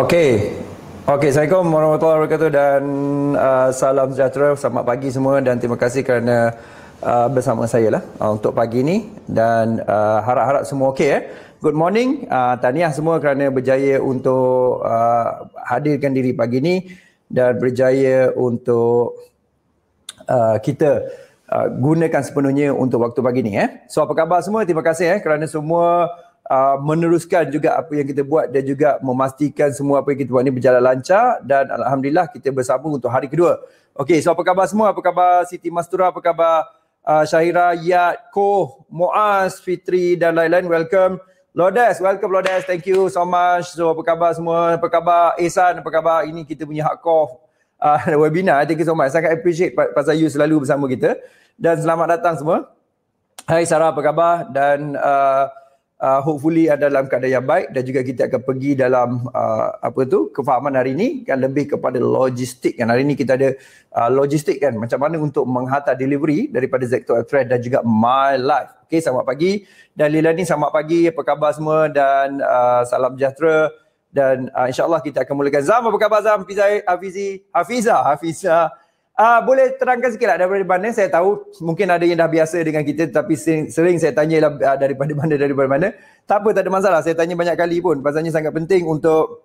Okey. Okey, Assalamualaikum warahmatullahi wabarakatuh dan uh, salam sejahtera selamat pagi semua dan terima kasih kerana uh, bersama saya lah uh, untuk pagi ini dan uh, harap-harap semua okey eh. Good morning. Uh, tahniah semua kerana berjaya untuk uh, hadirkan diri pagi ini dan berjaya untuk uh, kita uh, gunakan sepenuhnya untuk waktu pagi ini eh. So apa khabar semua? Terima kasih eh kerana semua uh, meneruskan juga apa yang kita buat dan juga memastikan semua apa yang kita buat ni berjalan lancar dan alhamdulillah kita bersambung untuk hari kedua. Okey, so apa khabar semua? Apa khabar Siti Mastura? Apa khabar uh, Syahira, Yat, Ko, Moaz, Fitri dan lain-lain? Welcome. Lodes, welcome Lodes. Thank you so much. So apa khabar semua? Apa khabar Ehsan? Apa khabar? Ini kita punya hardcore uh, webinar. Thank you so much. Sangat appreciate pasal you selalu bersama kita. Dan selamat datang semua. Hai Sarah, apa khabar? Dan uh, uh, hopefully ada dalam keadaan yang baik dan juga kita akan pergi dalam uh, apa tu kefahaman hari ini kan lebih kepada logistik kan hari ini kita ada uh, logistik kan macam mana untuk menghantar delivery daripada Zecto Thread dan juga My Life. okay selamat pagi dan Lila ni selamat pagi apa khabar semua dan uh, salam sejahtera dan uh, insyaallah kita akan mulakan Zam apa khabar Zam Hafizi Hafiza Hafiza, Uh, boleh terangkan sikit lah daripada mana saya tahu mungkin ada yang dah biasa dengan kita tapi sering, sering saya tanya lah uh, daripada mana daripada mana tak apa tak ada masalah saya tanya banyak kali pun pasalnya sangat penting untuk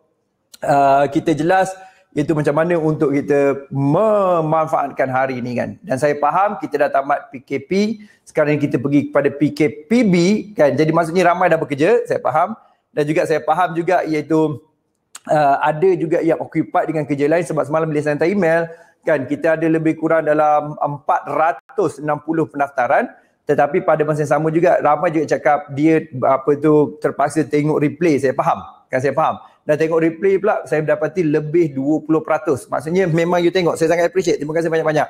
uh, kita jelas itu macam mana untuk kita memanfaatkan hari ni kan dan saya faham kita dah tamat PKP sekarang kita pergi kepada PKPB kan jadi maksudnya ramai dah bekerja saya faham dan juga saya faham juga iaitu uh, ada juga yang occupied dengan kerja lain sebab semalam bila saya hantar email kan kita ada lebih kurang dalam 460 pendaftaran tetapi pada masa yang sama juga ramai juga cakap dia apa tu terpaksa tengok replay saya faham kan saya faham dan tengok replay pula saya mendapati lebih 20% maksudnya memang you tengok saya sangat appreciate terima kasih banyak-banyak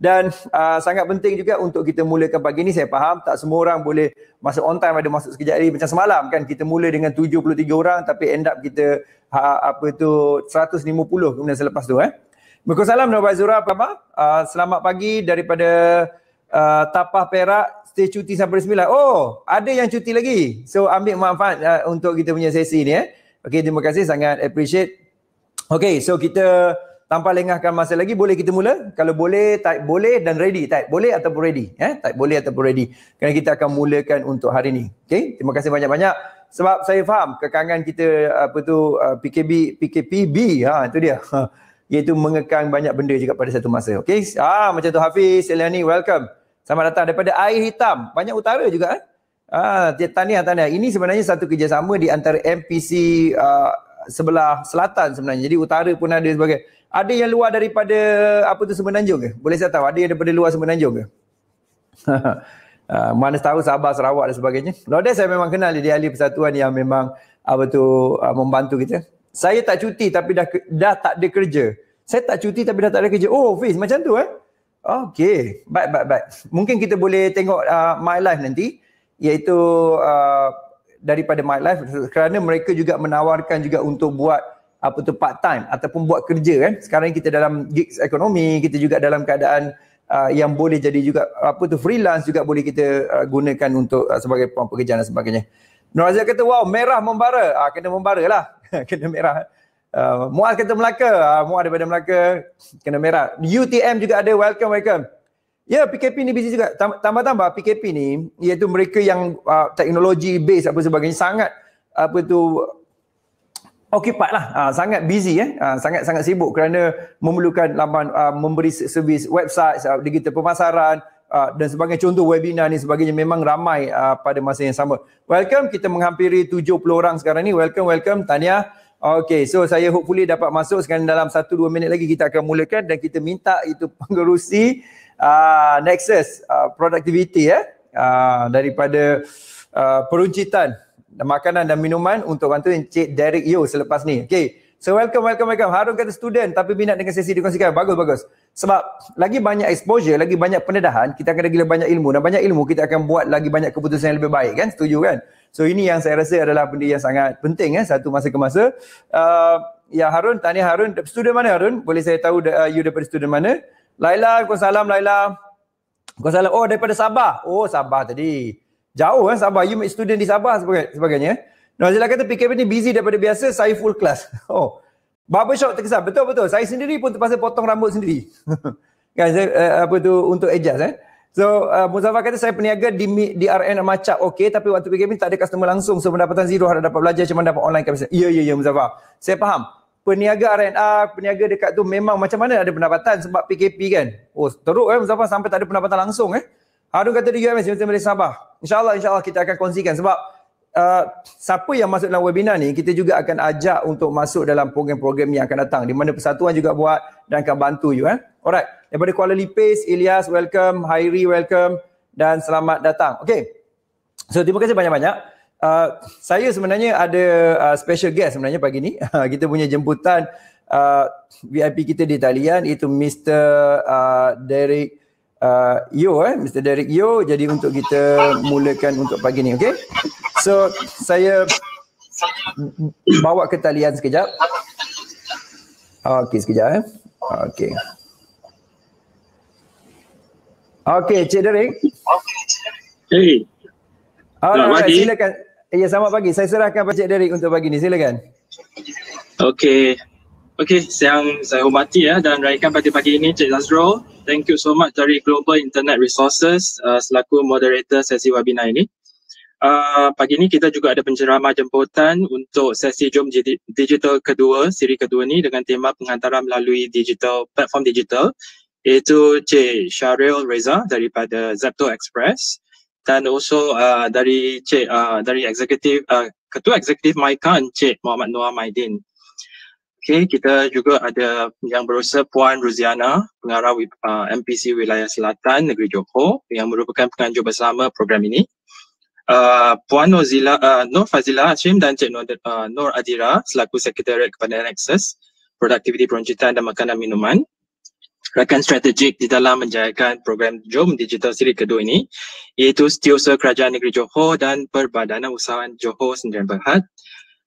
dan uh, sangat penting juga untuk kita mulakan pagi ni saya faham tak semua orang boleh masuk on time ada masuk sekejap hari macam semalam kan kita mula dengan 73 orang tapi end up kita uh, apa tu 150 kemudian selepas tu eh Waalaikumsalam Nur Zura apa khabar? Uh, selamat pagi daripada uh, Tapah Perak stay cuti sampai sembilan. Oh, ada yang cuti lagi. So ambil manfaat uh, untuk kita punya sesi ni eh. Okey, terima kasih sangat appreciate. Okay, so kita tanpa lengahkan masa lagi boleh kita mula? Kalau boleh type boleh dan ready type. Boleh ataupun ready eh? Type boleh ataupun ready. Kerana kita akan mulakan untuk hari ni. Okay, terima kasih banyak-banyak. Sebab saya faham kekangan kita apa tu uh, PKB PKPB ha itu dia. Ha. iaitu mengekang banyak benda juga pada satu masa. Okey. Ah macam tu Hafiz, Eliani, welcome. Selamat datang daripada air hitam. Banyak utara juga eh. Ah tanya tanya. Ini sebenarnya satu kerjasama di antara MPC uh, ah, sebelah selatan sebenarnya. Jadi utara pun ada sebagai. Ada yang luar daripada apa tu Semenanjung ke? Boleh saya tahu ada yang daripada luar Semenanjung ke? Ah, mana tahu Sabah, Sarawak dan sebagainya. Lodeh saya memang kenal dia ahli persatuan yang memang apa tu uh, membantu kita saya tak cuti tapi dah dah tak ada kerja. Saya tak cuti tapi dah tak ada kerja. Oh, Fiz macam tu eh. Okay, baik, baik, baik. Mungkin kita boleh tengok uh, My Life nanti iaitu uh, daripada My Life kerana mereka juga menawarkan juga untuk buat apa tu part time ataupun buat kerja kan. Sekarang kita dalam gigs ekonomi, kita juga dalam keadaan uh, yang boleh jadi juga apa tu freelance juga boleh kita uh, gunakan untuk uh, sebagai pekerjaan dan sebagainya. Nur Azizah kata, wow merah membara. Ah, kena membara lah. kena merah. Uh, Muaz kata Melaka, uh, Muaz daripada Melaka kena merah. UTM juga ada, welcome, welcome. Ya, yeah, PKP ni busy juga. Tambah-tambah PKP ni, iaitu mereka yang uh, teknologi base apa sebagainya, sangat apa tu occupied lah, uh, ah, sangat busy eh, uh, ah, sangat-sangat sibuk kerana memerlukan laman uh, memberi servis website, uh, digital pemasaran, Ah, dan sebagai contoh webinar ni sebagainya memang ramai uh, pada masa yang sama. Welcome kita menghampiri 70 orang sekarang ni. Welcome welcome Tania. Okay so saya hopefully dapat masuk sekarang dalam 1 2 minit lagi kita akan mulakan dan kita minta itu pengerusi uh, Nexus uh, productivity ya eh? uh, daripada uh, peruncitan makanan dan minuman untuk bantu Encik Derek Yo selepas ni. Okay. So welcome, welcome, welcome. Harun kata student tapi minat dengan sesi dikongsikan. Bagus, bagus. Sebab lagi banyak exposure, lagi banyak pendedahan, kita akan ada gila banyak ilmu. Dan banyak ilmu kita akan buat lagi banyak keputusan yang lebih baik kan? Setuju kan? So ini yang saya rasa adalah benda yang sangat penting kan? Satu masa ke masa. Uh, ya Harun, tanya Harun. Student mana Harun? Boleh saya tahu uh, you daripada student mana? Laila, salam Laila. salam. Oh daripada Sabah. Oh Sabah tadi. Jauh kan Sabah. You make student di Sabah sebagainya. sebagainya. Eh? Nazila kata PKP ni busy daripada biasa, saya full class. Oh. Barbershop terkesan. Betul betul. Saya sendiri pun terpaksa potong rambut sendiri. kan saya uh, apa tu untuk adjust eh. So uh, Muzaffar kata saya peniaga di di RN Macap okey tapi waktu PKP tak ada customer langsung so pendapatan zero harap dapat belajar macam mana dapat online kan. Ya ya ya Muzaffar. Saya faham. Peniaga RNR, peniaga dekat tu memang macam mana ada pendapatan sebab PKP kan. Oh teruk eh Muzaffar sampai tak ada pendapatan langsung eh. Harun kata di UMS, kita boleh sabar. InsyaAllah, insyaAllah kita akan kongsikan sebab Uh, siapa yang masuk dalam webinar ni, kita juga akan ajak untuk masuk dalam program-program yang akan datang di mana persatuan juga buat dan akan bantu you eh. Alright. Daripada Kuala Lipis, Ilyas, welcome. Hairi, welcome. Dan selamat datang. Okay. So, terima kasih banyak-banyak. Uh, saya sebenarnya ada uh, special guest sebenarnya pagi ni. kita punya jemputan uh, VIP kita di talian itu Mr. Uh, Derek uh, Yo eh. Mr. Derek Yo. Jadi untuk kita mulakan untuk pagi ni. Okay. So saya bawa ke talian sekejap. Okey sekejap eh. Okey. Okey, Cik Dering. Okey. Hey. Oh, selamat pagi. Silakan. Ya, selamat pagi. Saya serahkan pada Cik Dering untuk pagi ni. Silakan. Okey. Okey, saya saya hormati ya dan raikan pada pagi ini Cik Nazrul. Thank you so much dari Global Internet Resources uh, selaku moderator sesi webinar ini. Uh, pagi ni kita juga ada penceramah jemputan untuk sesi Jom Digital kedua, siri kedua ni dengan tema penghantaran melalui digital platform digital iaitu C. Syaril Reza daripada Zepto Express dan also uh, dari C. Uh, dari eksekutif uh, ketua eksekutif Maikan C. Muhammad Noah Maidin. Okay, kita juga ada yang berusaha Puan Ruziana, pengarah uh, MPC Wilayah Selatan Negeri Johor yang merupakan penganjur bersama program ini. Uh, Puan Nur uh, Nur Fazila Hashim dan Cik Nur, uh, Nur Adira selaku Sekretariat kepada Nexus Produktiviti Peruncitan dan Makanan Minuman rakan strategik di dalam menjayakan program JOM Digital Siri kedua ini iaitu Setiausaha Kerajaan Negeri Johor dan Perbadanan Usahawan Johor Sdn Bhd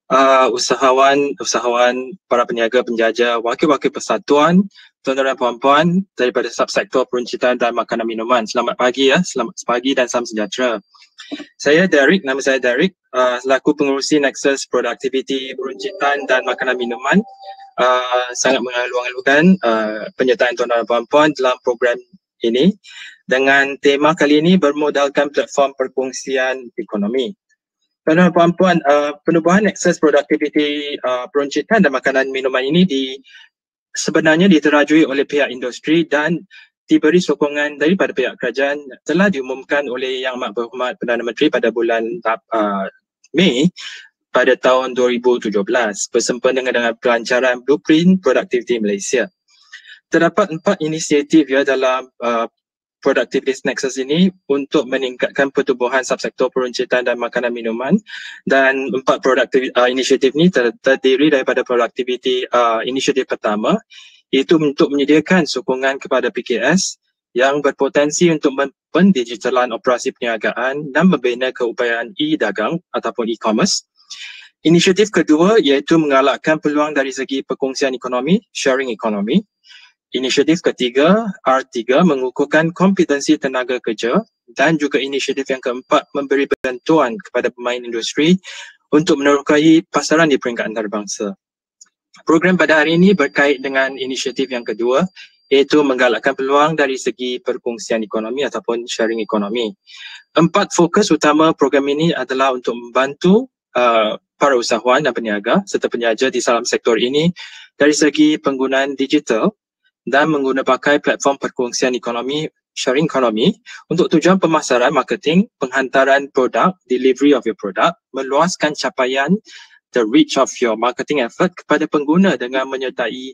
uh, usahawan usahawan para peniaga penjaja wakil-wakil persatuan tuan dan puan-puan daripada subsektor peruncitan dan makanan minuman selamat pagi ya selamat pagi dan salam sejahtera saya Derek, nama saya Derek, uh, selaku pengurusi Nexus Productivity Peruncitan dan Makanan Minuman. Uh, sangat mengalu-alukan uh, penyertaan tuan-tuan dan puan-puan dalam program ini dengan tema kali ini bermodalkan platform perkongsian ekonomi. Tuan-tuan dan puan-puan, uh, penubuhan Nexus Productivity uh, Peruncitan dan Makanan Minuman ini di sebenarnya diterajui oleh pihak industri dan diberi sokongan daripada pihak kerajaan telah diumumkan oleh Yang Amat Berhormat Perdana Menteri pada bulan uh, Mei pada tahun 2017 bersempena dengan, dengan pelancaran Blueprint Productivity Malaysia. Terdapat empat inisiatif ya dalam uh, Productivity Nexus ini untuk meningkatkan pertumbuhan subsektor peruncitan dan makanan minuman dan empat produktiviti uh, ah, inisiatif ini ter- terdiri daripada produktiviti uh, inisiatif pertama iaitu untuk menyediakan sokongan kepada PKS yang berpotensi untuk pendigitalan operasi perniagaan dan membina keupayaan e-dagang ataupun e-commerce. Inisiatif kedua iaitu menggalakkan peluang dari segi perkongsian ekonomi, sharing ekonomi. Inisiatif ketiga, R3, mengukuhkan kompetensi tenaga kerja dan juga inisiatif yang keempat memberi bantuan kepada pemain industri untuk menerokai pasaran di peringkat antarabangsa. Program pada hari ini berkait dengan inisiatif yang kedua iaitu menggalakkan peluang dari segi perkongsian ekonomi ataupun sharing ekonomi. Empat fokus utama program ini adalah untuk membantu uh, para usahawan dan peniaga serta peniaja di dalam sektor ini dari segi penggunaan digital dan menggunakan platform perkongsian ekonomi sharing ekonomi untuk tujuan pemasaran marketing penghantaran produk delivery of your product meluaskan capaian the reach of your marketing effort kepada pengguna dengan menyertai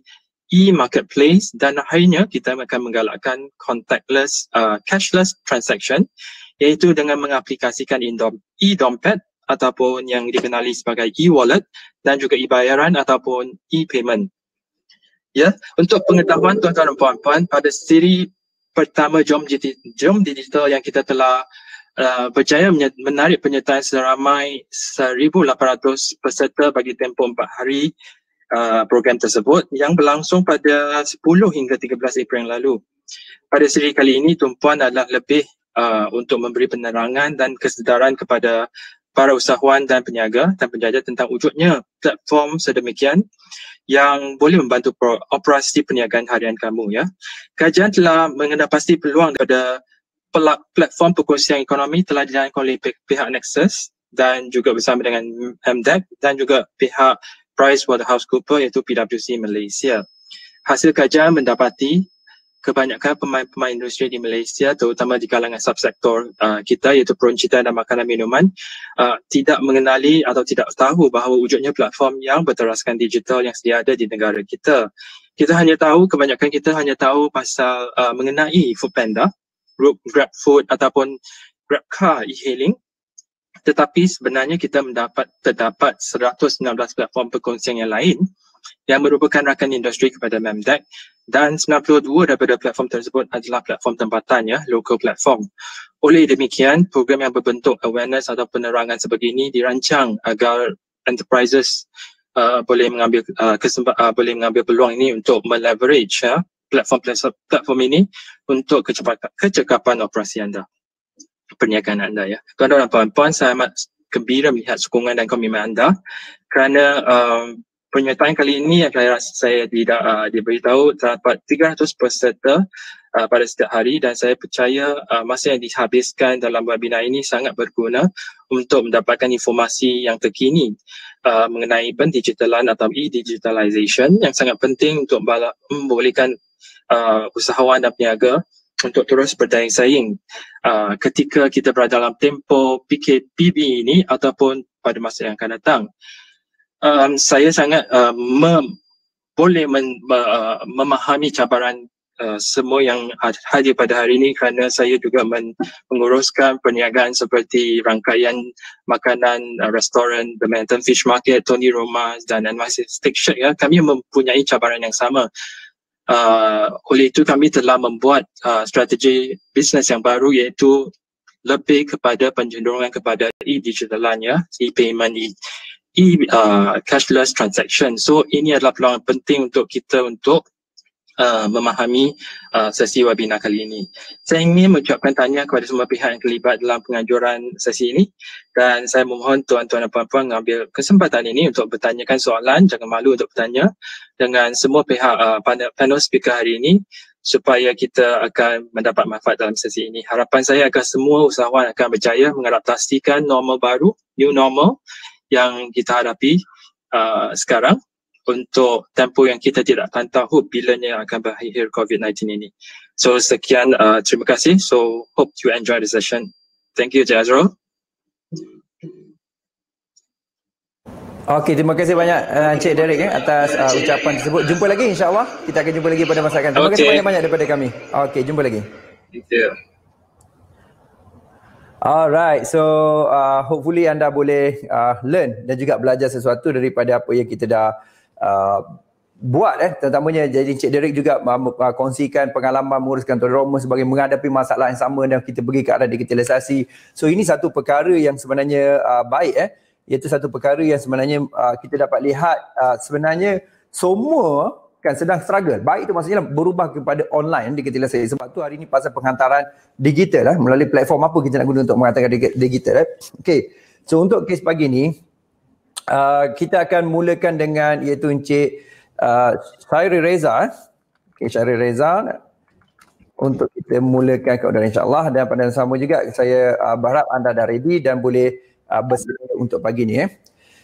e-marketplace dan akhirnya kita akan menggalakkan contactless uh, cashless transaction iaitu dengan mengaplikasikan e-dompet ataupun yang dikenali sebagai e-wallet dan juga e-bayaran ataupun e-payment. Ya, untuk pengetahuan tuan-tuan dan puan-puan pada siri pertama Jom, Jom Digital yang kita telah Uh, berjaya menarik penyertaan seramai 1,800 peserta bagi tempoh empat hari uh, program tersebut yang berlangsung pada 10 hingga 13 April yang lalu. Pada siri kali ini, tumpuan adalah lebih uh, untuk memberi penerangan dan kesedaran kepada para usahawan dan peniaga dan penjaja tentang wujudnya platform sedemikian yang boleh membantu operasi perniagaan harian kamu ya. Kajian telah mengenal pasti peluang pada platform perkongsian ekonomi telah dijalankan oleh pihak Nexus dan juga bersama dengan MDEC dan juga pihak Price PricewaterhouseCoopers iaitu PwC Malaysia. Hasil kajian mendapati kebanyakan pemain-pemain industri di Malaysia terutama di kalangan subsektor uh, kita iaitu peruncitan dan makanan minuman uh, tidak mengenali atau tidak tahu bahawa wujudnya platform yang berteraskan digital yang sedia ada di negara kita. Kita hanya tahu, kebanyakan kita hanya tahu pasal uh, mengenai Foodpanda grup grab food ataupun grab car e-hailing tetapi sebenarnya kita mendapat terdapat 119 platform perkongsian yang lain yang merupakan rakan industri kepada Memdeck dan 92 daripada platform tersebut adalah platform tempatan ya, local platform. Oleh demikian, program yang berbentuk awareness atau penerangan sebegini dirancang agar enterprises uh, boleh mengambil uh, kesempatan uh, boleh mengambil peluang ini untuk meleverage ya, platform-platform ini untuk kecepatan, kecekapan operasi anda, perniagaan anda ya. Tuan-tuan dan puan-puan, saya amat gembira melihat sokongan dan komitmen anda kerana um, penyertaan kali ini yang saya, saya tidak uh, diberitahu terdapat 300 peserta uh, pada setiap hari dan saya percaya uh, masa yang dihabiskan dalam webinar ini sangat berguna untuk mendapatkan informasi yang terkini uh, mengenai pendigitalan atau e digitalisation yang sangat penting untuk membolehkan uh, usahawan dan peniaga untuk terus berdaya saing uh, ketika kita berada dalam tempoh PKPB ini ataupun pada masa yang akan datang. Um, saya sangat uh, mem- boleh me- uh, memahami cabaran uh, semua yang hadir pada hari ini kerana saya juga men- menguruskan perniagaan seperti rangkaian makanan, uh, restoran, The Manhattan Fish Market, Tony Roma dan NYC Steak Shack. Ya. Kami mempunyai cabaran yang sama uh, oleh itu kami telah membuat uh, strategi bisnes yang baru iaitu lebih kepada penjendurungan kepada e-digitalan ya, e-payment, e, e uh, cashless transaction. So ini adalah peluang penting untuk kita untuk uh, memahami uh, sesi webinar kali ini. Saya ingin mengucapkan tanya kepada semua pihak yang terlibat dalam penganjuran sesi ini dan saya memohon tuan-tuan dan puan-puan mengambil kesempatan ini untuk bertanyakan soalan, jangan malu untuk bertanya dengan semua pihak uh, panel, panel speaker hari ini supaya kita akan mendapat manfaat dalam sesi ini. Harapan saya agar semua usahawan akan berjaya mengadaptasikan normal baru, new normal yang kita hadapi uh, sekarang untuk tempoh yang kita tidak akan tahu bilanya akan berakhir COVID-19 ini. So sekian, uh, terima kasih. So hope you enjoy the session. Thank you, Jazro. Okay, terima kasih banyak uh, Encik Derek eh, atas uh, ucapan tersebut. Jumpa lagi insyaAllah. Kita akan jumpa lagi pada masa akan. Terima okay. kasih banyak-banyak daripada kami. Okay, jumpa lagi. Thank you. Alright, so uh, hopefully anda boleh uh, learn dan juga belajar sesuatu daripada apa yang kita dah Uh, buat eh terutamanya jadi Encik Derek juga uh, kongsikan pengalaman menguruskan Tuan Roma sebagai menghadapi masalah yang sama dan kita pergi ke arah digitalisasi. So ini satu perkara yang sebenarnya uh, baik eh iaitu satu perkara yang sebenarnya uh, kita dapat lihat uh, sebenarnya semua kan sedang struggle. Baik itu maksudnya berubah kepada online digitalisasi sebab tu hari ini pasal penghantaran digital eh melalui platform apa kita nak guna untuk menghantarkan digital eh. Okay. So untuk kes pagi ni uh, kita akan mulakan dengan iaitu Encik uh, Syairi Reza. Eh. Okay, Syairi Reza untuk kita mulakan ke order insyaAllah dan pada yang sama juga saya uh, berharap anda dah ready dan boleh uh, bersedia untuk pagi ni eh.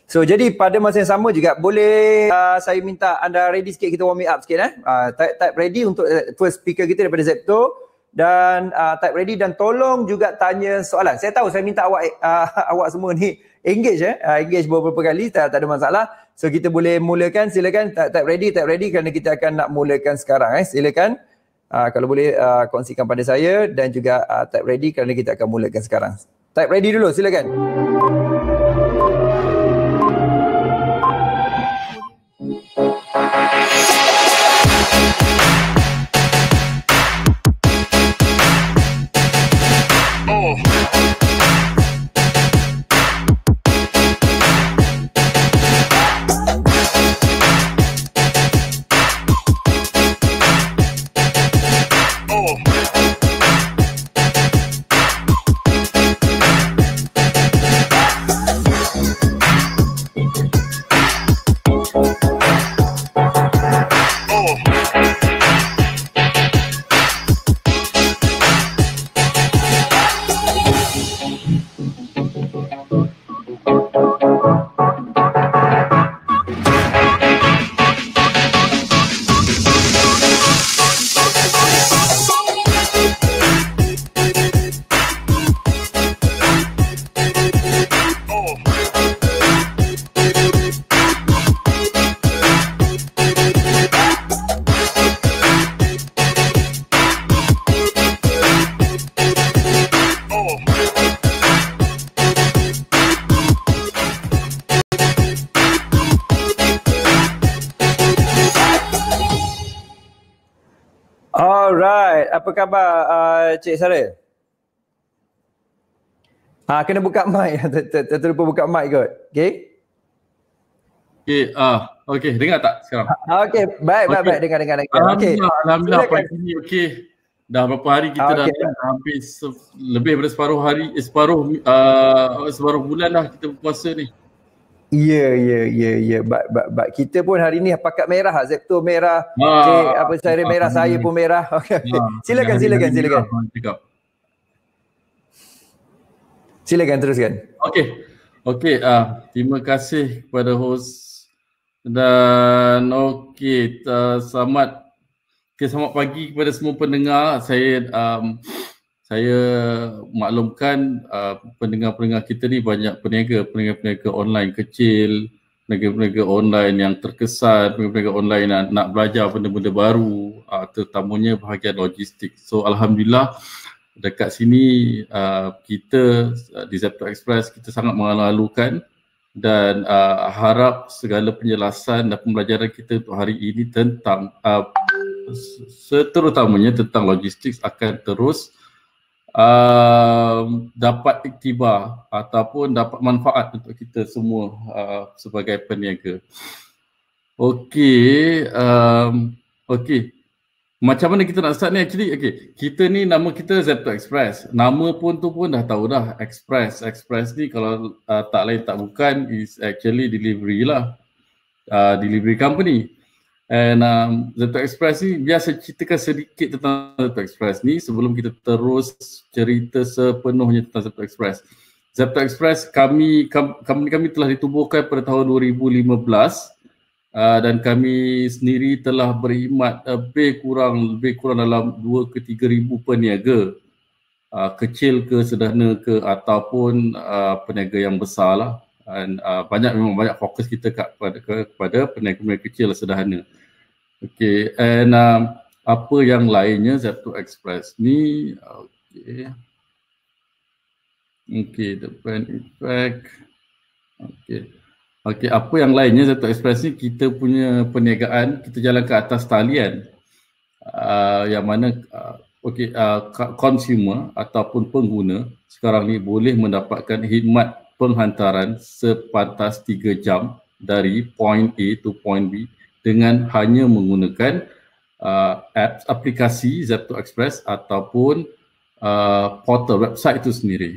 So jadi pada masa yang sama juga boleh uh, saya minta anda ready sikit kita warm up sikit eh. Uh, type, type ready untuk eh, first speaker kita daripada Zepto dan uh, type ready dan tolong juga tanya soalan. Saya tahu saya minta awak uh, awak semua ni engage ya. Eh? Uh, engage beberapa kali tak, tak ada masalah. So kita boleh mulakan silakan type ready type ready kerana kita akan nak mulakan sekarang eh. Silakan uh, kalau boleh uh, kongsikan pada saya dan juga uh, type ready kerana kita akan mulakan sekarang. Type ready dulu silakan. Sess- apa khabar uh, Cik Sarah? Ah, kena buka mic. Terlupa buka mic kot. Okay. Okay. Uh, ah, okay. Dengar tak sekarang? Ah, okay. Baik, baik, okay. baik. Dengar, dengar, dengar. Alhamdulillah. Okay. Alhamdulillah. Apa ini? Okay. Dah berapa hari kita okay. dah, dah hampir lebih daripada separuh hari, eh, separuh, uh, separuh bulan lah kita berpuasa ni. Ya, ya, ya, ya. But, but, but kita pun hari ni pakat merah, lah, Zepto merah, ah, J, apa saya ah, merah, ah, saya pun merah. Okay. Ah, silakan, silakan, silakan. Merah, silakan teruskan. Okay, okay. uh, ah, terima kasih kepada host dan okay, uh, ah, selamat okay, selamat pagi kepada semua pendengar. Saya um, saya maklumkan uh, pendengar-pendengar kita ni banyak peniaga, peniaga-peniaga online kecil, peniaga-peniaga online yang terkesan, peniaga-peniaga online yang nak belajar benda-benda baru, uh, terutamanya bahagian logistik. So alhamdulillah dekat sini uh, kita uh, di Zepto Express kita sangat mengalu dan uh, harap segala penjelasan dan pembelajaran kita untuk hari ini tentang uh, seterutamanya tentang logistik akan terus um, dapat iktibar ataupun dapat manfaat untuk kita semua uh, sebagai peniaga. Okey, um, okey. Macam mana kita nak start ni actually? Okey, kita ni nama kita Zepto Express. Nama pun tu pun dah tahu dah Express. Express ni kalau uh, tak lain tak bukan is actually delivery lah. Uh, delivery company. And um, Zepto Express ni biar saya ceritakan sedikit tentang Zepto Express ni sebelum kita terus cerita sepenuhnya tentang Zepto Express. Zepto Express kami kami kami telah ditubuhkan pada tahun 2015 Uh, dan kami sendiri telah berkhidmat lebih kurang lebih kurang dalam dua ke tiga ribu peniaga uh, kecil ke sederhana ke ataupun uh, peniaga yang besar lah dan uh, banyak memang banyak fokus kita kat pada ke, kepada peniaga-peniaga kecil lah sederhana. Okey and um, apa yang lainnya z Express ni okey. Okey the brand effect. Okey. Okey apa yang lainnya z Express ni kita punya perniagaan kita jalan ke atas talian. Uh, yang mana uh, Okey, uh, consumer ataupun pengguna sekarang ni boleh mendapatkan khidmat penghantaran sepantas 3 jam dari point A to point B dengan hanya menggunakan uh, apps, aplikasi Zepto Express ataupun uh, portal website itu sendiri.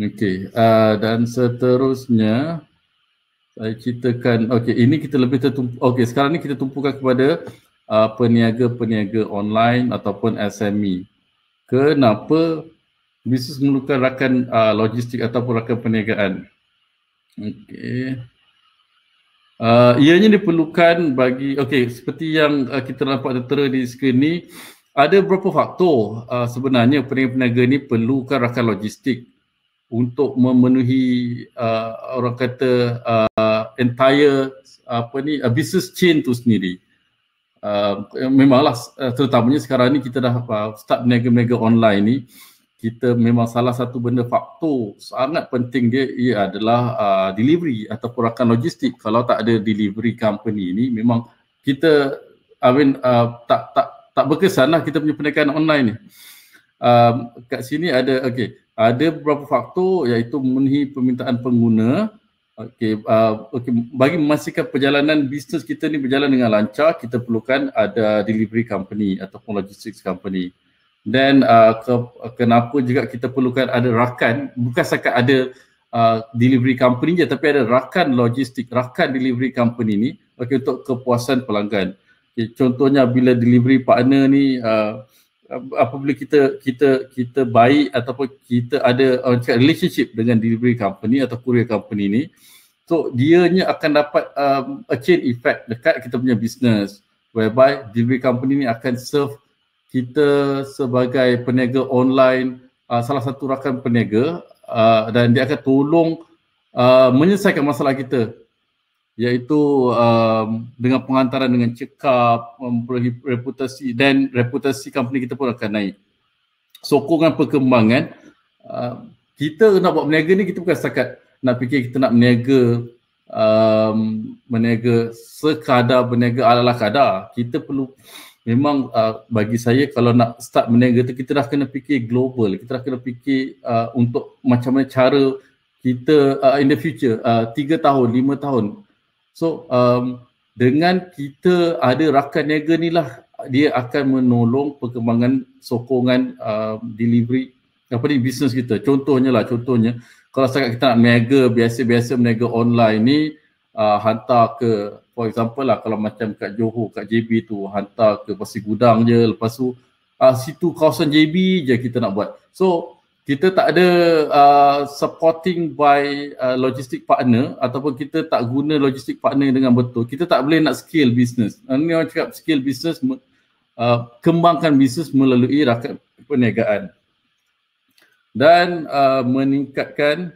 Okey, uh, dan seterusnya saya ceritakan, okey ini kita lebih tertumpu, okey sekarang ni kita tumpukan kepada uh, peniaga-peniaga online ataupun SME. Kenapa bisnes memerlukan rakan uh, logistik ataupun rakan perniagaan. Okey. Uh, ianya diperlukan bagi, okey seperti yang uh, kita nampak tertera di skrin ni ada beberapa faktor uh, sebenarnya peniaga-peniaga ni perlukan rakan logistik untuk memenuhi uh, orang kata uh, entire apa ni uh, business chain tu sendiri. Uh, memanglah uh, terutamanya sekarang ni kita dah uh, start peniaga-peniaga online ni uh, kita memang salah satu benda faktor sangat penting dia ia adalah uh, delivery atau rakan logistik kalau tak ada delivery company ini memang kita I mean uh, tak tak tak berkesan lah kita punya perniagaan online ni um, kat sini ada okey, ada beberapa faktor iaitu memenuhi permintaan pengguna Okey, uh, okay bagi memastikan perjalanan bisnes kita ni berjalan dengan lancar kita perlukan ada delivery company ataupun logistics company Then uh, ke, kenapa juga kita perlukan ada rakan bukan sekadar ada uh, delivery company je tapi ada rakan logistik rakan delivery company ni okay, untuk kepuasan pelanggan okay, contohnya bila delivery partner ni uh, apabila kita kita kita baik ataupun kita ada uh, relationship dengan delivery company atau courier company ni so dianya akan dapat um, a chain effect dekat kita punya business whereby delivery company ni akan serve kita sebagai peniaga online uh, salah satu rakan peniaga uh, dan dia akan tolong uh, menyelesaikan masalah kita iaitu um, dengan penghantaran dengan check memperoleh reputasi dan reputasi company kita pun akan naik sokongan perkembangan uh, kita nak buat berniaga ni kita bukan setakat nak fikir kita nak berniaga um, berniaga sekadar berniaga ala-ala kadar kita perlu memang uh, bagi saya kalau nak start meniaga tu kita dah kena fikir global kita dah kena fikir uh, untuk macam mana cara kita uh, in the future uh, tahun lima tahun so um, dengan kita ada rakan niaga ni lah dia akan menolong perkembangan sokongan uh, delivery apa ni bisnes kita contohnya lah contohnya kalau sangat kita nak meniaga biasa-biasa meniaga online ni uh, hantar ke for example lah kalau macam kat Johor, kat JB tu hantar ke Pasir Gudang je lepas tu uh, situ kawasan JB je kita nak buat. So kita tak ada uh, supporting by uh, logistic partner ataupun kita tak guna logistic partner dengan betul. Kita tak boleh nak scale business. Uh, ni orang cakap scale business, uh, kembangkan business melalui rakyat perniagaan dan uh, meningkatkan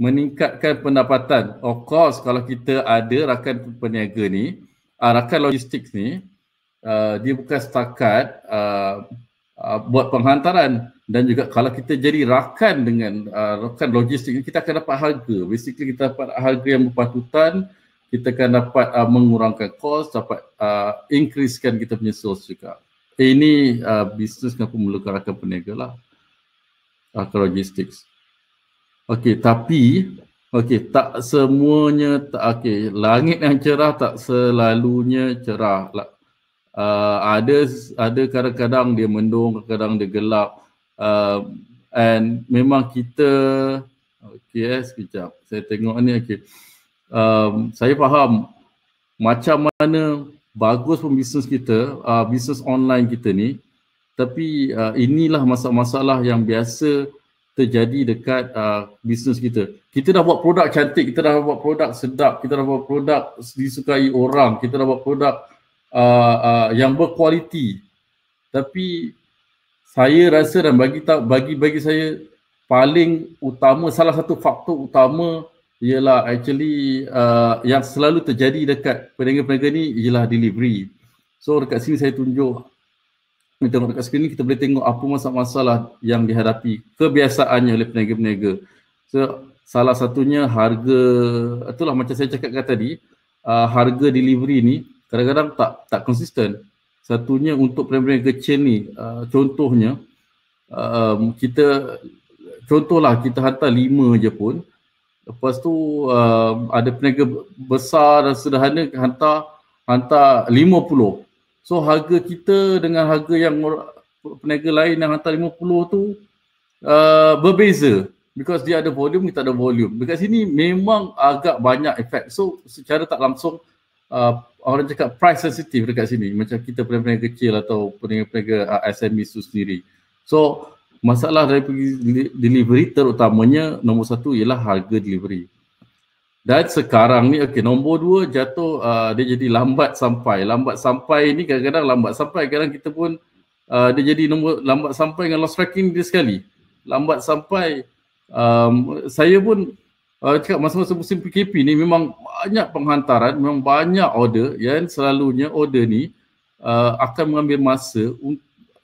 meningkatkan pendapatan. Of course kalau kita ada rakan peniaga ni, uh, rakan logistik ni, uh, dia bukan setakat uh, uh, buat penghantaran dan juga kalau kita jadi rakan dengan uh, rakan logistik ni, kita akan dapat harga. Basically kita dapat harga yang berpatutan, kita akan dapat uh, mengurangkan kos, dapat uh, increasekan kita punya sales juga. Eh, ini uh, bisnes yang memerlukan rakan peniaga lah. Rakan logistik. Okey, tapi okey, tak semuanya tak okey, langit yang cerah tak selalunya cerah. Uh, ada ada kadang-kadang dia mendung, kadang-kadang dia gelap. Uh, and memang kita okey eh sekejap. Saya tengok ni okey. Um, saya faham macam mana bagus pun bisnes kita, uh, bisnes online kita ni tapi uh, inilah masalah-masalah yang biasa terjadi dekat uh, bisnes kita. Kita dah buat produk cantik, kita dah buat produk sedap, kita dah buat produk disukai orang, kita dah buat produk uh, uh, yang berkualiti. Tapi saya rasa dan bagi bagi bagi saya paling utama salah satu faktor utama ialah actually uh, yang selalu terjadi dekat peringkat peringkat ni ialah delivery. So dekat sini saya tunjuk kita tengok dekat skrin ni kita boleh tengok apa masalah-masalah yang dihadapi kebiasaannya oleh peniaga-peniaga. So, salah satunya harga itulah macam saya cakap tadi, uh, harga delivery ni kadang-kadang tak tak konsisten. Satunya untuk peniaga-peniaga chain ni, uh, contohnya ah, um, kita contohlah kita hantar lima je pun lepas tu um, ada peniaga besar dan sederhana hantar hantar So harga kita dengan harga yang peniaga lain yang hantar 50 tu uh, berbeza because dia ada volume kita ada volume. Dekat sini memang agak banyak efek. So secara tak langsung uh, orang cakap price sensitive dekat sini macam kita peniaga kecil atau peniaga-peniaga uh, SME tu sendiri. So masalah dari delivery terutamanya nombor satu ialah harga delivery. Dan sekarang ni okey nombor dua jatuh uh, dia jadi lambat sampai. Lambat sampai ni kadang-kadang lambat sampai kadang kadang kita pun uh, dia jadi nombor lambat sampai dengan lost tracking dia sekali. Lambat sampai um, saya pun uh, cakap masa-masa musim PKP ni memang banyak penghantaran, memang banyak order yang selalunya order ni uh, akan mengambil masa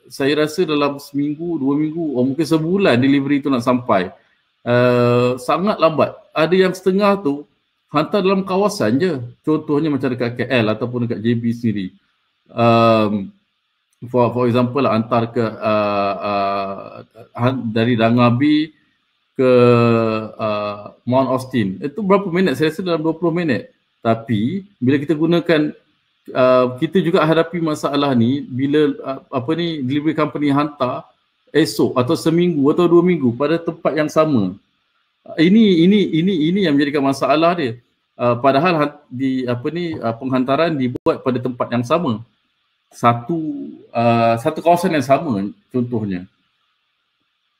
saya rasa dalam seminggu, dua minggu, oh, mungkin sebulan delivery tu nak sampai. Uh, sangat lambat. Ada yang setengah tu hantar dalam kawasan je. Contohnya macam dekat KL ataupun dekat JB sendiri. Um, for, for example lah, hantar ke uh, uh, dari Dangabi ke uh, Mount Austin. Itu berapa minit? Saya rasa dalam 20 minit. Tapi bila kita gunakan Uh, kita juga hadapi masalah ni bila uh, apa ni delivery company hantar esok atau seminggu atau dua minggu pada tempat yang sama ini ini ini ini yang menjadikan masalah dia. Uh, padahal di apa ni uh, penghantaran dibuat pada tempat yang sama. Satu uh, satu kawasan yang sama contohnya.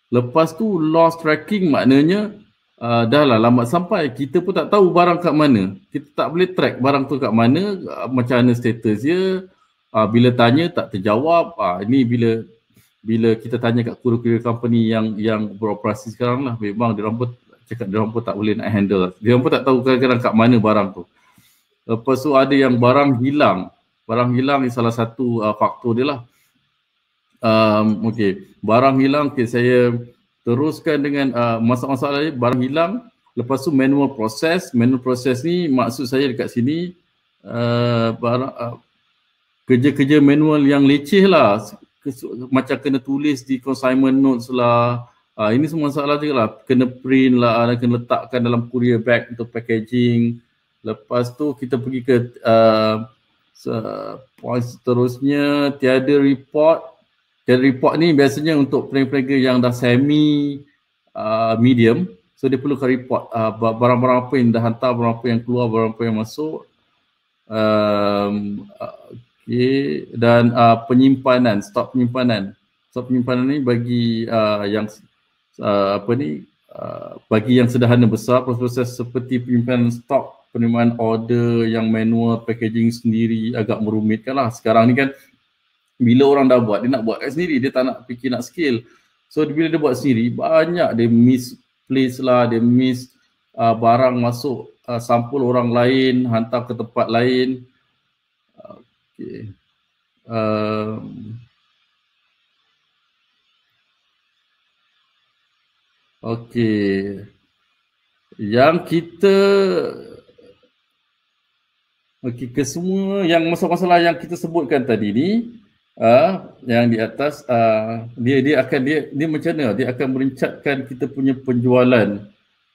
Lepas tu lost tracking maknanya uh, dah lah lambat sampai kita pun tak tahu barang kat mana. Kita tak boleh track barang tu kat mana, uh, macam mana status dia. Uh, bila tanya tak terjawab. Uh, ini bila bila kita tanya kat kuru-kuru company yang yang beroperasi sekarang lah memang dia pun cakap dia orang pun tak boleh nak handle. Dia orang pun tak tahu kira-kira kat mana barang tu. Lepas tu ada yang barang hilang. Barang hilang ni salah satu uh, faktor dia lah. Um, okay. Barang hilang, okay, saya teruskan dengan uh, masalah-masalah lain. Barang hilang, lepas tu manual proses. Manual proses ni maksud saya dekat sini uh, barang, uh, kerja-kerja manual yang leceh lah. macam kena tulis di consignment notes lah. Uh, ini semua masalah juga lah. Kena print lah, uh, kena letakkan dalam courier bag untuk packaging. Lepas tu kita pergi ke uh, point seterusnya, tiada report. Tiada report ni biasanya untuk peniaga-peniaga yang dah semi uh, medium. So dia perlu perlukan report uh, barang-barang apa yang dah hantar, barang apa yang keluar, barang apa yang masuk. Um, okay. Dan uh, penyimpanan, stok penyimpanan. Stok penyimpanan ni bagi uh, yang uh, apa ni uh, bagi yang sederhana besar proses-proses seperti penyimpanan stok penerimaan order yang manual packaging sendiri agak merumitkan lah sekarang ni kan bila orang dah buat dia nak buat kat sendiri dia tak nak fikir nak skill so bila dia buat sendiri banyak dia miss place lah dia miss uh, barang masuk uh, sampul orang lain hantar ke tempat lain uh, okay. uh, Okey. Yang kita Okey, kesemua yang masalah-masalah yang kita sebutkan tadi ni uh, yang di atas uh, dia dia akan dia dia macam mana? Dia akan merencatkan kita punya penjualan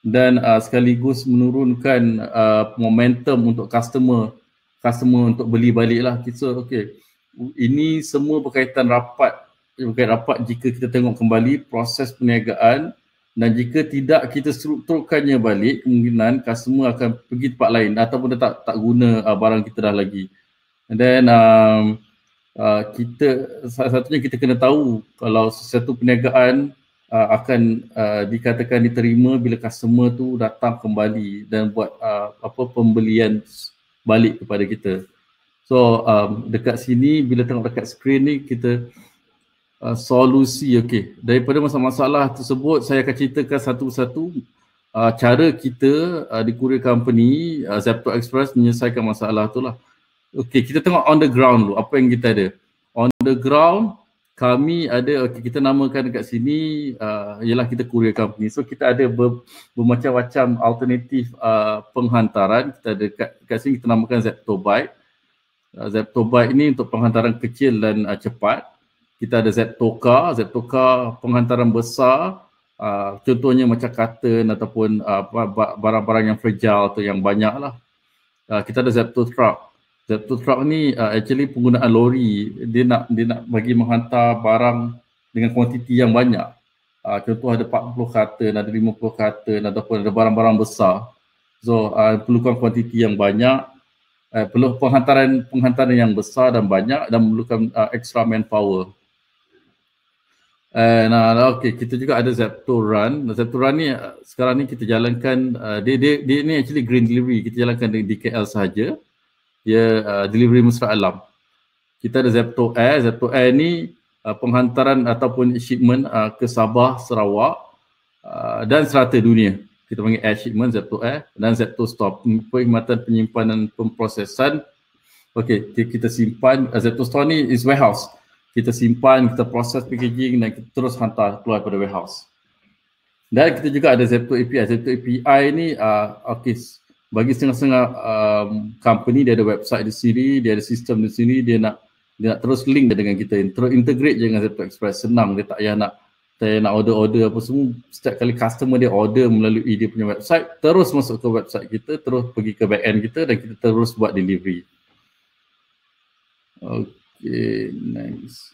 dan uh, sekaligus menurunkan uh, momentum untuk customer customer untuk beli balik lah. So, okay. Ini semua berkaitan rapat berkaitan rapat jika kita tengok kembali proses perniagaan dan jika tidak kita strukturkannya balik kemungkinan customer akan pergi tempat lain ataupun dia tak tak guna uh, barang kita dah lagi and then um, uh, kita salah satunya kita kena tahu kalau sesuatu perniagaan uh, akan uh, dikatakan diterima bila customer tu datang kembali dan buat uh, apa pembelian balik kepada kita so um, dekat sini bila tengok dekat skrin ni kita uh, solusi okey daripada masalah-masalah tersebut saya akan ceritakan satu-satu uh, cara kita uh, di courier company uh, Zepto Express menyelesaikan masalah lah. okey kita tengok on the ground dulu apa yang kita ada on the ground kami ada Okay, kita namakan dekat sini uh, ialah kita courier company so kita ada ber, bermacam-macam alternatif uh, penghantaran kita ada dekat, dekat sini kita namakan Zepto Bike Zepto Bike ini untuk penghantaran kecil dan uh, cepat kita ada Zeptoka, Zeptoka penghantaran besar uh, contohnya macam katun ataupun uh, barang-barang yang fragile atau yang banyak lah. Uh, ah, kita ada truck, Zeptotruck. truck ni uh, actually penggunaan lori dia nak dia nak bagi menghantar barang dengan kuantiti yang banyak. Uh, contoh ada 40 katun, ada 50 katun ataupun ada barang-barang besar. So uh, perlukan kuantiti yang banyak Uh, perlu penghantaran penghantaran yang besar dan banyak dan memerlukan uh, extra manpower Eh, nah, okay, kita juga ada Zepto Run. Zepto Run ni eh, sekarang ni kita jalankan, uh, dia, dia, dia ni actually green delivery. Kita jalankan di, di KL sahaja. Dia uh, delivery musrah alam. Kita ada Zepto Air. Zepto Air ni uh, penghantaran ataupun shipment uh, ke Sabah, Sarawak uh, dan serata dunia. Kita panggil air shipment, Zepto Air dan Zepto Stop. Hmm, perkhidmatan penyimpanan pemprosesan. Okay, kita, simpan. Uh, Zepto Store ni is warehouse kita simpan, kita proses packaging dan kita terus hantar keluar pada warehouse. Dan kita juga ada Zepto API. Zepto API ini uh, okay, bagi setengah-setengah um, company dia ada website di sini, dia ada sistem di sini, dia nak dia nak terus link dengan kita, terus integrate je dengan Zepto Express. Senang dia tak payah nak saya nak order-order apa semua, setiap kali customer dia order melalui dia punya website, terus masuk ke website kita, terus pergi ke back-end kita dan kita terus buat delivery. Okay, nice.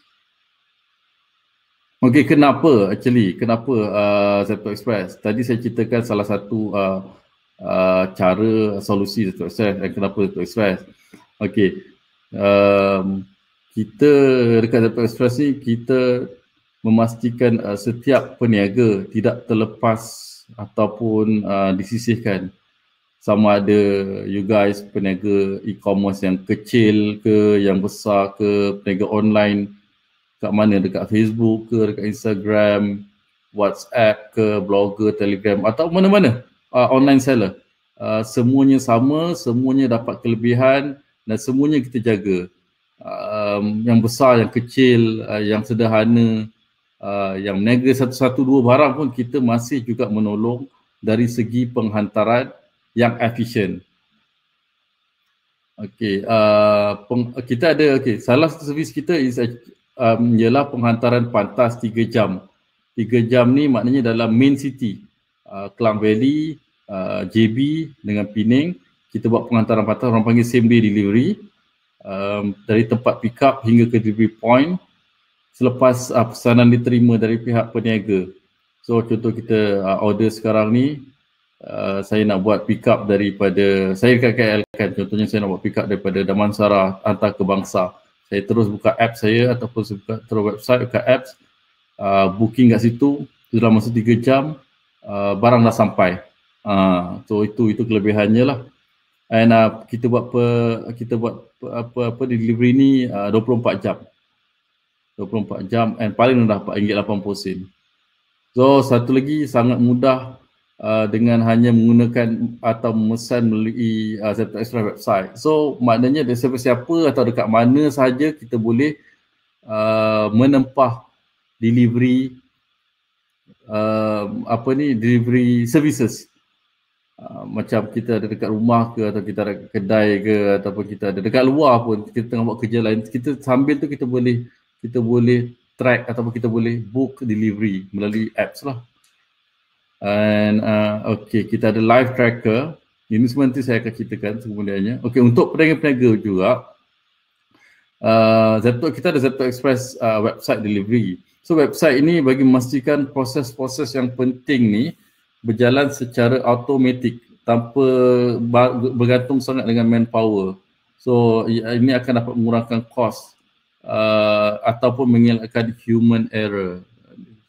Okay, kenapa actually? Kenapa uh, Zepto Express? Tadi saya ceritakan salah satu uh, uh, cara solusi Zepto Express dan kenapa Zepto Express. Okay. Um, kita dekat Zepto Express ni, kita memastikan uh, setiap peniaga tidak terlepas ataupun uh, disisihkan sama ada you guys peniaga e-commerce yang kecil ke yang besar ke peniaga online kat mana dekat Facebook ke dekat Instagram WhatsApp ke blogger Telegram atau mana-mana uh, online seller uh, semuanya sama semuanya dapat kelebihan dan semuanya kita jaga um, yang besar yang kecil uh, yang sederhana uh, yang meniaga satu-satu dua barang pun kita masih juga menolong dari segi penghantaran yang efisien. Okey, uh, kita ada okey, salah satu servis kita is um, ialah penghantaran pantas 3 jam. 3 jam ni maknanya dalam main city, uh, Klang Valley, uh, JB dengan Penang, kita buat penghantaran pantas orang panggil same day delivery. Um, dari tempat pick up hingga ke delivery point selepas uh, pesanan diterima dari pihak peniaga. So contoh kita uh, order sekarang ni Uh, saya nak buat pick up daripada saya dekat KL kan contohnya saya nak buat pick up daripada Damansara hantar ke bangsa saya terus buka app saya ataupun saya buka terus website buka apps uh, booking kat situ dalam masa tiga jam uh, barang dah sampai uh, so itu itu kelebihannya lah and uh, kita buat per, kita buat per, apa apa delivery ni uh, 24 jam 24 jam and paling rendah RM4.80 So satu lagi sangat mudah Uh, dengan hanya menggunakan atau memesan melalui uh, Zeta Extra website. So maknanya dari siapa-siapa atau dekat mana saja kita boleh uh, menempah delivery uh, apa ni delivery services uh, macam kita ada dekat rumah ke atau kita ada kedai ke ataupun kita ada dekat luar pun kita tengah buat kerja lain kita sambil tu kita boleh kita boleh track ataupun kita boleh book delivery melalui apps lah And uh, okay, kita ada live tracker. Ini semua nanti saya akan ceritakan kemudiannya. Okay, untuk peniaga-peniaga juga, uh, Zepto, kita ada Zepto Express uh, website delivery. So website ini bagi memastikan proses-proses yang penting ni berjalan secara automatik tanpa bergantung sangat dengan manpower. So ini akan dapat mengurangkan kos uh, ataupun mengelakkan human error.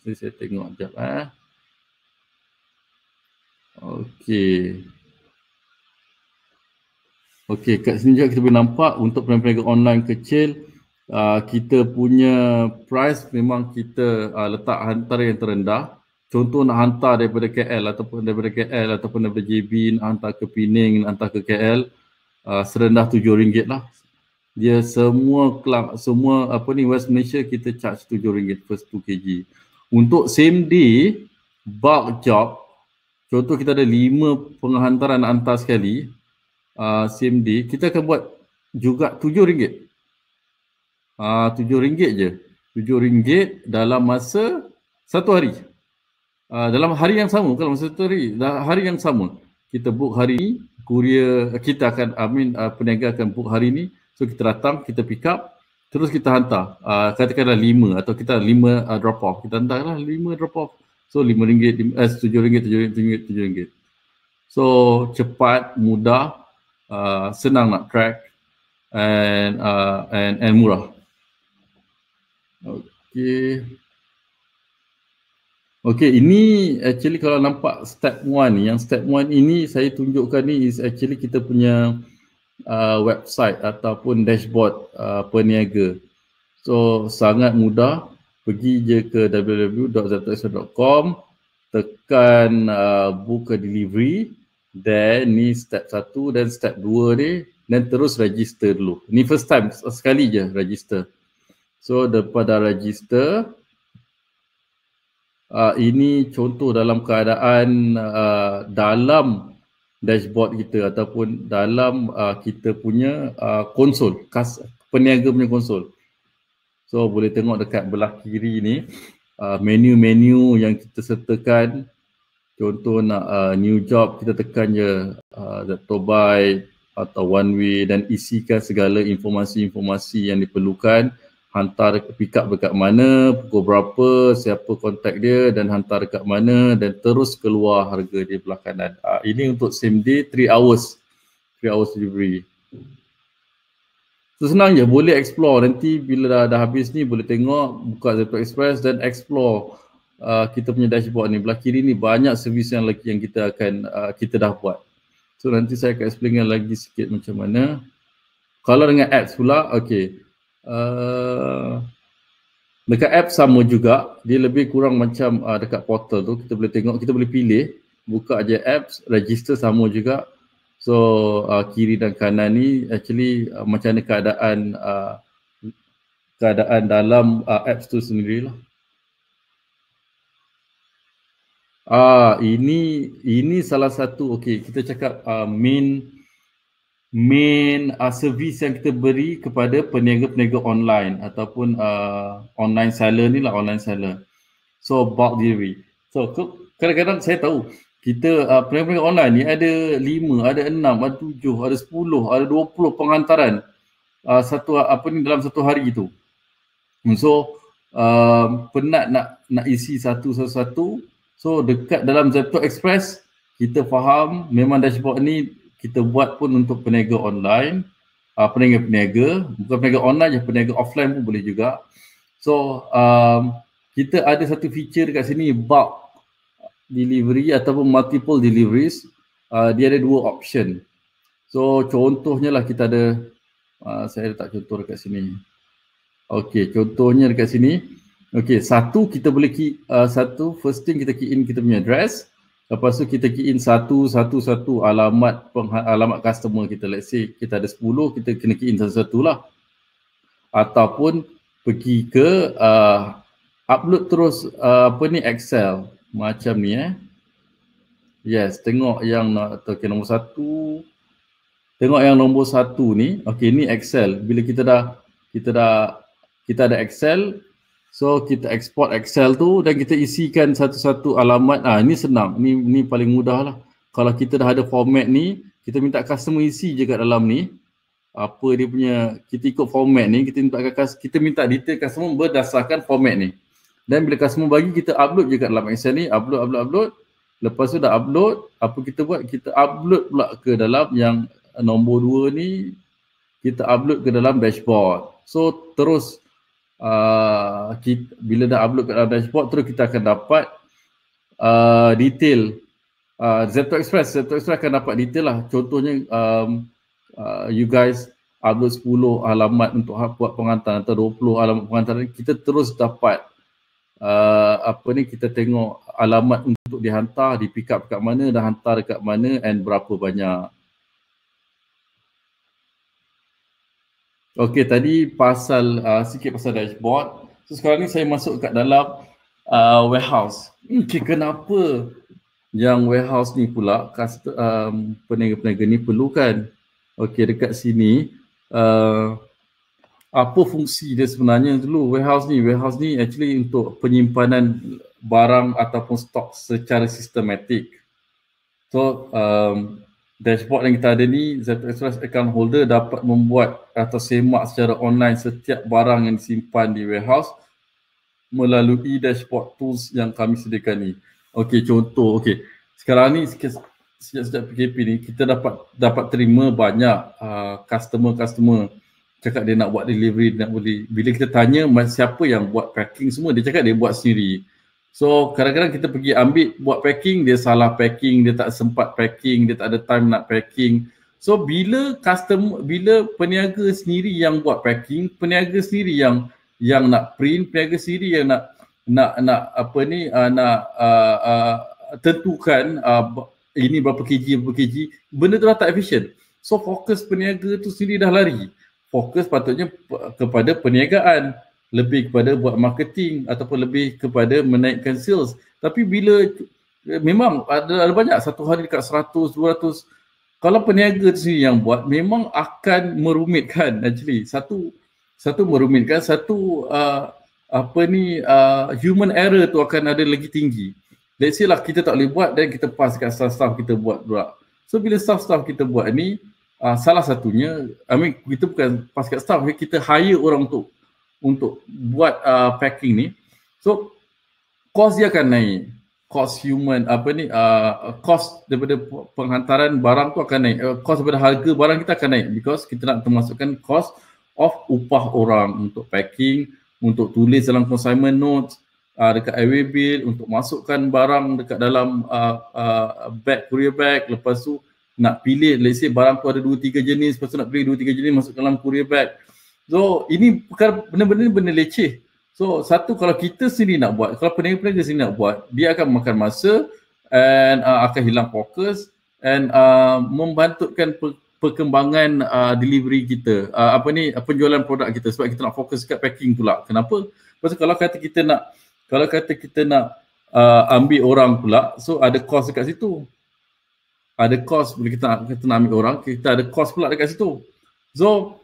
Jadi saya tengok sekejap. Eh. Okey. Okey, kat sini juga kita boleh nampak untuk perniagaan online kecil uh, kita punya price memang kita uh, letak hantar yang terendah. Contoh nak hantar daripada KL ataupun daripada KL ataupun daripada JB nak hantar ke Penang, nak hantar ke KL uh, serendah RM7 lah. Dia semua kelab, semua apa ni West Malaysia kita charge RM7 per 2 kg. Untuk same day bulk job contoh kita ada lima penghantaran antar sekali uh, same day kita akan buat juga tujuh ringgit ah, tujuh ringgit je tujuh ringgit dalam masa satu hari uh, dalam hari yang sama kalau masa satu hari hari yang sama kita book hari ini kurier kita akan amin uh, peniaga akan book hari ini so kita datang kita pick up terus kita hantar uh, katakanlah lima atau kita lima uh, drop off kita hantarlah lima drop off So lima RM5, eh, tujuh ringgit, tujuh ringgit, tujuh ringgit. So cepat, mudah, uh, senang nak track and uh, and and murah. Okay. Okay, ini actually kalau nampak step one ni, yang step one ini saya tunjukkan ni is actually kita punya uh, website ataupun dashboard uh, peniaga. So sangat mudah, pergi je ke www.zaptaxa.com tekan uh, buka delivery then ni step satu dan step dua ni dan terus register dulu. Ni first time sekali je register. So daripada register uh, ini contoh dalam keadaan uh, dalam dashboard kita ataupun dalam uh, kita punya uh, konsol kas, peniaga punya konsol. So boleh tengok dekat belah kiri ni uh, menu-menu yang kita sertakan. Contoh nak uh, new job kita tekan je uh, the by atau one way dan isikan segala informasi-informasi yang diperlukan hantar ke pick up dekat mana, pukul berapa, siapa kontak dia dan hantar dekat mana dan terus keluar harga di belah kanan. Uh, ini untuk same day 3 hours. 3 hours delivery. So senang je boleh explore nanti bila dah, dah habis ni boleh tengok buka Zepto Express dan explore uh, kita punya dashboard ni. Belah kiri ni banyak servis yang lagi yang kita akan uh, kita dah buat. So nanti saya akan explainkan lagi sikit macam mana. Kalau dengan apps pula, okay. Uh, dekat app sama juga, dia lebih kurang macam uh, dekat portal tu. Kita boleh tengok, kita boleh pilih. Buka aja apps, register sama juga. So uh, kiri dan kanan ni actually uh, macam mana keadaan uh, keadaan dalam uh, apps tu sendiri lah. Ah uh, ini ini salah satu okey kita cakap uh, main main uh, servis yang kita beri kepada peniaga-peniaga online ataupun uh, online seller ni lah online seller. So bulk delivery. So kadang-kadang saya tahu kita uh, ah, peringkat online ni ada lima, ada enam, ada tujuh, ada sepuluh, ada 20 penghantaran uh, ah, satu apa ni dalam satu hari tu. Hmm, so uh, penat nak nak isi satu satu So dekat dalam Zepto Express kita faham memang dashboard ni kita buat pun untuk peniaga online, uh, peniaga-peniaga, bukan peniaga online je, peniaga offline pun boleh juga. So um, kita ada satu feature dekat sini bulk delivery ataupun multiple deliveries uh, dia ada dua option so contohnya lah kita ada uh, saya letak contoh dekat sini okey contohnya dekat sini okey satu kita boleh key, uh, satu first thing kita key in kita punya address lepas tu kita key in satu satu satu alamat pengha- alamat customer kita let's say kita ada sepuluh kita kena key in satu-satu lah ataupun pergi ke uh, upload terus uh, apa ni excel macam ni eh. Yes, tengok yang okay, nombor satu. Tengok yang nombor satu ni. Okay, ni Excel. Bila kita dah, kita dah, kita ada Excel. So, kita export Excel tu dan kita isikan satu-satu alamat. Ah, ni senang. Ni, ni paling mudah lah. Kalau kita dah ada format ni, kita minta customer isi je kat dalam ni. Apa dia punya, kita ikut format ni, kita minta, kita minta detail customer berdasarkan format ni. Dan bila customer bagi kita upload je kat dalam Excel ni upload upload upload Lepas tu dah upload apa kita buat kita upload pula ke dalam yang nombor dua ni Kita upload ke dalam dashboard so terus uh, kita, Bila dah upload ke dalam dashboard terus kita akan dapat uh, detail uh, Zepto Express, Zepto Express akan dapat detail lah contohnya um, uh, you guys upload 10 alamat untuk buat pengantaran atau 20 alamat pengantaran kita terus dapat uh, apa ni kita tengok alamat untuk dihantar di pick up kat mana dan hantar dekat mana and berapa banyak Okey tadi pasal uh, sikit pasal dashboard so sekarang ni saya masuk kat dalam uh, warehouse hmm, okay, kenapa yang warehouse ni pula custom, um, peniaga-peniaga ni perlukan Okey dekat sini uh, apa fungsi dia sebenarnya dulu warehouse ni warehouse ni actually untuk penyimpanan barang ataupun stok secara sistematik so um, dashboard yang kita ada ni ZX account holder dapat membuat atau semak secara online setiap barang yang disimpan di warehouse melalui dashboard tools yang kami sediakan ni Okey contoh okey sekarang ni sejak-sejak PKP ni kita dapat dapat terima banyak uh, customer-customer cakap dia nak buat delivery dia nak beli bila kita tanya siapa yang buat packing semua dia cakap dia buat sendiri so kadang-kadang kita pergi ambil buat packing dia salah packing dia tak sempat packing dia tak ada time nak packing so bila custom bila peniaga sendiri yang buat packing peniaga sendiri yang yang nak print peniaga sendiri yang nak nak nak apa ni uh, nak uh, uh, tentukan uh, ini berapa kg berapa kg benda tu dah tak efisien. so fokus peniaga tu sendiri dah lari fokus patutnya kepada perniagaan lebih kepada buat marketing ataupun lebih kepada menaikkan sales tapi bila eh, memang ada, ada banyak satu hari dekat 100 200 kalau peniaga tu sendiri yang buat memang akan merumitkan actually satu satu merumitkan satu uh, apa ni uh, human error tu akan ada lagi tinggi let's say lah kita tak boleh buat dan kita pass dekat staff-staff kita buat pula so bila staff-staff kita buat ni uh, salah satunya I mean kita bukan pasca kat staff kita hire orang untuk untuk buat uh, packing ni so cost dia akan naik cost human apa ni uh, cost daripada penghantaran barang tu akan naik uh, cost daripada harga barang kita akan naik because kita nak termasukkan cost of upah orang untuk packing untuk tulis dalam consignment notes uh, dekat airway bill untuk masukkan barang dekat dalam uh, uh, bag courier bag lepas tu uh, nak pilih let's say barang tu ada dua tiga jenis lepas tu nak pilih dua tiga jenis masuk dalam courier bag so ini perkara benar-benar benda leceh so satu kalau kita sendiri nak buat kalau peniaga-peniaga sendiri nak buat dia akan makan masa and uh, akan hilang fokus and uh, membantutkan pe- perkembangan uh, delivery kita uh, apa ni penjualan produk kita sebab kita nak fokus kat packing pula kenapa pasal kalau kata kita nak kalau kata kita nak uh, ambil orang pula so ada cost kat situ ada kos bila kita nak, kita nak ambil orang, kita ada kos pula dekat situ. So,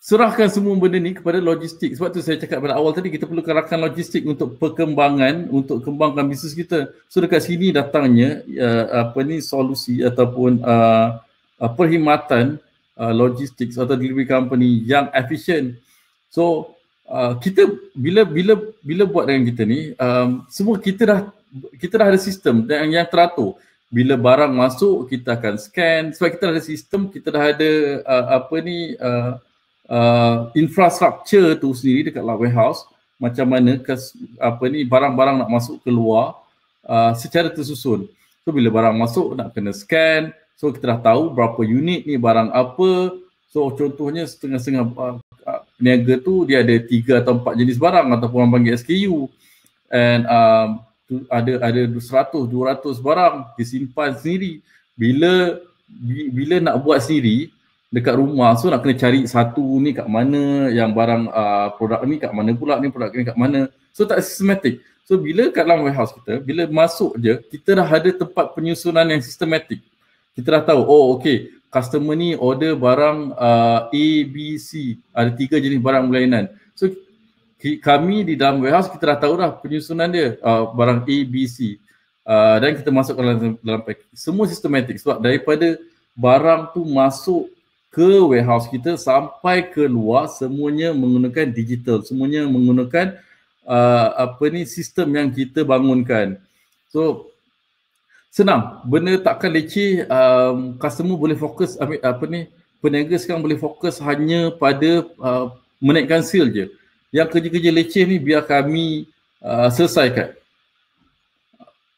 serahkan semua benda ni kepada logistik. Sebab tu saya cakap pada awal tadi, kita perlu rakan logistik untuk perkembangan, untuk kembangkan bisnes kita. So, dekat sini datangnya, uh, apa ni, solusi ataupun uh, uh, perkhidmatan uh, eh, logistik atau delivery company yang efisien. So, uh, kita bila bila bila buat dengan kita ni, um, semua kita dah kita dah ada sistem yang, yang teratur bila barang masuk kita akan scan sebab kita ada sistem kita dah ada uh, apa ni uh, uh, infrastructure tu sendiri dekat lah warehouse macam mana kas apa ni barang-barang nak masuk keluar uh, secara tersusun so bila barang masuk nak kena scan so kita dah tahu berapa unit ni barang apa so contohnya setengah-setengah peniaga uh, uh tu dia ada tiga atau empat jenis barang ataupun orang panggil SKU and um, ada ada 100 200 barang disimpan sendiri bila bila nak buat sendiri dekat rumah so nak kena cari satu ni kat mana yang barang uh, produk ni kat mana pula ni produk ni kat mana so tak sistematik so bila kat dalam warehouse kita bila masuk je kita dah ada tempat penyusunan yang sistematik kita dah tahu oh okey customer ni order barang uh, A B C ada tiga jenis barang berlainan so kami di dalam warehouse kita dah tahu dah penyusunan dia uh, barang A, B, C uh, dan kita masukkan dalam, dalam packaging. Semua sistematik sebab daripada barang tu masuk ke warehouse kita sampai ke luar semuanya menggunakan digital, semuanya menggunakan uh, apa ni sistem yang kita bangunkan. So senang, benda takkan leceh, um, customer boleh fokus apa ni, peniaga sekarang boleh fokus hanya pada uh, menaikkan sale je yang kerja-kerja leceh ni biar kami uh, selesaikan.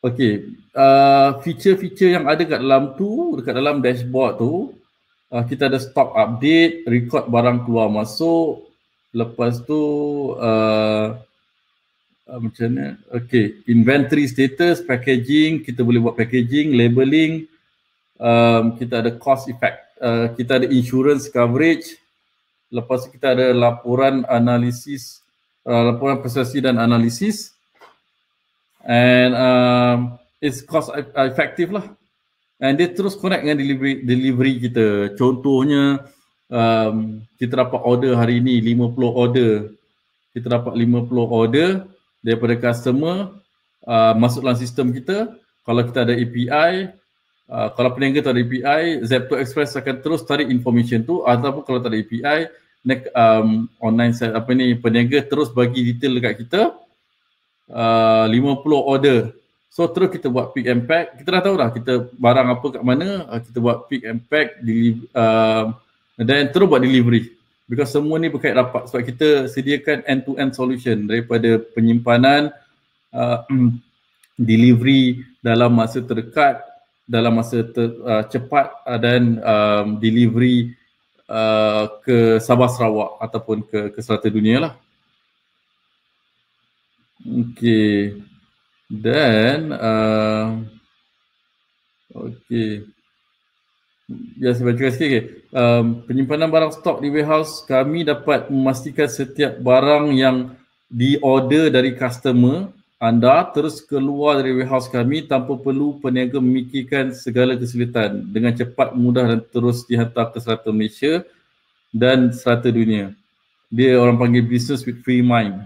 Okey, uh, feature-feature yang ada kat dalam tu, dekat dalam dashboard tu, uh, kita ada stock update, record barang keluar masuk, lepas tu uh, uh, macam mana? Okey, inventory status, packaging, kita boleh buat packaging, labeling, um, kita ada cost effect, uh, kita ada insurance coverage, lepas itu kita ada laporan analisis uh, laporan persepsi dan analisis and um, it's cost e- effective lah and dia terus connect dengan delivery delivery kita contohnya um, kita dapat order hari ini 50 order kita dapat 50 order daripada customer uh, masuk dalam sistem kita kalau kita ada API Uh, kalau peniaga tak ada API, Zepto Express akan terus tarik information tu ataupun kalau tak ada API, um, online set apa ni peniaga terus bagi detail dekat kita uh, 50 order so terus kita buat pick and pack kita dah tahu dah kita barang apa kat mana uh, kita buat pick and pack deliver uh, then terus buat delivery because semua ni berkait rapat sebab kita sediakan end to end solution daripada penyimpanan uh, delivery dalam masa terdekat dalam masa ter, uh, cepat uh, dan um, delivery uh, ke Sabah Sarawak ataupun ke ke serata dunia lah. Okay. Then, uh, okay. Ya, saya baca sikit. Okay. Um, penyimpanan barang stok di warehouse, kami dapat memastikan setiap barang yang di order dari customer anda terus keluar dari warehouse kami tanpa perlu peniaga memikirkan segala kesulitan dengan cepat, mudah dan terus dihantar ke serata Malaysia dan serata dunia. Dia orang panggil business with free mind.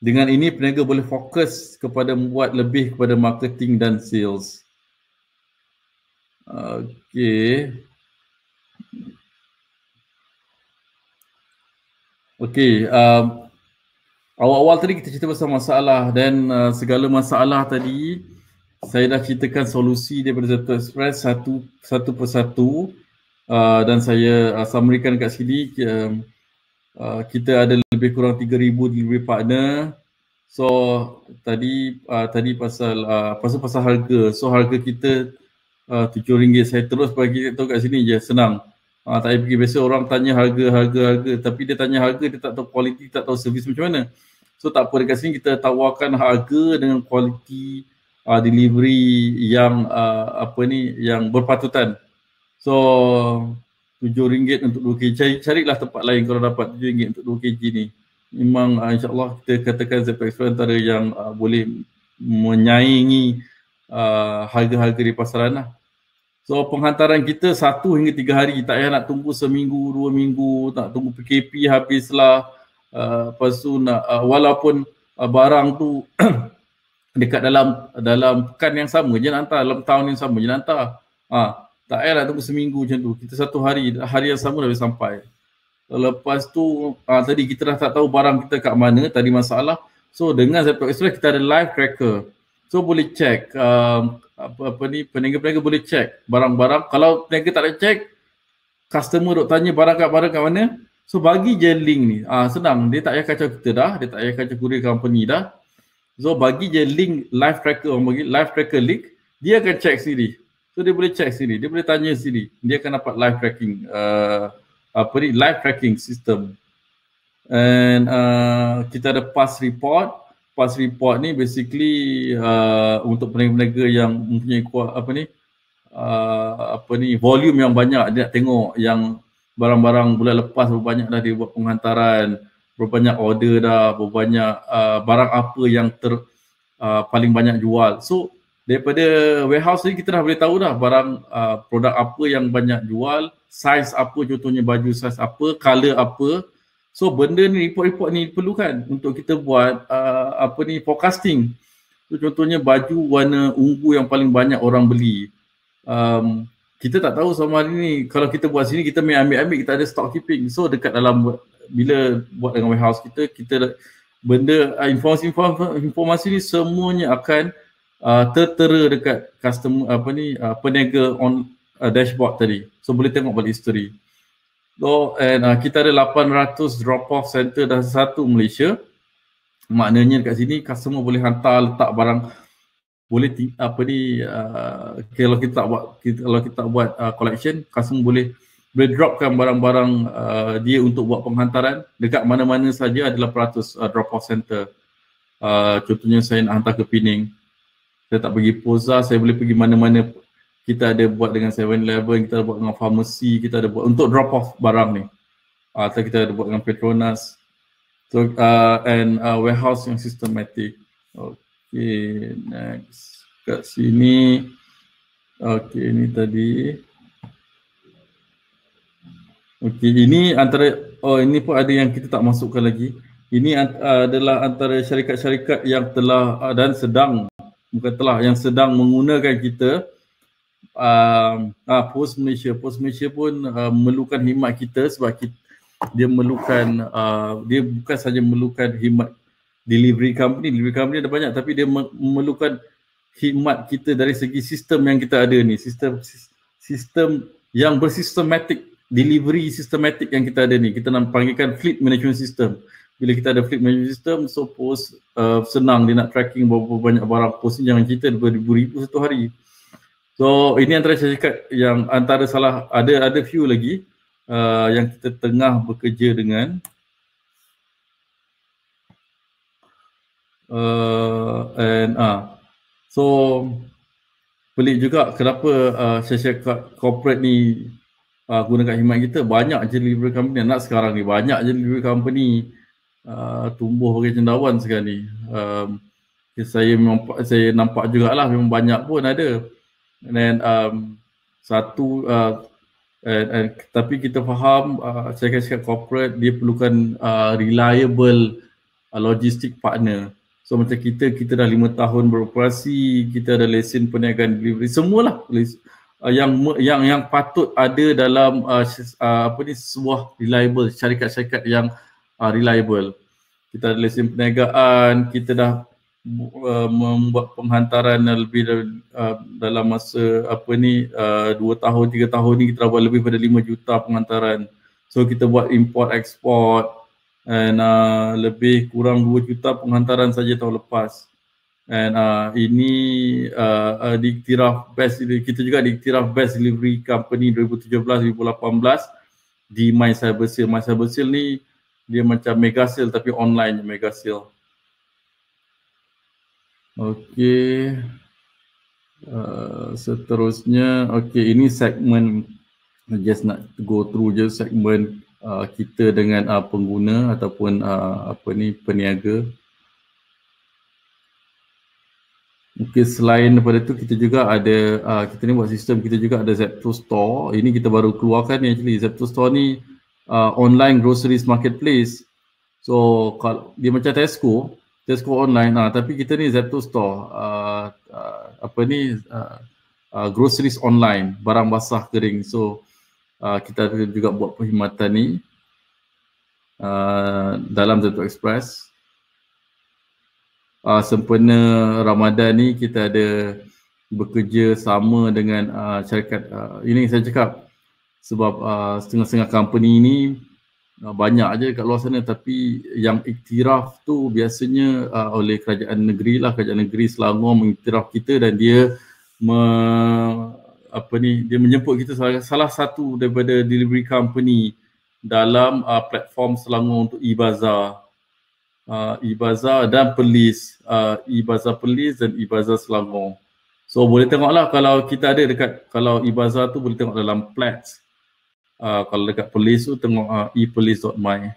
Dengan ini peniaga boleh fokus kepada membuat lebih kepada marketing dan sales. Okay. Okay. Uh, um, awal-awal tadi kita cerita pasal masalah dan uh, segala masalah tadi saya dah ceritakan solusi daripada Zeta Express satu satu persatu uh, dan saya uh, samarkan kat sini uh, uh, kita ada lebih kurang 3000 delivery partner so tadi uh, tadi pasal uh, pasal pasal harga so harga kita uh, RM7 saya terus bagi tahu kat sini je senang uh, tak payah pergi biasa orang tanya harga harga harga tapi dia tanya harga dia tak tahu kualiti tak tahu servis macam mana So tak apa dekat sini kita tawarkan harga dengan kualiti uh, delivery yang uh, apa ni yang berpatutan. So RM7 untuk 2kg. Cari, carilah tempat lain kalau dapat RM7 untuk 2kg ni. Memang uh, insyaAllah kita katakan ZPX antara yang uh, boleh menyaingi uh, harga-harga di pasaran lah. So penghantaran kita satu hingga tiga hari. Tak payah nak tunggu seminggu, dua minggu. Tak tunggu PKP habislah uh, lepas tu nak uh, walaupun uh, barang tu dekat dalam dalam pekan yang sama je nak hantar dalam tahun yang sama je nak hantar ha, tak payahlah tunggu seminggu macam tu kita satu hari hari yang sama dah sampai lepas tu ha, tadi kita dah tak tahu barang kita kat mana tadi masalah so dengan Zepto Express kita ada live tracker so boleh check um, apa, apa ni peniaga-peniaga boleh check barang-barang kalau peniaga tak ada check customer duk tanya barang kat barang kat mana So bagi jeling ni, ah senang dia tak payah kacau kita dah, dia tak payah kacau kurir company dah. So bagi je link live tracker orang bagi live tracker link, dia akan check sendiri. So dia boleh check sini, dia boleh tanya sini. Dia akan dapat live tracking uh, apa ni live tracking system. And uh, kita ada pass report. Pass report ni basically uh, untuk peniaga-peniaga yang mempunyai kuat apa ni uh, apa ni volume yang banyak dia nak tengok yang barang-barang bulan lepas berapa banyak dah dia buat penghantaran, berapa banyak order dah, berapa banyak uh, barang apa yang ter uh, paling banyak jual. So daripada warehouse ni kita dah boleh tahu dah barang uh, produk apa yang banyak jual, size apa contohnya baju size apa, color apa. So benda ni report-report ni perlukan untuk kita buat uh, apa ni forecasting. So, contohnya baju warna ungu yang paling banyak orang beli. Um, kita tak tahu sama hari ni kalau kita buat sini kita main ambil-ambil kita ada stock keeping so dekat dalam bila buat dengan warehouse kita kita benda ah, informasi informasi ni semuanya akan uh, tertera dekat customer apa ni uh, peniaga on uh, dashboard tadi so boleh tengok balik history so and uh, kita ada 800 drop off center dan satu Malaysia maknanya dekat sini customer boleh hantar letak barang boleh apa ni uh, kalau kita tak buat kita, kalau kita tak buat uh, collection customer boleh boleh dropkan barang-barang uh, dia untuk buat penghantaran dekat mana-mana saja adalah peratus uh, drop off center uh, contohnya saya nak hantar ke Penang saya tak pergi Poza saya boleh pergi mana-mana kita ada buat dengan 7-Eleven kita ada buat dengan farmasi kita ada buat untuk drop off barang ni uh, atau kita ada buat dengan Petronas so uh, and uh, warehouse yang systematic okay. Oh. Okay, next. Kat sini. Okay, ini tadi. Okay, ini antara, oh ini pun ada yang kita tak masukkan lagi. Ini adalah antara syarikat-syarikat yang telah ah, dan sedang, bukan telah, yang sedang menggunakan kita Uh, Post Malaysia, Post Malaysia pun uh, memerlukan himat kita sebab kita, dia memerlukan uh, dia bukan saja memerlukan himat delivery company delivery company ada banyak tapi dia memerlukan khidmat kita dari segi sistem yang kita ada ni sistem sistem yang bersistematik delivery sistematik yang kita ada ni kita nak panggilkan fleet management system bila kita ada fleet management system so post uh, senang dia nak tracking berapa banyak barang post ni jangan cerita beribu-ribu satu hari so ini antara saya cakap yang antara salah ada ada few lagi uh, yang kita tengah bekerja dengan uh, and ah uh, so pelik juga kenapa uh, ah, syarikat corporate ni uh, gunakan himat kita banyak je delivery company nak sekarang ni banyak je delivery company uh, tumbuh bagi cendawan sekarang ni um, saya memang saya nampak jugalah memang banyak pun ada and then um, satu uh, and, and, tapi kita faham uh, syarikat-syarikat corporate dia perlukan uh, reliable uh, logistic partner So macam kita, kita dah lima tahun beroperasi, kita ada lesen perniagaan delivery, semualah uh, yang yang yang patut ada dalam uh, uh, apa ni sebuah reliable syarikat-syarikat yang uh, reliable. Kita ada lesen perniagaan, kita dah uh, membuat penghantaran lebih uh, dalam masa apa ni uh, tahun tiga tahun ni kita dah buat lebih pada lima juta penghantaran. So kita buat import export, and uh, lebih kurang 2 juta penghantaran saja tahun lepas and uh, ini uh, uh, diiktiraf best kita juga diiktiraf best delivery company 2017 2018 di my cyber sale my cyber sale ni dia macam mega sale tapi online mega sale Okay, uh, seterusnya Okay, ini segmen just nak go through je segmen uh, kita dengan uh, pengguna ataupun uh, apa ni peniaga Mungkin okay, selain daripada tu kita juga ada uh, kita ni buat sistem kita juga ada Zepto Store. Ini kita baru keluarkan ni actually Zepto Store ni uh, online groceries marketplace. So kalau dia macam Tesco, Tesco online lah tapi kita ni Zepto Store uh, uh, apa ni uh, uh, groceries online, barang basah kering. So uh, uh, kita juga buat perkhidmatan ni uh, dalam Zatuk Express uh, sempena Ramadan ni kita ada bekerja sama dengan uh, syarikat uh, ini saya cakap sebab uh, setengah-setengah company ni uh, banyak aja kat luar sana tapi yang iktiraf tu biasanya uh, oleh kerajaan negeri lah kerajaan negeri Selangor mengiktiraf kita dan dia me- apa ni dia menjemput kita salah, salah satu daripada delivery company dalam uh, platform Selangor untuk e-bazaar uh, e-bazaar dan pelis uh, e-bazaar pelis dan e-bazaar Selangor so boleh tengoklah kalau kita ada dekat kalau e-bazaar tu boleh tengok dalam plat uh, kalau dekat pelis tu tengok uh, e-pelis.my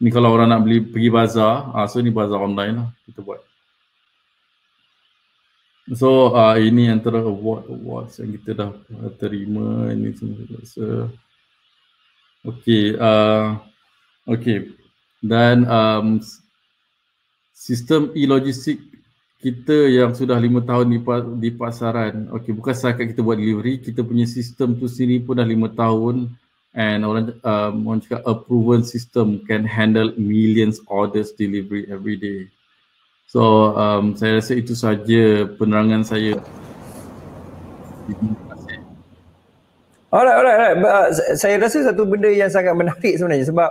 ni kalau orang nak beli pergi bazaar uh, so ni bazaar online lah kita buat So uh, ini antara award-awards yang kita dah terima ini semua rasa Okay, uh, ah, okay. Dan um, sistem e-logistik kita yang sudah lima tahun di, di pasaran Okay, bukan sahaja kita buat delivery, kita punya sistem tu sendiri pun dah lima tahun And orang, um, orang cakap a proven system can handle millions orders delivery every day So um, saya rasa itu saja penerangan saya. Alright, alright, alright. Uh, saya rasa satu benda yang sangat menarik sebenarnya sebab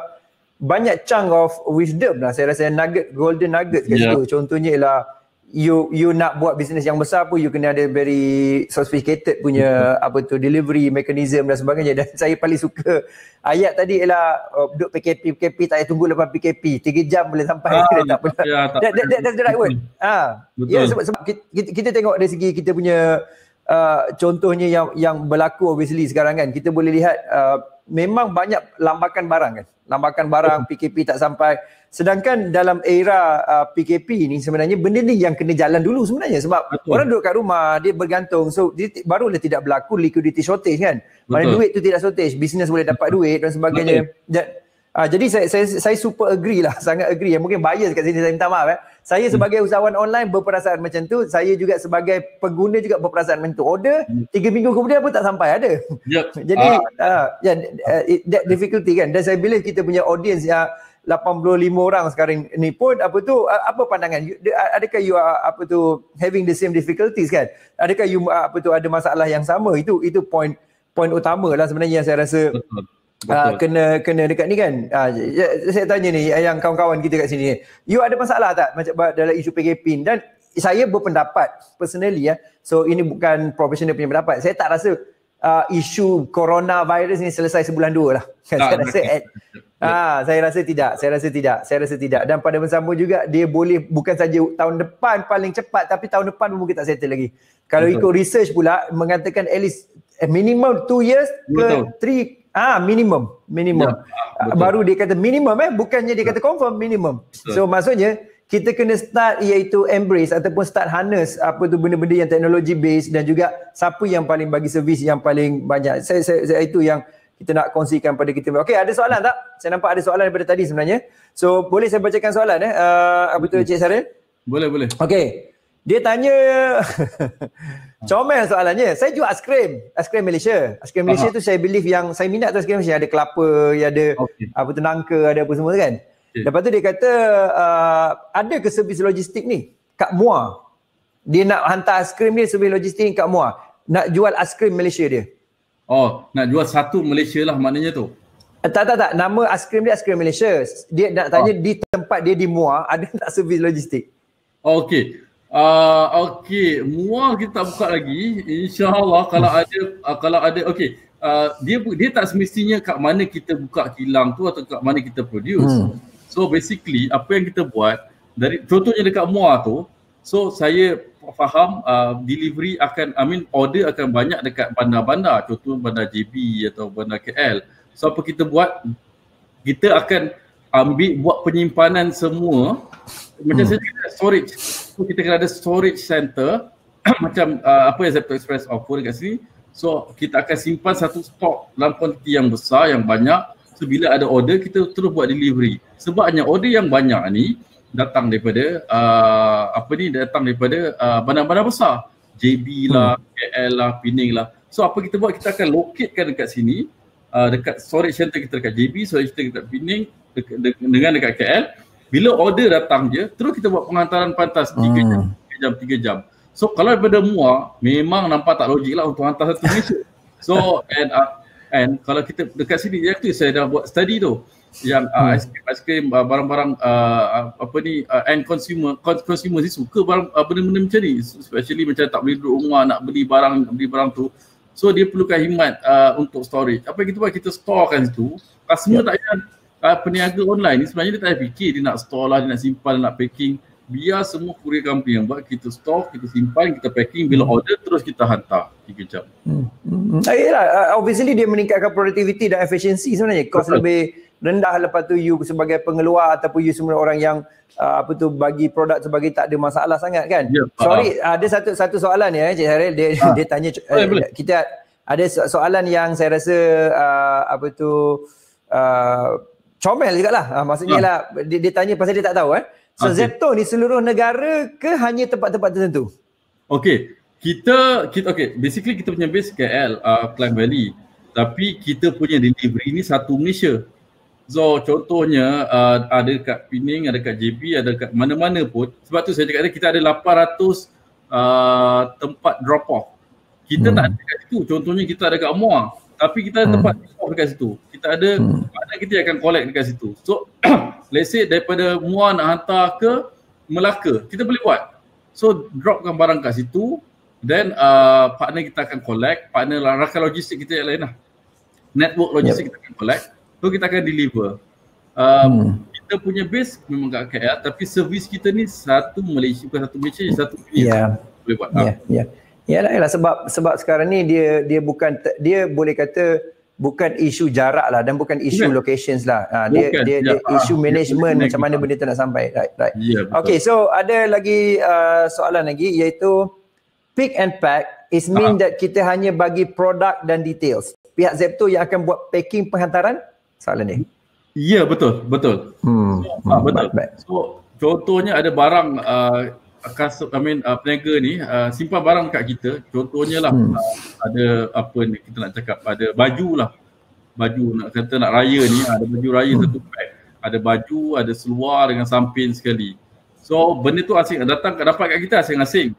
banyak chunk of wisdom lah. Saya rasa nugget, golden nugget kat yeah. situ. Contohnya ialah you you nak buat bisnes yang besar pun you kena ada very sophisticated punya mm-hmm. apa tu delivery mechanism dan sebagainya dan saya paling suka ayat tadi ialah uh, duduk PKP PKP tak payah tunggu lepas PKP 3 jam boleh sampai ah, dah tak pernah ya, that, that, that's the right word ha Betul. Yeah, sebab, sebab kita, kita tengok dari segi kita punya uh, contohnya yang yang berlaku obviously sekarang kan kita boleh lihat uh, memang banyak lambakan barang kan lambakan barang PKP tak sampai Sedangkan dalam era uh, PKP ni sebenarnya benda ni yang kena jalan dulu sebenarnya sebab Betul. orang duduk kat rumah dia bergantung so dia t- barulah tidak berlaku liquidity shortage kan. Mana duit tu tidak shortage, bisnes boleh dapat Betul. duit dan sebagainya. Dan, uh, ah, jadi saya, saya saya super agree lah, sangat agree. Yang mungkin bias kat sini saya minta maaf eh. Saya hmm. sebagai usahawan online berperasaan macam tu, saya juga sebagai pengguna juga berperasaan macam tu. Order hmm. tiga minggu kemudian pun tak sampai ada. Yep. Ya. jadi uh. Ah. Uh, ah, yeah, uh, that difficulty kan. Dan saya bila kita punya audience yang uh, 85 orang sekarang ni pun apa tu apa pandangan adakah you are, apa tu having the same difficulties kan adakah you apa tu ada masalah yang sama itu itu point point utamalah sebenarnya yang saya rasa Betul. Uh, kena kena dekat ni kan uh, saya tanya ni yang kawan-kawan kita kat sini you ada masalah tak macam dalam isu PKP dan saya berpendapat personally ya so ini bukan profesional punya pendapat saya tak rasa uh, isu coronavirus ni selesai sebulan dua lah. Ah, saya rasa at, ah, saya rasa tidak, saya rasa tidak, saya rasa tidak. Dan pada masa sama juga dia boleh bukan saja tahun depan paling cepat tapi tahun depan mungkin tak settle lagi. Kalau Betul. ikut research pula mengatakan at least eh, minimum 2 years ke three. ah minimum minimum ya. baru dia kata minimum eh bukannya dia kata confirm minimum Betul. so maksudnya kita kena start iaitu embrace ataupun start harness apa tu benda-benda yang teknologi based dan juga siapa yang paling bagi servis yang paling banyak. Saya, saya, saya itu yang kita nak kongsikan pada kita. Okey, ada soalan tak? Saya nampak ada soalan daripada tadi sebenarnya. So, boleh saya bacakan soalan eh? Uh, apa tu Encik Saril? Boleh, boleh. Okey. Dia tanya comel soalannya. Saya jual ice cream, ice cream Malaysia. Ice cream Malaysia Aha. tu saya believe yang saya minat tu es krim Malaysia ada kelapa, ada okay. apa tu nangka, ada apa semua tu kan. Okay. Hmm. Lepas tu dia kata uh, ada ke servis logistik ni kat Mua? Dia nak hantar aiskrim dia servis logistik ni kat Mua. Nak jual aiskrim Malaysia dia. Oh, nak jual satu Malaysia lah maknanya tu. Uh, tak tak tak, nama aiskrim dia aiskrim Malaysia. Dia nak tanya oh. di tempat dia di Mua ada tak servis logistik? Oh, okey. Uh, okey, Mua kita buka lagi. Insya-Allah kalau ada uh, kalau ada okey. Uh, dia dia tak semestinya kat mana kita buka kilang tu atau kat mana kita produce hmm. So basically apa yang kita buat dari contohnya dekat Muar tu, so saya faham uh, delivery akan I mean order akan banyak dekat bandar-bandar contoh bandar JB atau bandar KL. So apa kita buat? Kita akan ambil buat penyimpanan semua macam hmm. saya cakap storage. So kita kena ada storage center macam uh, apa yang Zepto Express offer dekat sini. So kita akan simpan satu stok dalam kuantiti yang besar yang banyak So bila ada order kita terus buat delivery. Sebabnya order yang banyak ni datang daripada uh, apa ni datang daripada uh, bandar-bandar besar. JB lah, hmm. KL lah, Penang lah. So apa kita buat kita akan locatekan dekat sini uh, dekat storage center kita dekat JB, storage center kita dekat Penang dekat, de- dengan dekat KL. Bila order datang je, terus kita buat penghantaran pantas 3 hmm. jam, 3 jam, 3 jam. So kalau daripada muar, memang nampak tak logik lah untuk hantar satu mesej. So and uh, And kalau kita dekat sini, ya, saya dah buat study tu yang uh, ice cream, barang-barang uh, apa ni uh, ah, and consumer consumer ni suka barang uh, benda-benda macam ni especially macam tak boleh duduk rumah nak beli barang nak beli barang tu so dia perlukan himat uh, untuk storage apa yang kita buat kita storekan situ customer yeah. tak payah uh, peniaga online ni sebenarnya dia tak payah fikir dia nak store lah dia nak simpan nak packing biar semua kurir company yang buat kita stok kita simpan, kita packing bila hmm. order terus kita hantar 3 jam. Hmm. hmm. Ayalah, ah, ah, obviously dia meningkatkan productivity dan efficiency sebenarnya. Cost Betul. lebih rendah lepas tu you sebagai pengeluar ataupun you semua orang yang uh, apa tu bagi produk sebagai tak ada masalah sangat kan. Yeah. Ya, Sorry, uh. ada satu satu soalan ya Cik Haril dia uh. dia tanya boleh, uh, ya, boleh. kita ada so- soalan yang saya rasa uh, apa tu uh, comel juga lah. maksudnya uh. lah dia, dia tanya pasal dia tak tahu eh. So okay. Zepto ni seluruh negara ke hanya tempat-tempat tertentu? Okay. Kita, kita okay. Basically kita punya base KL, uh, Klang Valley. Tapi kita punya delivery ni satu Malaysia. So contohnya uh, ada dekat Penang, ada dekat JB, ada dekat mana-mana pun. Sebab tu saya cakap kita ada 800 uh, tempat drop off. Kita hmm. tak ada dekat situ. Contohnya kita ada dekat Muar. Tapi kita ada hmm. tempat drop off dekat situ. Kita ada, hmm. mana kita akan collect dekat situ. So let's say daripada Muar nak hantar ke Melaka, kita boleh buat. So dropkan barang kat situ, then uh, partner kita akan collect, partner lah, rakan logistik kita yang lain lah. Network logistik yep. kita akan collect, so kita akan deliver. Um, hmm. Kita punya base memang kat KL tapi servis kita ni satu Malaysia, bukan satu Malaysia, satu Malaysia. Yeah. Boleh buat. Yeah. Ha? Yeah. Yalah, yalah sebab sebab sekarang ni dia dia bukan dia boleh kata bukan isu jarak lah dan bukan isu yeah. locations lah. Ha, dia bukan. dia, dia ya. Ah, isu ya, management ya. macam mana benda tu nak sampai. Right, right. Ya, okay, so ada lagi uh, soalan lagi iaitu pick and pack is mean ha. that kita hanya bagi produk dan details. Pihak Zepto yang akan buat packing penghantaran? Soalan ni. Ya, betul. Betul. Hmm. Ha, betul. Baik, baik. So, contohnya ada barang uh, customer, I mean uh, peniaga ni uh, simpan barang dekat kita contohnya lah hmm. uh, ada apa ni kita nak cakap ada baju lah baju nak kata nak raya ni ada baju raya hmm. satu pack ada baju ada seluar dengan samping sekali so benda tu asing datang dapat kat kita asing-asing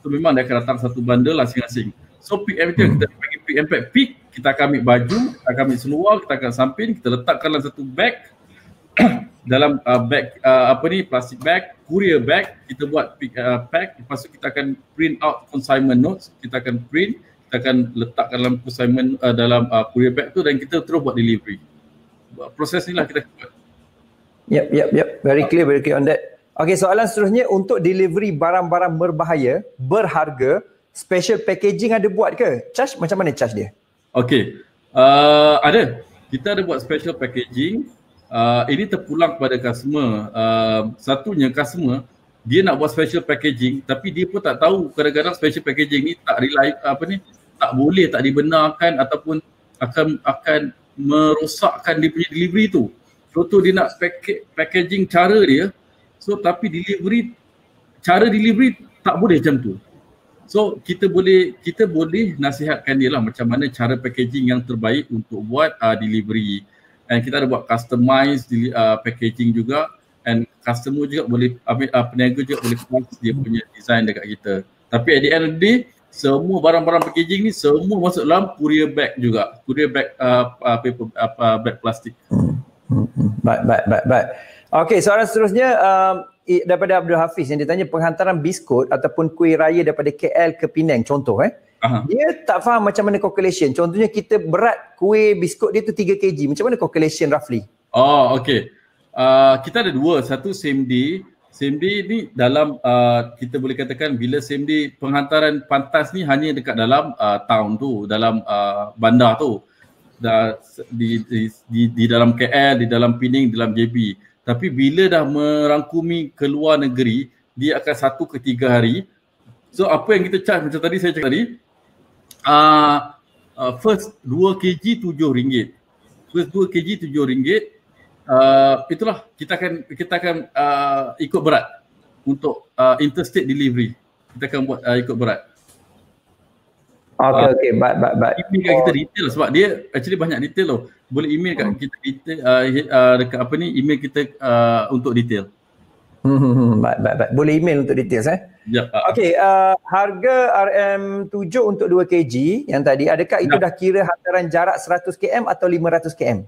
so memang dia akan datang satu bundle lah asing-asing so PM tu hmm. kita bagi PM pack pick kita akan ambil baju kita akan ambil seluar kita akan samping kita letakkan dalam satu bag dalam uh, bag uh, apa ni plastic bag courier bag kita buat pick, uh, pack lepas tu kita akan print out consignment notes kita akan print kita akan letak dalam consignment uh, dalam uh, courier bag tu dan kita terus buat delivery proses ni lah kita buat yep yep yep very clear very clear on that Okay, soalan seterusnya untuk delivery barang-barang berbahaya berharga special packaging ada buat ke charge macam mana charge dia Okay, uh, ada kita ada buat special packaging Ah, ini terpulang kepada customer. Uh, satunya customer dia nak buat special packaging tapi dia pun tak tahu kadang-kadang special packaging ni tak rely apa ni tak boleh tak dibenarkan ataupun akan akan merosakkan dia punya delivery tu. Contoh dia nak pack- packaging cara dia so tapi delivery cara delivery tak boleh macam tu. So kita boleh kita boleh nasihatkan dia lah macam mana cara packaging yang terbaik untuk buat uh, delivery and kita ada buat customized uh, packaging juga and customer juga boleh uh, peniaga juga boleh post dia punya design dekat kita tapi at the end of the day semua barang-barang packaging ni semua masuk dalam courier bag juga courier bag uh, uh paper apa uh, bag plastik baik baik baik baik okey soalan seterusnya um, daripada Abdul Hafiz yang ditanya penghantaran biskut ataupun kuih raya daripada KL ke Penang contoh eh Aha. Dia tak faham macam mana calculation. Contohnya kita berat kuih biskut dia tu 3 kg. Macam mana calculation roughly? Oh, okay. Uh, kita ada dua. Satu same day. Same day ni dalam uh, kita boleh katakan bila same day penghantaran pantas ni hanya dekat dalam uh, town tu, dalam uh, bandar tu. Da, di, di, di, di dalam KL, di dalam Penang, dalam JB. Tapi bila dah merangkumi keluar negeri, dia akan satu ke tiga hari. So apa yang kita charge macam tadi saya cakap tadi, uh, uh, first 2 kg 7 ringgit. First 2 kg 7 ringgit. Uh, itulah kita akan kita akan uh, ikut berat untuk uh, interstate delivery. Kita akan buat uh, ikut berat. Okay, uh, okay. But, but, but. Email kita detail sebab dia actually banyak detail tau. Boleh email kat hmm. kita detail, uh, uh, dekat apa ni, email kita uh, untuk detail. Hmm, baik, baik, baik. Boleh email untuk details eh. Ya. Okey, uh, harga RM7 untuk 2 kg yang tadi, adakah itu ya. dah kira hantaran jarak 100 km atau 500 km?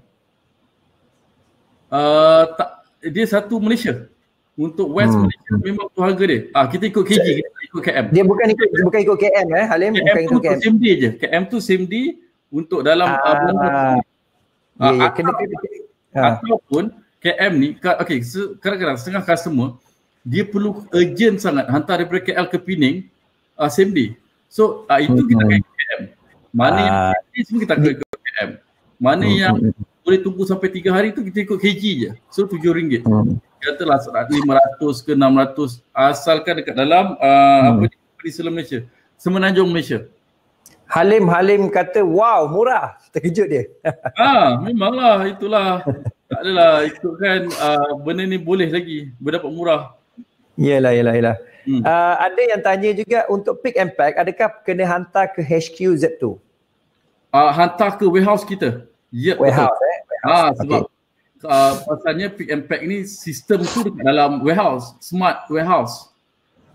Uh, tak. Dia satu Malaysia. Untuk West hmm. Malaysia memang tu harga dia. Ah uh, kita ikut kg, kita ikut km. Dia bukan ikut bukan ikut km eh, Halim, KM bukan ikut KM. Same je. KM tu same untuk dalam uh, uh, Ya, ya. Atau, ah, kena, kena, kena. Ataupun KM ni okey kadang-kadang setengah customer dia perlu urgent sangat hantar daripada KL ke Penang uh, same day. So uh, itu kita hmm. kena uh KM. Mana uh yang ah. semua kita kena ikut KM. Mana uh-huh. yang boleh tunggu sampai tiga hari tu kita ikut KG je. So RM7. Uh-huh. Hmm. Katalah RM500 ke RM600 asalkan dekat dalam uh, uh apa di seluruh Malaysia. Semenanjung Malaysia. Halim Halim kata wow murah terkejut dia. Ah memanglah itulah Tak adalah ikutkan uh, benda ni boleh lagi berdapat murah. Yalah yalah yalah. Hmm. Uh, ada yang tanya juga untuk pick and pack adakah kena hantar ke HQ Z2? Uh, hantar ke warehouse kita. Yep, warehouse betul. eh. Warehouse. Ah, sebab okay. Uh, pasalnya pick and pack ni sistem tu dalam warehouse, smart warehouse.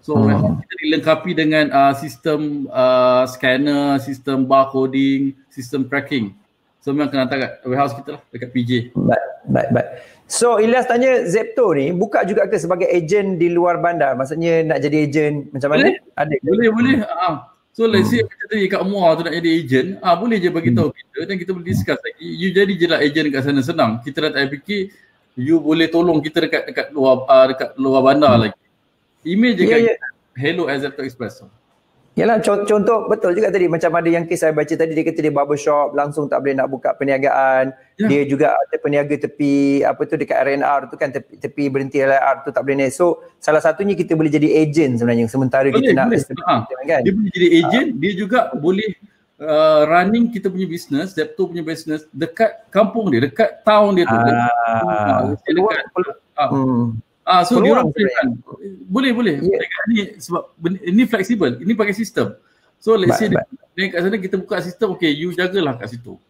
So hmm. warehouse kita dilengkapi dengan uh, sistem uh, scanner, sistem barcoding, sistem tracking. So memang kena hantar kat warehouse kita lah dekat PJ. Baik, baik, baik. So Ilyas tanya Zepto ni buka juga ke sebagai ejen di luar bandar? Maksudnya nak jadi ejen macam mana? Boleh, Ada boleh. boleh. Ha. So let's say macam tadi kat Muar tu nak jadi ejen, ha, ah, boleh je bagi hmm. tahu hmm. kita dan kita boleh discuss lagi. You jadi je lah ejen kat sana senang. Kita dah tak fikir you boleh tolong kita dekat dekat luar dekat luar bandar hmm. lagi. Email je yeah, kat yeah. hello at Zepto Express. Yalah contoh betul juga tadi macam ada yang kes saya baca tadi dia kata dia shop langsung tak boleh nak buka perniagaan yeah. dia juga ada peniaga tepi apa tu dekat RNR tu kan tepi, tepi berhenti LR tu tak boleh naik so salah satunya kita boleh jadi agent sebenarnya sementara boleh, kita nak boleh. Ha. Kan? dia boleh jadi ha. agent ha. dia juga boleh uh, running kita punya business laptop punya business dekat kampung dia dekat town dia tu ah. ha. dekat, ha. dekat, dekat ha. Hmm. Ah so dia orang boleh boleh. Yeah. Ini sebab ini fleksibel. Ini pakai sistem. So let's but, say dia, dia kat sana kita buka sistem okay you jagalah kat situ.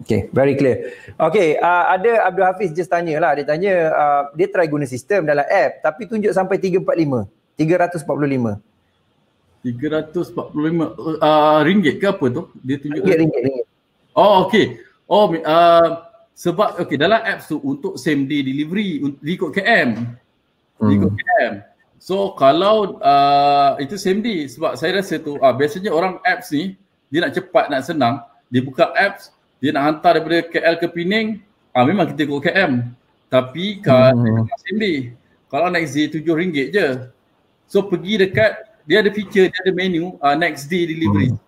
Okay, very clear. Okay, uh, ada Abdul Hafiz just tanya lah. Dia tanya, uh, dia try guna sistem dalam app tapi tunjuk sampai 345. 345. 345 uh, ringgit ke apa tu? Dia tunjuk ringgit, ringgit, ringgit. Oh, okay. Oh, uh, sebab okey dalam apps tu untuk same day delivery ikut KM hmm. ikut KM so kalau uh, itu same day sebab saya rasa tu uh, biasanya orang apps ni dia nak cepat nak senang dia buka apps dia nak hantar daripada KL ke Penang uh, memang kita ikut KM tapi kalau hmm. same day kalau next day tujuh ringgit je so pergi dekat dia ada feature dia ada menu uh, next day delivery hmm.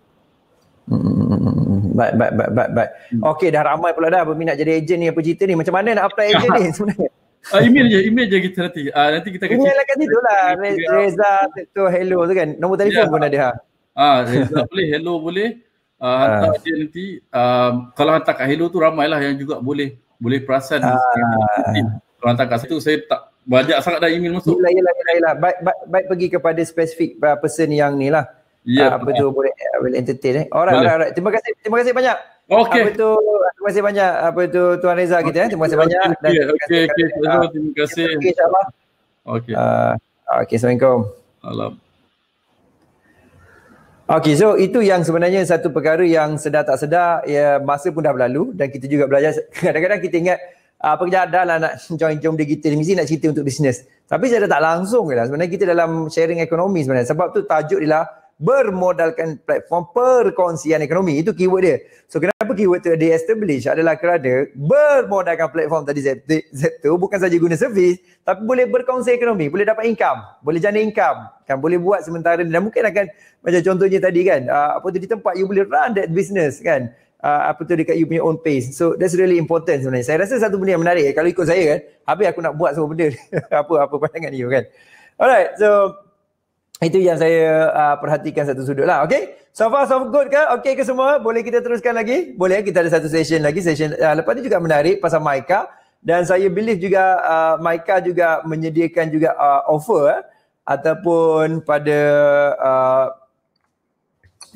Baik, baik, baik, baik. but hmm. okey dah ramai pula dah berminat jadi ejen ni apa cerita ni macam mana nak apply ejen ni sebenarnya Uh, email je, email je kita nanti. Uh, nanti kita akan email kat situ lah. Reza, tu hello tu kan. Nombor ya. telefon yeah. pun ada. Ha? Ah, Reza boleh, hello boleh. Uh, hantar uh. dia nanti. Um, kalau hantar kat hello tu ramailah yang juga boleh. Boleh perasan. Uh. Kalau hantar kat situ saya tak banyak sangat dah email masuk. Yelah, yelah, yelah. yelah. Baik, baik, baik pergi kepada spesifik person yang ni lah yeah, ya, apa tu boleh boleh entertain eh. Alright, alright, alright. Terima kasih terima kasih banyak. Okey. Apa tu terima kasih banyak apa tu Tuan Reza okay. kita eh. Terima kasih okay. banyak. Okey okey okay. terima, okay. terima kasih. Okey Allah. Okey. Ah uh, okey Assalamualaikum. Alam. Okey so itu yang sebenarnya satu perkara yang sedar tak sedar ya masa pun dah berlalu dan kita juga belajar kadang-kadang kita ingat uh, ah, pekerja dah lah nak join jom dia kita mesti nak cerita untuk bisnes tapi saya dah tak langsung ke lah sebenarnya kita dalam sharing ekonomi sebenarnya sebab tu tajuk dia lah bermodalkan platform perkongsian ekonomi. Itu keyword dia. So kenapa keyword tu dia establish adalah kerana bermodalkan platform tadi Zepto bukan saja guna servis tapi boleh berkongsi ekonomi, boleh dapat income, boleh jana income, kan boleh buat sementara dan mungkin akan macam contohnya tadi kan, ah, apa tu di tempat you boleh run that business kan. Uh, apa tu dekat you punya own pace. So that's really important sebenarnya. Saya rasa satu benda yang menarik kalau ikut saya kan, habis aku nak buat semua benda. apa apa pandangan you kan. Alright, so itu yang saya uh, perhatikan satu sudut lah. Okay. So far so good ke? Okay ke semua? Boleh kita teruskan lagi? Boleh kita ada satu session lagi. Session uh, lepas ni juga menarik pasal Maika. Dan saya believe juga uh, Maika juga menyediakan juga uh, offer eh? ataupun pada uh,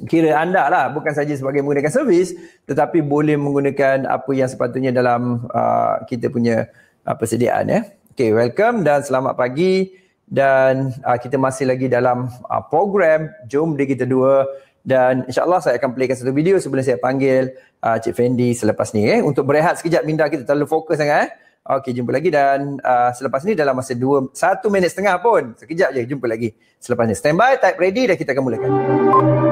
kira anda lah bukan saja sebagai menggunakan servis tetapi boleh menggunakan apa yang sepatutnya dalam uh, kita punya uh, persediaan ya. Eh? Okay welcome dan selamat pagi dan uh, kita masih lagi dalam uh, program Jom Diri Kita Dua dan insyaAllah saya akan playkan satu video sebelum saya panggil uh, Cik Fendi selepas ni eh. untuk berehat sekejap minda kita terlalu fokus sangat eh. Okey jumpa lagi dan uh, selepas ni dalam masa dua, satu minit setengah pun sekejap je jumpa lagi selepas ni. Standby, type ready dan kita akan mulakan. mm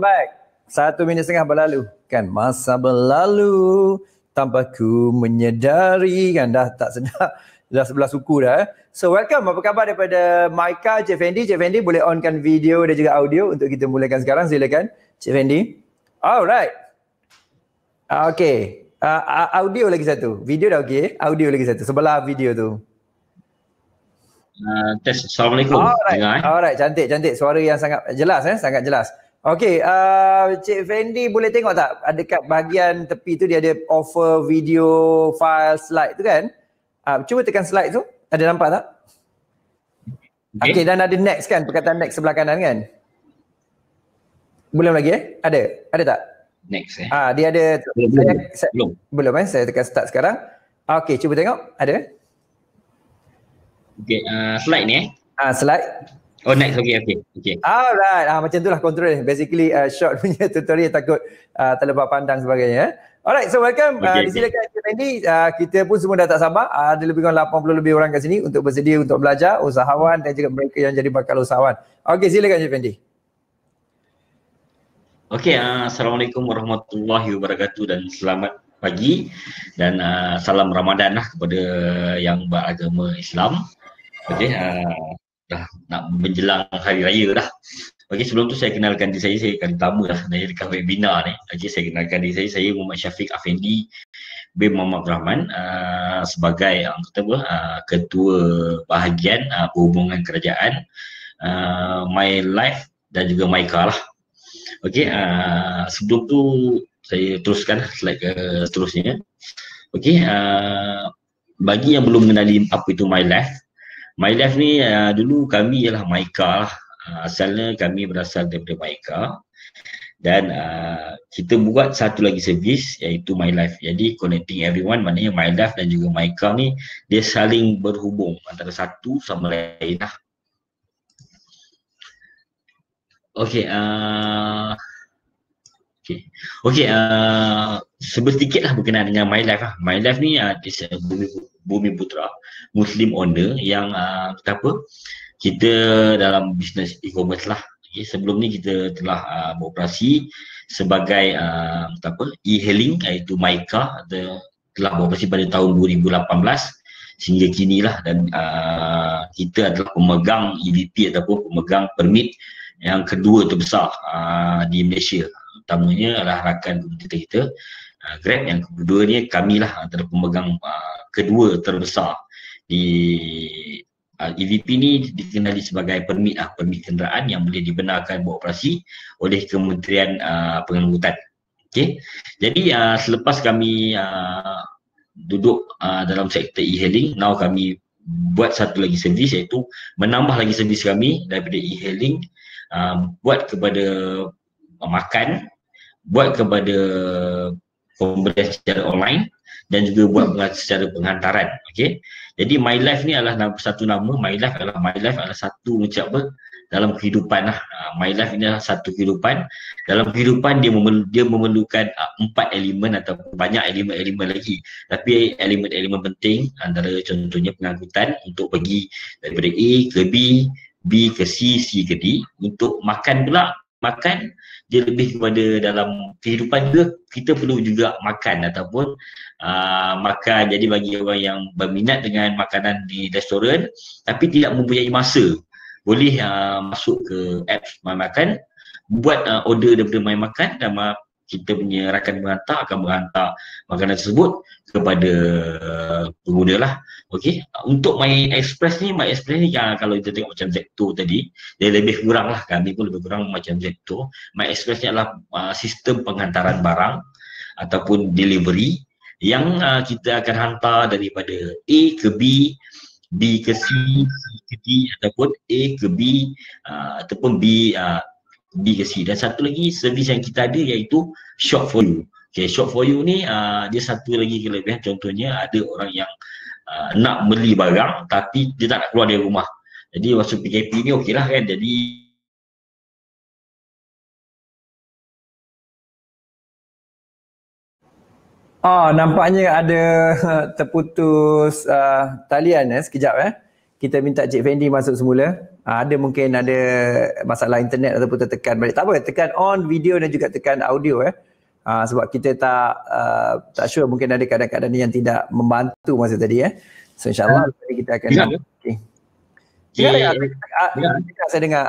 welcome back. Satu minit setengah berlalu. Kan masa berlalu tanpa ku menyedari kan dah tak sedap Dah sebelah suku dah. Eh. So welcome. Apa khabar daripada Maika, Cik Fendi. Cik Fendi boleh onkan video dan juga audio untuk kita mulakan sekarang. Silakan Cik Fendi. Alright. Okay. Uh, audio lagi satu. Video dah okay. Audio lagi satu. Sebelah video tu. Uh, test. Assalamualaikum. Alright. Eh? Alright. Cantik, cantik. Suara yang sangat jelas eh. Sangat jelas. Okay, uh, Cik Fendi boleh tengok tak dekat bahagian tepi tu dia ada offer video file slide tu kan? Uh, cuba tekan slide tu, ada nampak tak? Okay. okay, dan ada next kan, perkataan next sebelah kanan kan? Belum lagi eh? Ada? Ada tak? Next eh. Ah, uh, dia ada. Belum. Saya, saya, belum. belum eh, saya tekan start sekarang. Okay, cuba tengok, ada? Okay, uh, slide ni eh. Ah, uh, slide. Oh next okay okay. okay. Alright ah, macam tu lah kontrol basically uh, short punya tutorial takut uh, terlepas pandang sebagainya. Eh. Alright so welcome ah, okay, uh, silakan okay. Andy uh, ah, kita pun semua dah tak sabar uh, ada lebih kurang 80 lebih orang kat sini untuk bersedia untuk belajar usahawan dan juga mereka yang jadi bakal usahawan. Okay silakan Encik Fendi. Okay, uh, Assalamualaikum warahmatullahi wabarakatuh dan selamat pagi dan uh, salam Ramadan lah kepada yang beragama Islam. Okay, uh, dah nak menjelang hari raya dah. Okey sebelum tu saya kenalkan diri saya saya kali pertama lah saya dekat webinar ni. Okey saya kenalkan diri saya saya Muhammad Syafiq Afendi bin Muhammad Rahman uh, sebagai anggota uh, ah, ketua bahagian uh, perhubungan kerajaan uh, My Life dan juga My Car lah. Okey uh, sebelum tu saya teruskan lah slide ke seterusnya. Okey uh, bagi yang belum mengenali apa itu My Life My Life ni uh, dulu kami ialah Maika lah. Uh, asalnya kami berasal daripada Maika dan uh, kita buat satu lagi servis iaitu My Life. Jadi connecting everyone maknanya My Life dan juga Maika ni dia saling berhubung antara satu sama lain lah. Okay, uh, okay. Okay, uh, sebetikit lah berkenaan dengan My Life lah. My Life ni uh, ah, is a bumi, bumi putra, Muslim owner yang uh, ah, kita apa? Kita dalam bisnes e-commerce lah. Okay, sebelum ni kita telah uh, beroperasi sebagai uh, apa? e-hailing iaitu Myka the, telah beroperasi pada tahun 2018 sehingga kini lah dan uh, kita adalah pemegang EVP ataupun pemegang permit yang kedua terbesar uh, di Malaysia utamanya adalah rakan kita Ah, Grab yang kedua ni kami lah antara pemegang uh, kedua terbesar di uh, ah, EVP ni dikenali sebagai permit uh, permit kenderaan yang boleh dibenarkan beroperasi oleh Kementerian uh, Pengangkutan. Okay. Jadi uh, selepas kami uh, duduk uh, dalam sektor e-hailing, now kami buat satu lagi servis iaitu menambah lagi servis kami daripada e-hailing uh, buat kepada uh, makan, buat kepada pemberian secara online dan juga buat hmm. secara penghantaran. okey jadi my life ni adalah satu nama my life adalah my life adalah satu macam apa dalam kehidupan lah. Ha, my life ni adalah satu kehidupan. Dalam kehidupan dia memerlukan, dia memerlukan uh, empat elemen atau banyak elemen-elemen lagi. Tapi elemen-elemen penting antara contohnya pengangkutan untuk pergi daripada A ke B, B ke C, C ke D. Untuk makan pula makan dia lebih kepada dalam kehidupan juga kita perlu juga makan ataupun uh, makan jadi bagi orang yang berminat dengan makanan di restoran tapi tidak mempunyai masa boleh uh, masuk ke apps makan buat uh, order daripada main makan dan kita punya rakan berhantar akan berhantar makanan tersebut kepada pengguna lah okey untuk my express ni my express ni kan, kalau kita tengok macam z tadi dia lebih kurang lah kami pun lebih kurang macam Z2 my express ni adalah uh, sistem penghantaran barang ataupun delivery yang uh, kita akan hantar daripada A ke B B ke C, C ke D ataupun A ke B uh, ataupun B uh, BKC dan satu lagi servis yang kita ada iaitu short for you. Okay, short for you ni uh, dia satu lagi kelebihan contohnya ada orang yang uh, nak beli barang tapi dia tak nak keluar dari rumah. Jadi masa PKP ni okeylah kan. Jadi Ah oh, nampaknya ada terputus uh, talian eh sekejap eh kita minta Cik Fendi masuk semula. Ha, ada mungkin ada masalah internet ataupun tertekan balik. Tak apa, tekan on video dan juga tekan audio eh. Ha, sebab kita tak uh, tak sure mungkin ada keadaan-keadaan yang tidak membantu masa tadi eh. So insyaAllah uh, kita akan tidak okay. Tidak yeah. ya, tekan, tidak. saya dengar.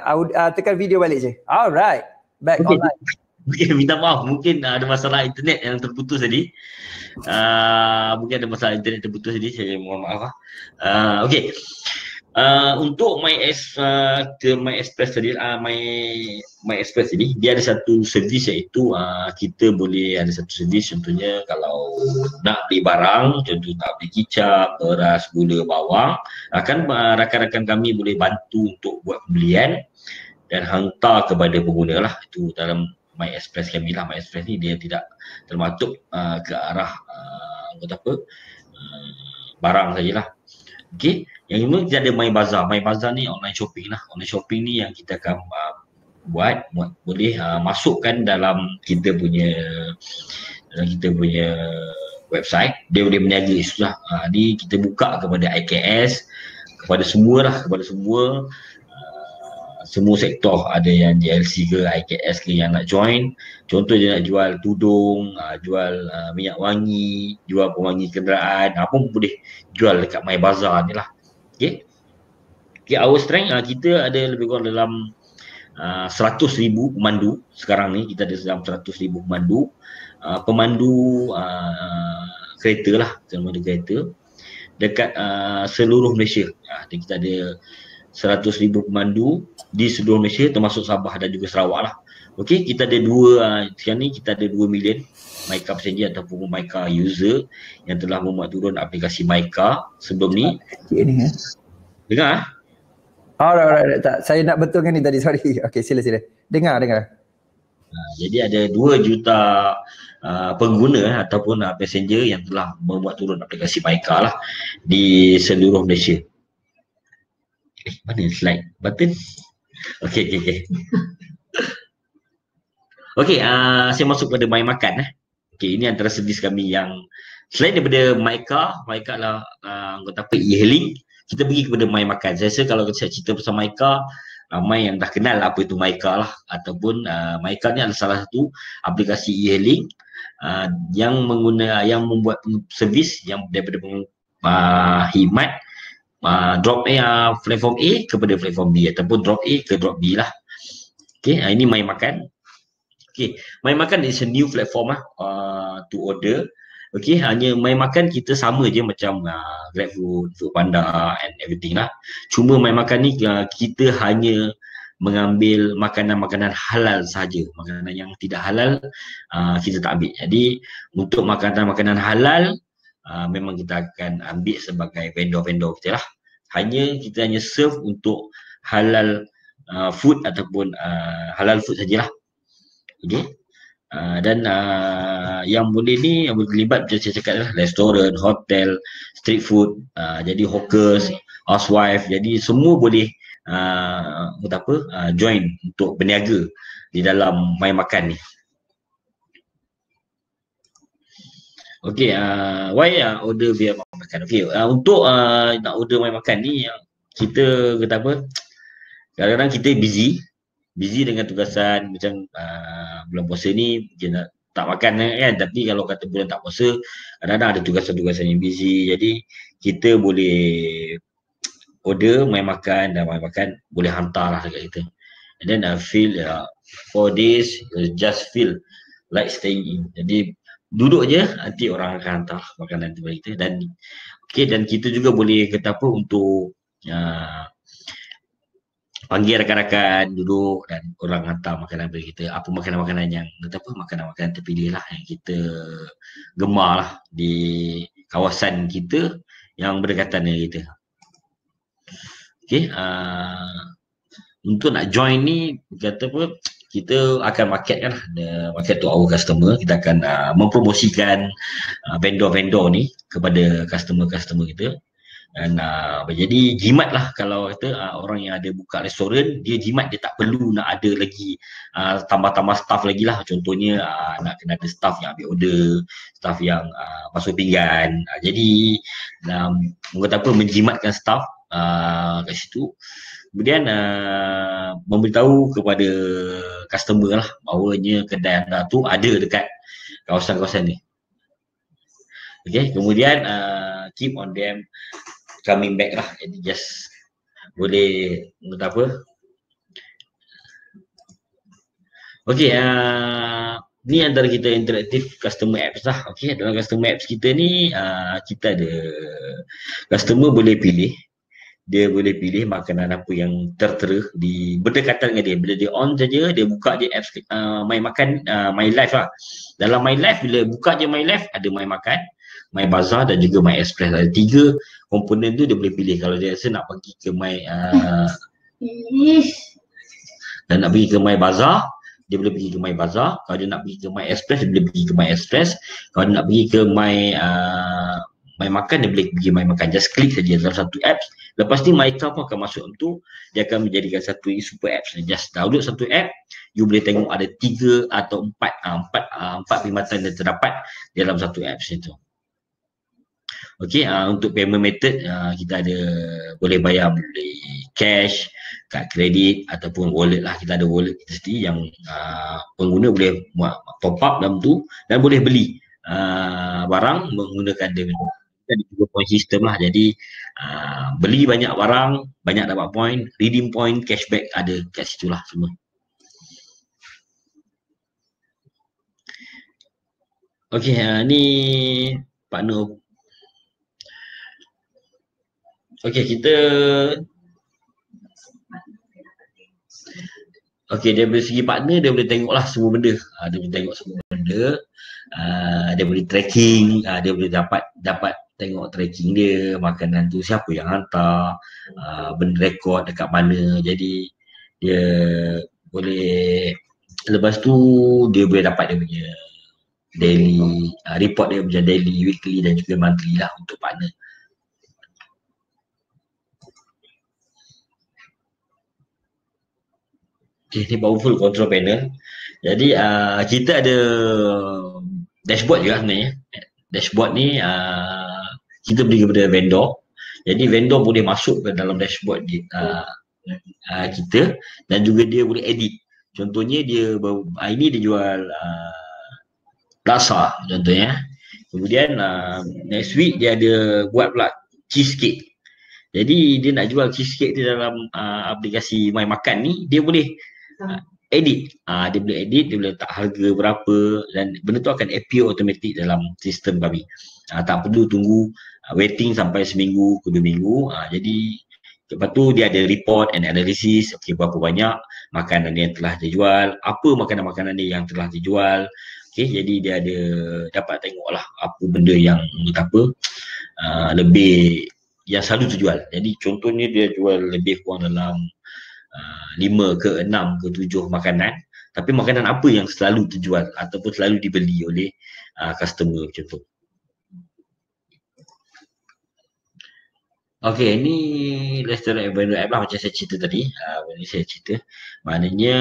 tekan video balik je. Alright. Back okay. online. minta maaf mungkin uh, ada masalah internet yang terputus tadi. Uh, mungkin ada masalah internet terputus tadi saya mohon maaf lah. ah. Uh, okey. Uh, untuk ah, my S, uh, my express tadi uh, my my express ini dia ada satu servis iaitu uh, kita boleh ada satu servis contohnya kalau nak beli barang contoh nak beli kicap, beras, gula, bawang akan uh, uh, rakan-rakan kami boleh bantu untuk buat pembelian dan hantar kepada pengguna lah itu dalam my express kami lah my express ni dia tidak termasuk uh, ke arah uh, kata apa uh, barang sajalah okey yang ini kita ada my bazaar my bazaar ni online shopping lah online shopping ni yang kita akan uh, buat boleh uh, masukkan dalam kita punya dalam kita punya website dia boleh berniaga sudah uh, ni kita buka kepada IKS kepada semua lah kepada semua semua sektor ada yang DLC ke IKS ke yang nak join contoh dia nak jual tudung uh, jual uh, minyak wangi jual pewangi kenderaan apa pun boleh jual dekat My Bazaar ni lah okay. okay our strength uh, kita ada lebih kurang dalam uh, 100 ribu pemandu sekarang ni kita ada dalam 100 ribu pemandu uh, pemandu uh, uh, kereta lah kereta dekat uh, seluruh Malaysia uh, kita ada 100,000 pemandu di seluruh Malaysia termasuk Sabah dan juga Sarawak lah. Okey, kita ada dua ah, sekarang ni kita ada dua million Myka passenger ataupun Myka user yang telah memuat turun aplikasi Myka sebelum ni. ni ya. Dengar? Oh, ah? right, right, right. Tak. Saya nak betulkan ni tadi, sorry. Okey, sila sila. Dengar, dengar. Ah, jadi ada dua juta uh, pengguna eh, ataupun uh, passenger yang telah membuat turun aplikasi Myka lah di seluruh Malaysia. Eh, mana slide button? okay. Okay, okey. okey, uh, saya masuk pada main makan. Eh. Okey, ini antara servis kami yang selain daripada Maika, Maika adalah uh, anggota apa, e-healing, kita pergi kepada main makan. Saya rasa kalau saya cerita pasal Maika, ramai yang dah kenal lah apa itu Maika lah ataupun uh, Maika ni adalah salah satu aplikasi e-hailing uh, yang menggunakan yang membuat servis yang daripada uh, himat uh, drop A uh, platform A kepada platform B ataupun drop A ke drop B lah. Okay, uh, ini main makan. Okay, main makan is a new platform lah uh, to order. Okay, hanya main makan kita sama je macam uh, GrabFood, panda and everything lah. Cuma main makan ni uh, kita hanya mengambil makanan-makanan halal saja. Makanan yang tidak halal uh, kita tak ambil. Jadi untuk makanan-makanan halal Ha, memang kita akan ambil sebagai vendor-vendor kita lah. Hanya kita hanya serve untuk halal uh, food ataupun uh, halal food sajalah. Okay. Uh, dan uh, yang boleh ni yang boleh terlibat macam saya cakap lah, restoran, hotel, street food, uh, jadi hawkers, housewife, jadi semua boleh uh, apa, uh, join untuk berniaga di dalam main makan ni. Okey, uh, why uh, order biar makan? Okey, uh, untuk uh, nak order main makan ni, kita kata apa, kadang-kadang kita busy, busy dengan tugasan macam uh, bulan puasa ni, dia nak tak makan kan, tapi kalau kata bulan tak puasa, kadang-kadang ada tugasan-tugasan yang busy, jadi kita boleh order, main makan dan main makan, boleh hantar lah dekat kita. And then I feel uh, for days, just feel like staying in. Jadi duduk je nanti orang akan hantar makanan kepada kita dan okey dan kita juga boleh kata apa untuk uh, panggil rakan-rakan duduk dan orang hantar makanan kepada kita apa makanan-makanan yang kata apa makanan-makanan terpilih lah yang kita gemar lah di kawasan kita yang berdekatan dengan kita okey uh, untuk nak join ni kata apa kita akan market kan the market to our customer kita akan uh, mempromosikan uh, vendor-vendor ni kepada customer-customer kita dan uh, jadi jimat lah kalau kata uh, orang yang ada buka restoran dia jimat dia tak perlu nak ada lagi uh, tambah-tambah staff lagi lah contohnya uh, nak kena ada staff yang ambil order staff yang uh, masuk pinggan uh, jadi um, mengatakan apa menjimatkan staff uh, kat situ kemudian uh, memberitahu kepada customer lah bahawanya kedai anda tu ada dekat kawasan-kawasan ni Okay, kemudian uh, keep on them coming back lah jadi just boleh kata apa Okay, uh, ni antara kita interaktif customer apps lah okay, dalam customer apps kita ni uh, kita ada customer boleh pilih dia boleh pilih makanan apa yang tertera di berdekatan dengan dia bila dia on saja dia buka je apps uh, my makan uh, my life lah dalam my life bila buka je my life ada my makan my bazaar dan juga my express ada tiga komponen tu dia boleh pilih kalau dia rasa nak pergi ke my uh, dan nak pergi ke my bazaar dia boleh pergi ke my bazaar kalau dia nak pergi ke my express dia boleh pergi ke my express kalau dia nak pergi ke my uh, my makan dia boleh pergi my makan just klik saja dalam satu apps lepas ni my account pun akan masuk tu dia akan menjadikan satu ini super apps just download satu app you boleh tengok ada tiga atau empat uh, empat uh, empat perkhidmatan yang terdapat dalam satu apps itu Okey, uh, ah, untuk payment method uh, kita ada boleh bayar beli cash, kad kredit ataupun wallet lah kita ada wallet kita sendiri yang uh, pengguna boleh buat top up dalam tu dan boleh beli uh, barang menggunakan debit kita ada juga point system lah jadi uh, beli banyak barang banyak dapat point redeem point cashback ada kat situ lah semua Okey, uh, ni partner. Okey, kita Okey, dia boleh segi partner dia boleh tengoklah semua benda. Uh, dia boleh tengok semua benda. Uh, dia boleh tracking, uh, dia boleh dapat dapat tengok tracking dia, makanan tu siapa yang hantar, uh, benda rekod dekat mana. Jadi dia boleh lepas tu dia boleh dapat dia punya daily uh, report dia macam daily, weekly dan juga monthly lah untuk partner. Okay, ni full control panel. Jadi uh, kita ada dashboard juga sebenarnya. Dashboard ni uh, kita beri kepada vendor jadi vendor boleh masuk ke dalam dashboard di, uh, uh, kita dan juga dia boleh edit contohnya dia hari ah, ni dia jual uh, rasa contohnya kemudian uh, next week dia ada buat pula cheesecake jadi dia nak jual cheesecake dia dalam uh, aplikasi My Makan ni dia boleh edit. Uh, dia boleh edit, dia boleh letak harga berapa dan benda tu akan appear automatic dalam sistem kami. Uh, ah, tak perlu tunggu uh, waiting sampai seminggu ke dua minggu. Uh, jadi lepas tu dia ada report and analysis okay, berapa banyak makanan yang telah dijual, apa makanan-makanan dia yang telah dijual. Okay, jadi dia ada dapat tengoklah apa benda yang apa uh, lebih yang selalu terjual. Jadi contohnya dia jual lebih kurang dalam lima ke enam ke tujuh makanan tapi makanan apa yang selalu terjual ataupun selalu dibeli oleh uh, customer macam tu Okay, ni restoran vendor app lah macam saya cerita tadi. Uh, ni saya cerita. Maknanya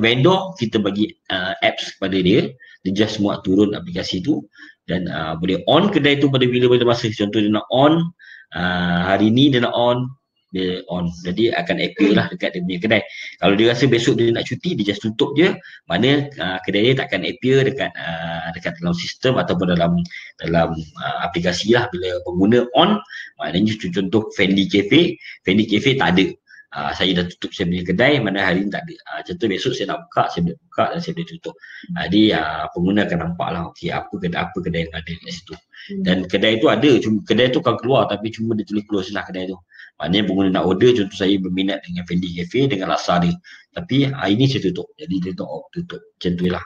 vendor kita bagi uh, apps kepada dia. Dia just muat turun aplikasi tu. Dan uh, boleh on kedai tu pada bila-bila masa. Contoh dia nak on uh, hari ni, dia nak on dia on jadi akan appeal lah dekat dia punya kedai kalau dia rasa besok dia nak cuti dia just tutup je mana uh, kedai dia tak akan appeal dekat uh, dekat dalam sistem ataupun dalam dalam uh, aplikasi lah bila pengguna on maknanya contoh Fendi Cafe Fendi Cafe tak ada Uh, saya dah tutup saya punya kedai mana hari ni tak ada. Uh, contoh besok saya nak buka, saya boleh buka dan saya boleh tutup. Hmm. Jadi uh, pengguna akan nampak lah okay, apa kedai apa kedai yang ada di situ. Hmm. Dan kedai tu ada, cuma, kedai tu kan keluar tapi cuma dia tulis close lah kedai tu. Hmm. Maknanya pengguna nak order contoh saya berminat dengan Fendi Cafe dengan rasa dia. Tapi hari ah, ni saya tutup. Jadi dia tutup, tutup. Macam tu lah.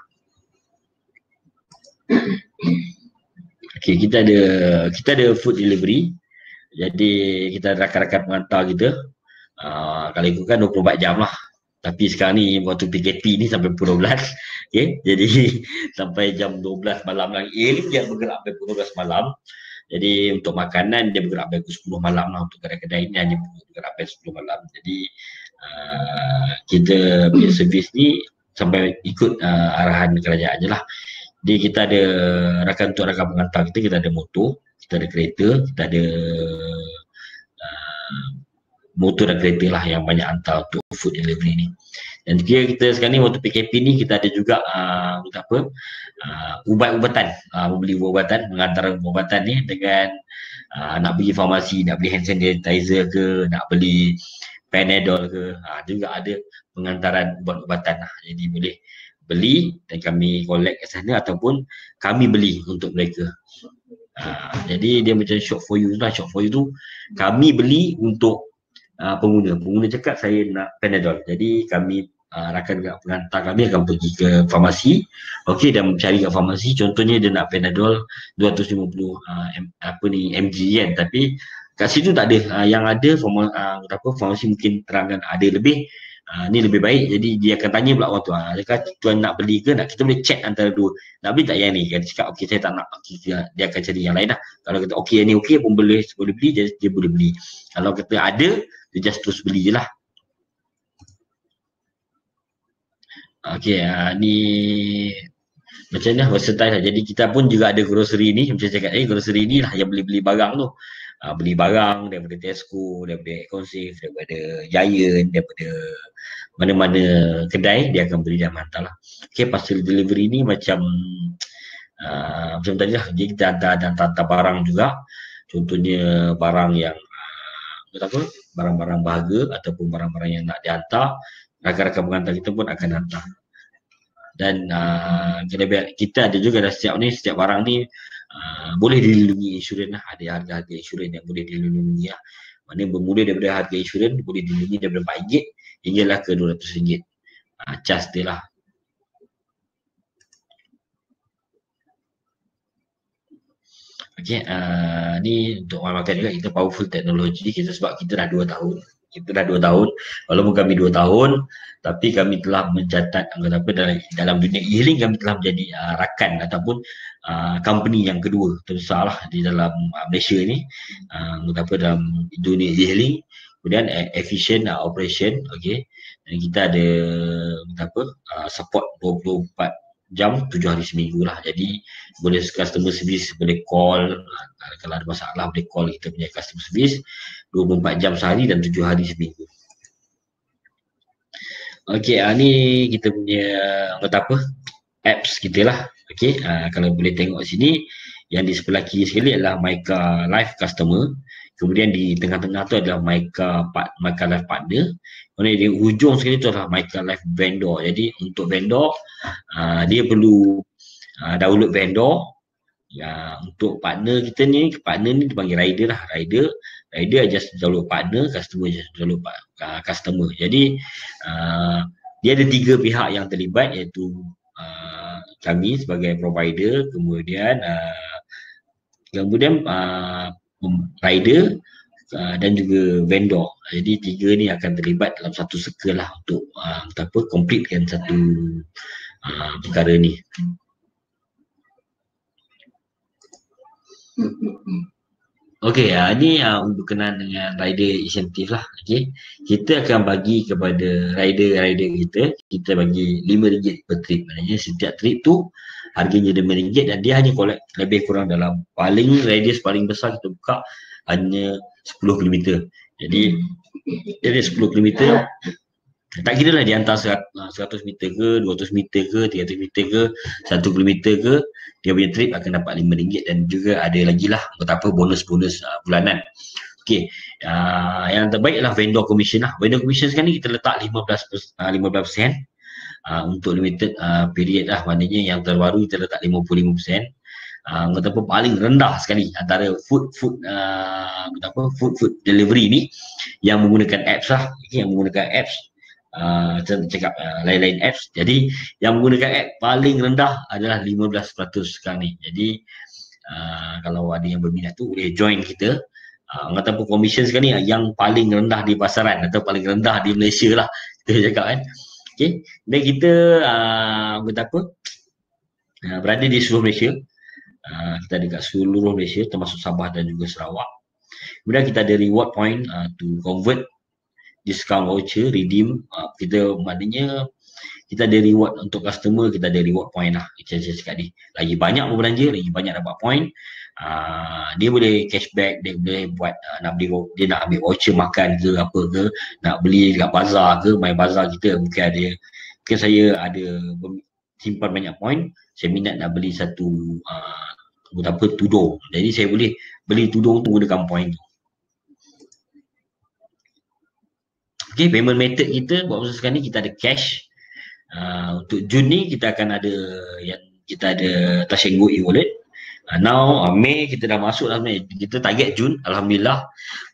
Okay, kita ada kita ada food delivery. Jadi kita ada rakan-rakan pengantar kita. Uh, kalau ikutkan 24 jam lah. Tapi sekarang ni waktu PKP ni sampai pukul 12. Okay, jadi sampai jam 12 malam lagi. Eh, dia bergerak sampai pukul 12 malam. Jadi untuk makanan dia bergerak pada 10 malam lah untuk kedai-kedai ni hanya bergerak pada 10 malam. Jadi uh, kita punya servis ni sampai ikut uh, arahan kerajaan je lah. Jadi kita ada rakan untuk rakan pengantar kita, kita ada motor, kita ada kereta, kita ada motor dan kereta lah yang banyak hantar untuk food delivery ni. Dan kira kita sekarang ni untuk PKP ni kita ada juga uh, apa uh, ah, ubat-ubatan, uh, ah, membeli ubat-ubatan, mengantar ubat-ubatan ni dengan uh, nak beli farmasi, nak beli hand sanitizer ke, nak beli Panadol ke, uh, juga ada pengantaran ubat-ubatan lah. Jadi boleh beli dan kami collect kat sana ataupun kami beli untuk mereka. Uh, jadi dia macam shop for you lah, shop for you tu kami beli untuk uh, pengguna. Pengguna cakap saya nak Panadol. Jadi kami uh, rakan dekat pengantar kami akan pergi ke farmasi. Okey dan mencari kat farmasi. Contohnya dia nak Panadol 250 uh, ah, M, apa ni mg kan tapi kat situ tak ada. Uh, yang ada formal, uh, apa, farmasi mungkin terangkan ada lebih. Ah, ni lebih baik jadi dia akan tanya pula orang tu ha, adakah tuan nak beli ke nak kita boleh chat antara dua nak beli tak yang ni dia cakap okey saya tak nak okay, dia akan cari yang lain lah kalau kata okey yang ni okey pun boleh boleh beli dia, dia boleh beli kalau kata ada dia just terus beli je lah Okey, uh, ni macam ni lah versatile lah. Jadi kita pun juga ada grocery ni. Macam cakap eh, grocery ni lah yang beli-beli barang tu uh, beli barang daripada Tesco, daripada Econsif, daripada Giant, daripada mana-mana kedai dia akan beli dan hantar lah. Okay, pasal delivery ni macam uh, macam tadi lah, jadi kita hantar dan hantar barang juga. Contohnya barang yang uh, apa, barang-barang bahagia ataupun barang-barang yang nak dihantar, rakan-rakan pengantar kita pun akan hantar. Dan uh, kita ada juga dah setiap ni, setiap barang ni Ah, boleh dilindungi insurans lah. Ada harga-harga insurans yang boleh dilindungi lah. mana bermula daripada harga insurans boleh dilindungi daripada rm hingga lah ke RM200. Uh, cas dia lah. Okay, uh, ah, ni untuk orang makan juga kita powerful teknologi kita sebab kita dah 2 tahun kita dah dua tahun walaupun kami dua tahun tapi kami telah mencatat anggota apa dalam, dalam dunia e-hailing kami telah menjadi uh, rakan ataupun uh, company yang kedua terbesar lah di dalam uh, Malaysia ni uh, anggota apa dalam dunia e-hailing kemudian uh, efficient uh, operation okay. dan kita ada anggota apa uh, support 24 jam tujuh hari seminggu lah. Jadi boleh customer service boleh call kalau ada masalah boleh call kita punya customer service 24 jam sehari dan 7 hari seminggu. Okey, uh, ni kita punya apa apa? Apps kita lah. Okey, uh, kalau boleh tengok sini yang di sebelah kiri sekali adalah Myka Live Customer. Kemudian di tengah-tengah tu adalah Myka Part Myka Live Partner. Kemudian di hujung sekali tu adalah Myka Live Vendor. Jadi untuk vendor uh, dia perlu uh, download vendor Ya, untuk partner kita ni, partner ni dipanggil rider lah, rider rider just jalur partner customer just jalur uh, ah, customer jadi uh, dia ada tiga pihak yang terlibat iaitu uh, kami sebagai provider kemudian uh, kemudian uh, rider uh, dan juga vendor jadi tiga ni akan terlibat dalam satu circle lah untuk uh, apa completekan satu uh, perkara ni Mm-hmm. Okey, uh, ini ah, uh, berkenaan dengan rider insentif lah. Okey, kita akan bagi kepada rider-rider kita, kita bagi RM5 per trip. Maksudnya setiap trip tu harganya RM5 dan dia hanya collect lebih kurang dalam paling radius paling besar kita buka hanya 10 km. Jadi dari 10 km tak kira lah dia hantar 100 ah, meter ke, 200 meter ke, 300 meter ke, 1 kilometer ke dia punya trip akan dapat RM5 dan juga ada lagi lah betapa bonus-bonus uh, bulanan ok, uh, yang terbaik lah vendor commission lah vendor commission sekarang ni kita letak 15%, uh, 15% uh, untuk limited uh, period lah maknanya yang terbaru kita letak 55% uh, apa paling rendah sekali antara food food uh, apa food food delivery ni yang menggunakan apps lah yang menggunakan apps uh, cakap uh, lain-lain apps. Jadi yang menggunakan app paling rendah adalah 15% sekarang ni. Jadi uh, kalau ada yang berminat tu boleh join kita. Uh, Angkatan Perkomisyen sekarang ni yang paling rendah di pasaran atau paling rendah di Malaysia lah. Kita cakap kan. Okay. Dan kita uh, betapa uh, berada di seluruh Malaysia. Uh, kita ada dekat seluruh Malaysia termasuk Sabah dan juga Sarawak. Kemudian kita ada reward point uh, to convert discount voucher, redeem uh, kita maknanya kita ada reward untuk customer, kita ada reward point lah macam saya cakap ni. Lagi banyak berbelanja, lagi banyak dapat point. Uh, dia boleh cashback, dia boleh buat uh, nak beli, dia nak ambil voucher makan ke apa ke, nak beli dekat bazar ke, main bazar kita mungkin ada. Mungkin saya ada simpan banyak point, saya minat nak beli satu uh, apa, tudung. Jadi saya boleh beli tudung tu dengan point tu. Okay, payment method kita buat masa sekarang ni kita ada cash. Uh, untuk Jun ni kita akan ada yang kita ada Tashengo e-wallet. Uh, now uh, ah, Mei kita dah masuk dah Mei. Kita target Jun. Alhamdulillah.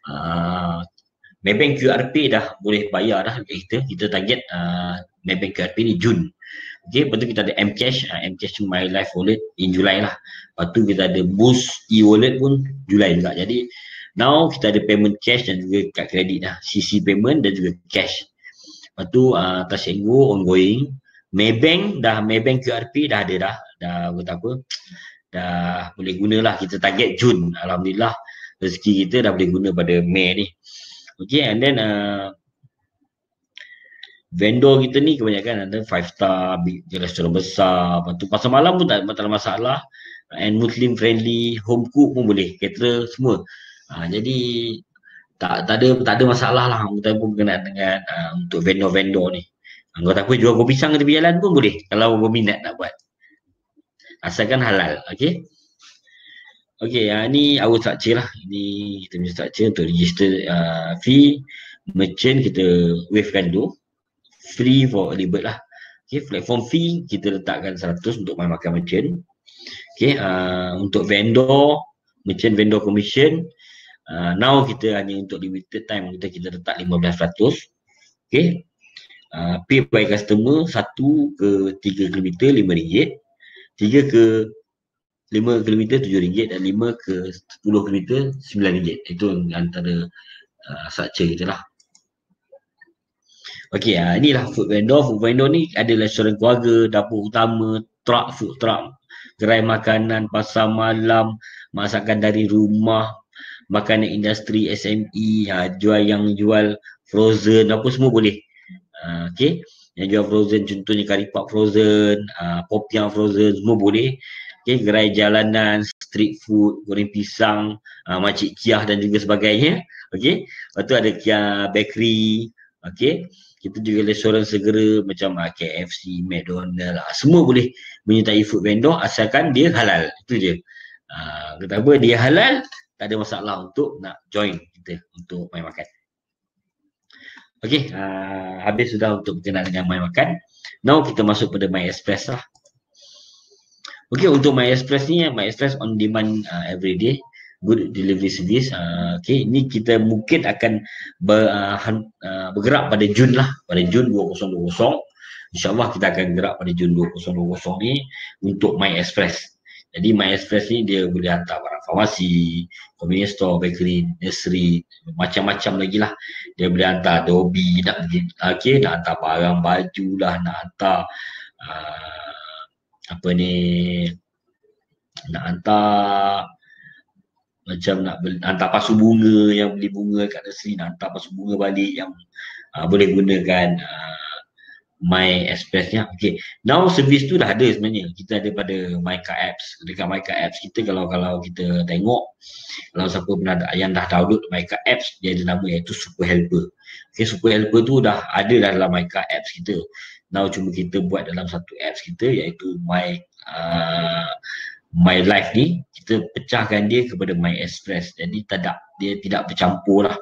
Uh, Maybank QRP dah boleh bayar dah dekat kita. Kita target uh, Maybank QRP ni Jun. Okay, lepas tu kita ada Mcash. Uh, Mcash My Life Wallet in Julai lah. Lepas tu kita ada Boost e-wallet pun Julai juga. Jadi Now kita ada payment cash dan juga kad kredit lah. CC payment dan juga cash. Lepas tu uh, Touch and Go ongoing. Maybank dah Maybank QRP dah ada dah. Dah kata apa. Dah boleh guna lah kita target Jun. Alhamdulillah rezeki kita dah boleh guna pada Mei ni. Okay and then uh, vendor kita ni kebanyakan ada 5 star, big, restoran besar. Lepas tu pasal malam pun tak, tak ada masalah. And Muslim friendly, home cook pun boleh, caterer semua. Ha, jadi tak tak ada tak ada masalah lah anggota aku berkenaan dengan ha, untuk vendor-vendor ni. Anggota aku jual kopi pisang tepi jalan pun boleh kalau berminat nak buat. Asalkan halal, okey. Okey, ha, ni our tak cerah Ini kita tak cerah untuk register uh, fee. Merchant kita wavekan dulu. Free for early lah. Okey, platform fee kita letakkan 100 untuk main makan merchant. Okey, uh, untuk vendor, merchant vendor commission, Uh, now kita hanya untuk limited time kita kita letak 15%. Okey. Uh, pay by customer 1 ke 3 km RM5. 3 ke 5 km RM7 dan 5 ke 10 km RM9. Itu antara uh, structure kita lah. Okey, uh, inilah food vendor. Food vendor ni ada restoran keluarga, dapur utama, truck, food truck, gerai makanan, pasar malam, masakan dari rumah, makanan industri SME ha, jual yang jual frozen apa semua boleh uh, okey yang jual frozen contohnya karipap frozen uh, popiah frozen semua boleh okey gerai jalanan street food goreng pisang uh, makcik kiah dan juga sebagainya okey lepas tu ada kiah bakery okey kita juga restoran segera macam KFC, McDonald's, semua boleh menyertai food vendor asalkan dia halal. Itu je. Uh, kata dia halal, tak ada masalah untuk nak join kita untuk main makan. Okey, uh, habis sudah untuk berkenaan dengan main makan. Now kita masuk pada My Express lah. Okey, untuk My Express ni, My Express on demand uh, day, Good delivery service. Uh, Okey, ini kita mungkin akan ber, uh, uh, bergerak pada Jun lah. Pada Jun 2020. InsyaAllah kita akan gerak pada Jun 2020 ni untuk My Express. Jadi My Express ni dia boleh hantar barang farmasi, convenience store, bakery, nursery, macam-macam lagi lah. Dia boleh hantar dobi, nak, ah, okay, nak hantar barang baju lah, nak hantar uh, apa ni, nak hantar macam nak beli, hantar pasu bunga yang beli bunga kat nursery, nak hantar pasu bunga balik yang uh, boleh gunakan uh, My Express nya. Lah. Okay. Now service tu dah ada sebenarnya. Kita ada pada Myka Apps. Dekat Myka Apps kita kalau kalau kita tengok kalau siapa pernah yang dah download Myka Apps dia ada nama iaitu Super Helper. Okay, Super Helper tu dah ada dah dalam Myka Apps kita. Now cuma kita buat dalam satu apps kita iaitu My uh, My Life ni kita pecahkan dia kepada My Express. Jadi tak ada, dia tidak bercampur lah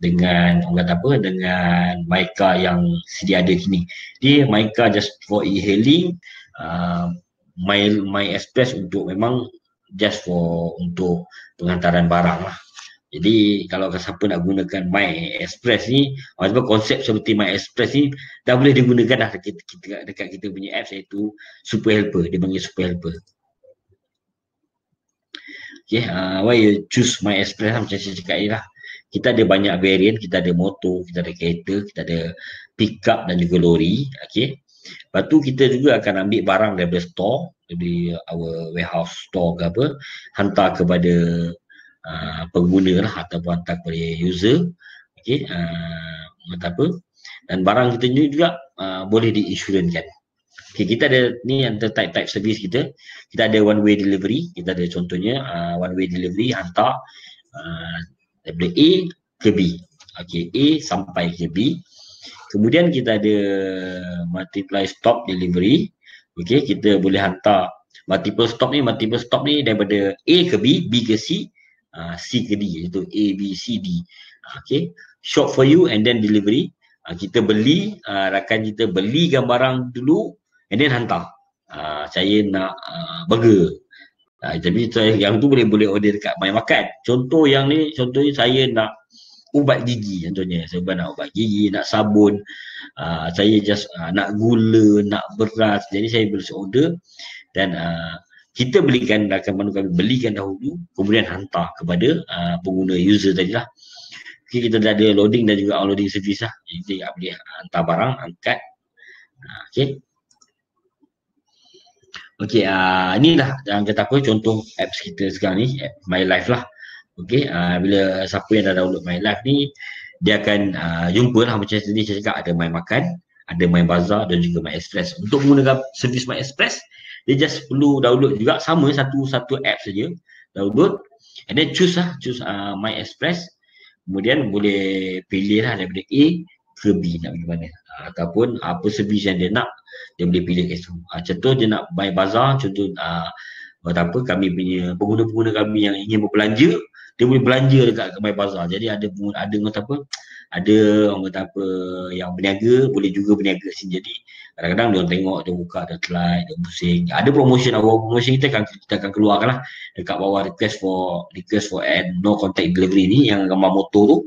dengan orang kata apa dengan mica yang sedia ada sini dia mica just for e-hailing uh, my my express untuk memang just for untuk penghantaran barang lah jadi kalau siapa nak gunakan my express ni sebab konsep seperti my express ni dah boleh digunakan lah dekat kita, dekat kita punya apps iaitu super helper dia panggil super helper Okay, uh, why you choose my express lah macam saya cakap ni lah kita ada banyak variant, kita ada motor, kita ada kereta, kita ada pickup dan juga lori, okey. Lepas tu kita juga akan ambil barang daripada store, daripada our warehouse store ke apa, hantar kepada uh, pengguna lah ataupun hantar kepada user, okey, uh, apa. Dan barang kita juga uh, boleh diinsurankan. Okay, kita ada ni yang type type service kita. Kita ada one way delivery. Kita ada contohnya uh, one way delivery hantar daripada A ke B. Okey, A sampai ke B. Kemudian kita ada multiply stop delivery. Okey, kita boleh hantar multiple stop ni, multiple stop ni daripada A ke B, B ke C, uh, C ke D iaitu A, B, C, D. Ah, okey, shop for you and then delivery. Uh, kita beli, uh, rakan kita beli gambaran dulu and then hantar. Uh, saya nak uh, burger Ha, tapi yang tu boleh boleh order dekat main makan. Contoh yang ni, contoh ni saya nak ubat gigi contohnya. Saya nak ubat gigi, nak sabun. Uh, saya just uh, nak gula, nak beras. Jadi saya boleh order dan uh, kita belikan akan menu kami belikan dahulu kemudian hantar kepada uh, pengguna user tadi lah. Okay, kita dah ada loading dan juga unloading service lah. Jadi kita boleh hantar barang, angkat. Uh, okay. Okey, uh, inilah yang kita apa contoh apps kita sekarang ni, eh, My Life lah. Okey, uh, bila siapa yang dah download My Life ni, dia akan uh, jumpa lah macam tadi saya cakap ada My Makan, ada My Bazaar dan juga My Express. Untuk menggunakan servis My Express, dia just perlu download juga sama satu-satu app saja. Download and then choose lah, choose uh, My Express. Kemudian boleh pilih lah daripada A Kirby nak pergi mana ah, ataupun ah, apa servis yang dia nak dia boleh pilih kat situ. Ah, contoh dia nak buy bazar contoh uh, apa kami punya pengguna-pengguna kami yang ingin berbelanja dia boleh belanja dekat buy bazar. Jadi ada pengguna ada orang apa ada orang kata apa yang berniaga boleh juga berniaga sini. Jadi kadang-kadang dia tengok dia buka ada telai, ada pusing. Ada promotion awal promotion kita akan kita akan keluarkan lah dekat bawah request for request for and no contact delivery ni yang gambar motor tu.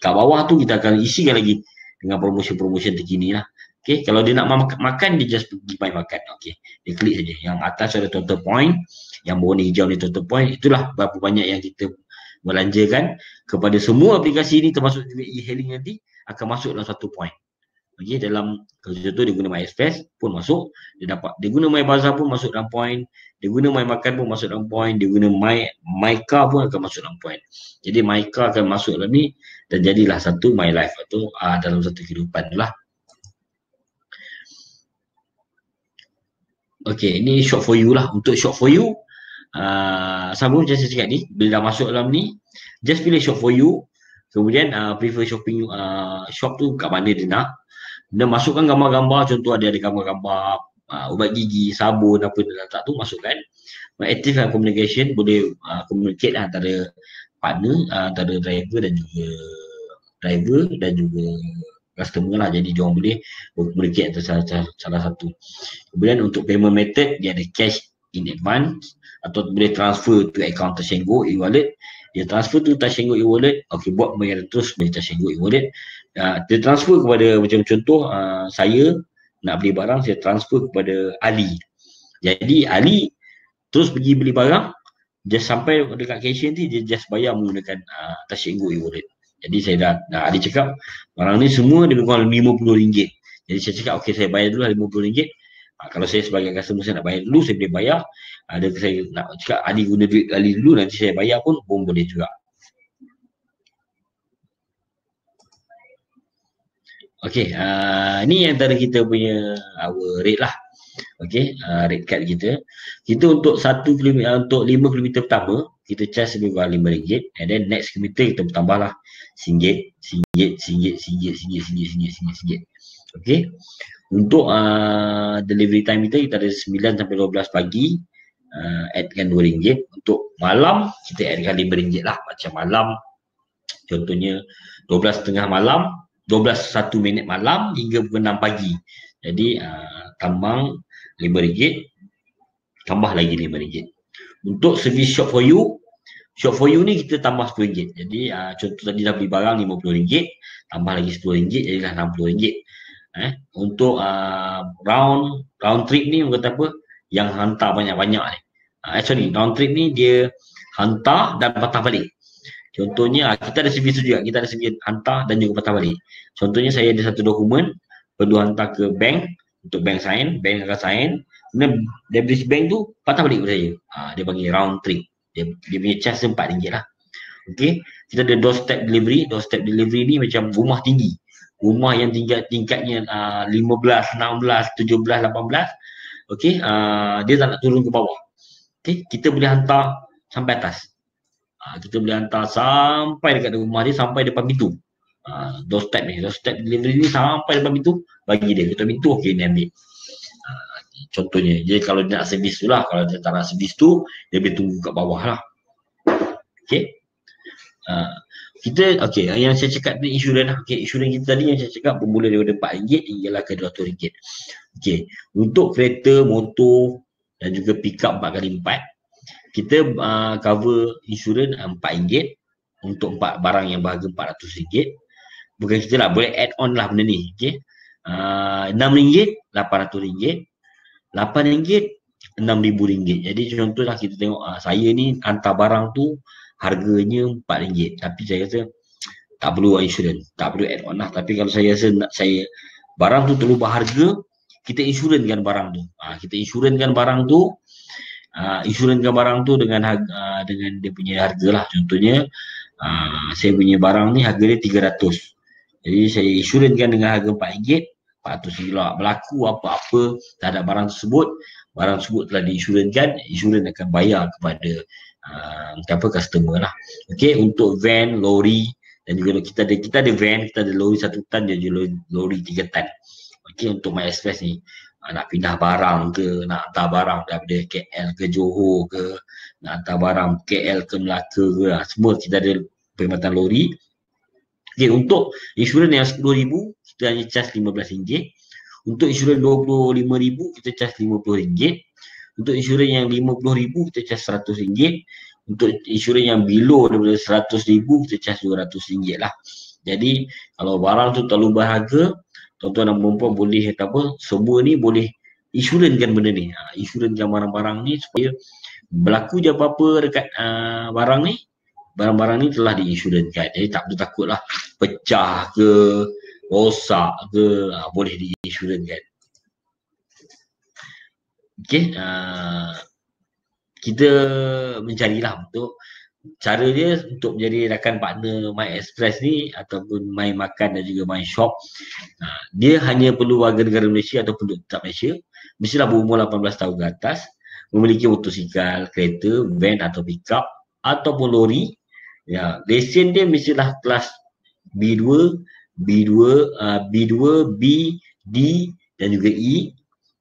Kat bawah tu kita akan isikan lagi dengan promosi promotion terkini lah. Okay, kalau dia nak makan, dia just pergi main makan. Okay, dia klik saja. Yang atas ada total point, yang berwarna hijau ni total point. Itulah berapa banyak yang kita melanjakan kepada semua aplikasi ini termasuk juga e-hailing nanti akan masuk dalam satu point. Okay, dalam kalau contoh dia guna MyExpress pun masuk, dia dapat. Dia guna MyBazaar pun masuk dalam point, dia guna My Makan pun masuk dalam point, dia guna My MyCar pun akan masuk dalam point. Jadi MyCar akan masuk dalam ni dan jadilah satu my life atau uh, ah, dalam satu kehidupan lah. Okay, ini short for you lah. Untuk short for you, uh, sambung macam saya cakap ni, bila dah masuk dalam ni, just pilih short for you, kemudian uh, prefer shopping uh, shop tu kat mana dia nak. Dan masukkan gambar-gambar, contoh ada ada gambar-gambar uh, ubat gigi, sabun, apa yang dia tu, masukkan. Aktifkan communication, boleh uh, communicate lah antara partner ah, antara driver dan juga driver dan juga customer lah jadi dia orang boleh berkumpul antara salah, salah, salah satu kemudian untuk payment method dia ada cash in advance atau boleh transfer to account Tashengo e-wallet dia transfer to Tashengo e-wallet ok buat bayar terus boleh Tashengo e-wallet uh, dia transfer kepada macam contoh uh, saya nak beli barang saya transfer kepada Ali jadi Ali terus pergi beli barang just sampai dekat cashier nanti dia just bayar menggunakan uh, ah, tas cikgu e-wallet. Jadi saya dah, dah ada cakap barang ni semua lebih kurang RM50. Jadi saya cakap okey saya bayar dulu RM50. Lah ha, ah, kalau saya sebagai customer saya nak bayar dulu saya boleh bayar. Ada ah, ha, saya nak cakap adik guna duit kali dulu nanti saya bayar pun pun boleh juga. Okey, uh, ni antara kita punya our rate lah okey uh, ah, rate card kita kita untuk 1 km uh, untuk 5 km pertama kita charge lebih kurang RM5 and then next km kita tambahlah lah RM1 RM1 RM1 RM1 RM1 RM1 RM1 RM1 okey untuk uh, delivery time kita kita ada 9 sampai 12 pagi uh, addkan RM2 untuk malam kita addkan RM5 lah macam malam contohnya 12.30 malam 12.1 minit malam hingga pukul 6 pagi jadi uh, tambang RM5 tambah lagi RM5 untuk servis shop for you shop for you ni kita tambah RM10 jadi uh, contoh tadi dah beli barang RM50 tambah lagi RM10 jadi dah RM60 eh? untuk uh, round round trip ni kata apa yang hantar banyak-banyak ni uh, sorry round trip ni dia hantar dan patah balik contohnya uh, kita ada servis juga kita ada servis hantar dan juga patah balik contohnya saya ada satu dokumen perlu hantar ke bank untuk bank sign, bank akan sign. Kemudian dari bank tu patah balik kepada saya. Ha, dia bagi round trip. Dia, dia punya charge RM4 lah. Okey, kita ada doorstep delivery. Doorstep delivery ni macam rumah tinggi. Rumah yang tingkat tingkatnya uh, 15, 16, 17, 18. Okey, uh, dia tak nak turun ke bawah. Okey, kita boleh hantar sampai atas. Uh, kita boleh hantar sampai dekat rumah dia sampai depan pintu. Uh, doorstep ni, doorstep delivery ni sampai depan pintu bagi dia ketuk pintu okey dia ambil contohnya jadi kalau dia nak servis tu lah kalau dia tak nak servis tu dia boleh tunggu kat bawah lah okey uh, kita okey yang saya cakap tu insurans lah okey isu kita tadi yang saya cakap bermula daripada RM4 ialah ke RM200 okey untuk kereta motor dan juga pick up 4x4 kita uh, cover insurans ah, RM4 untuk 4 barang yang berharga RM400 bukan kita lah boleh add on lah benda ni okey uh, RM6, RM800, RM8, RM6,000. Jadi contohlah kita tengok uh, saya ni hantar barang tu harganya RM4. Tapi saya rasa tak perlu insurans, tak perlu add on lah. Tapi kalau saya rasa nak saya barang tu terlalu harga, kita insuranskan barang tu. Uh, kita insuranskan barang tu uh, ah, insuranskan barang tu dengan uh, dengan dia punya harga lah contohnya uh, saya punya barang ni harga dia 300 jadi saya insurankan dengan harga RM4 patut silap berlaku apa-apa terhadap barang tersebut barang tersebut telah diinsurankan insuran akan bayar kepada uh, apa customer lah okey untuk van lori dan juga kita ada kita ada van kita ada lori satu tan dan juga lori, lori tiga tan okey untuk my express ni ah, nak pindah barang ke nak hantar barang daripada KL ke Johor ke nak hantar barang KL ke Melaka ke lah. semua kita ada perkhidmatan lori Okay, untuk insurans yang RM10,000, kita hanya charge RM15. Untuk insurans RM25,000, kita charge RM50. Untuk insurans yang RM50,000, kita charge RM100. Untuk insurans yang below daripada RM100,000, kita charge RM200 lah. Jadi, kalau barang tu terlalu berharga, tuan-tuan dan perempuan boleh, kata apa, semua ni boleh insurankan benda ni. Ha, insurankan barang-barang ni supaya berlaku je apa-apa dekat uh, barang ni, barang-barang ni telah diinsurankan. Jadi tak perlu takutlah pecah ke, rosak ke, ha, boleh diinsurankan. Okay, uh, ah, kita mencarilah untuk cara dia untuk menjadi rakan partner My Express ni ataupun My Makan dan juga My Shop uh, dia hanya perlu warga negara Malaysia atau penduduk tetap Malaysia mestilah berumur 18 tahun ke atas memiliki motosikal, kereta, van atau pickup ataupun lori Ya, lesen dia mestilah kelas B2, B2, uh, B2, B, D dan juga E.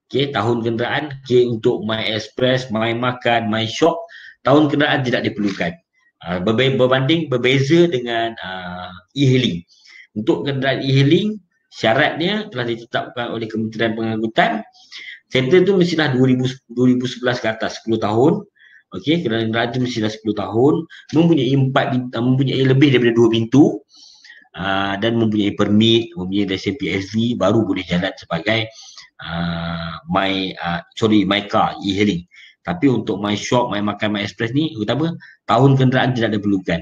Okey, tahun kenderaan K okay, untuk My Express, My Makan, My Shop, tahun kenderaan tidak diperlukan. Uh, berbanding berbeza dengan uh, e-hailing. Untuk kenderaan e-hailing, syaratnya telah ditetapkan oleh Kementerian Pengangkutan. Sentral itu mestilah 2000, 2011 ke atas, 10 tahun. Okey, kerana neraca mesti dah 10 tahun, mempunyai empat ah, mempunyai lebih daripada dua pintu uh, dan mempunyai permit, mempunyai lesen PSV baru boleh jalan sebagai uh, my uh, sorry my car e-hailing. Tapi untuk my shop, my makan, my express ni utama tahun kenderaan tidak diperlukan.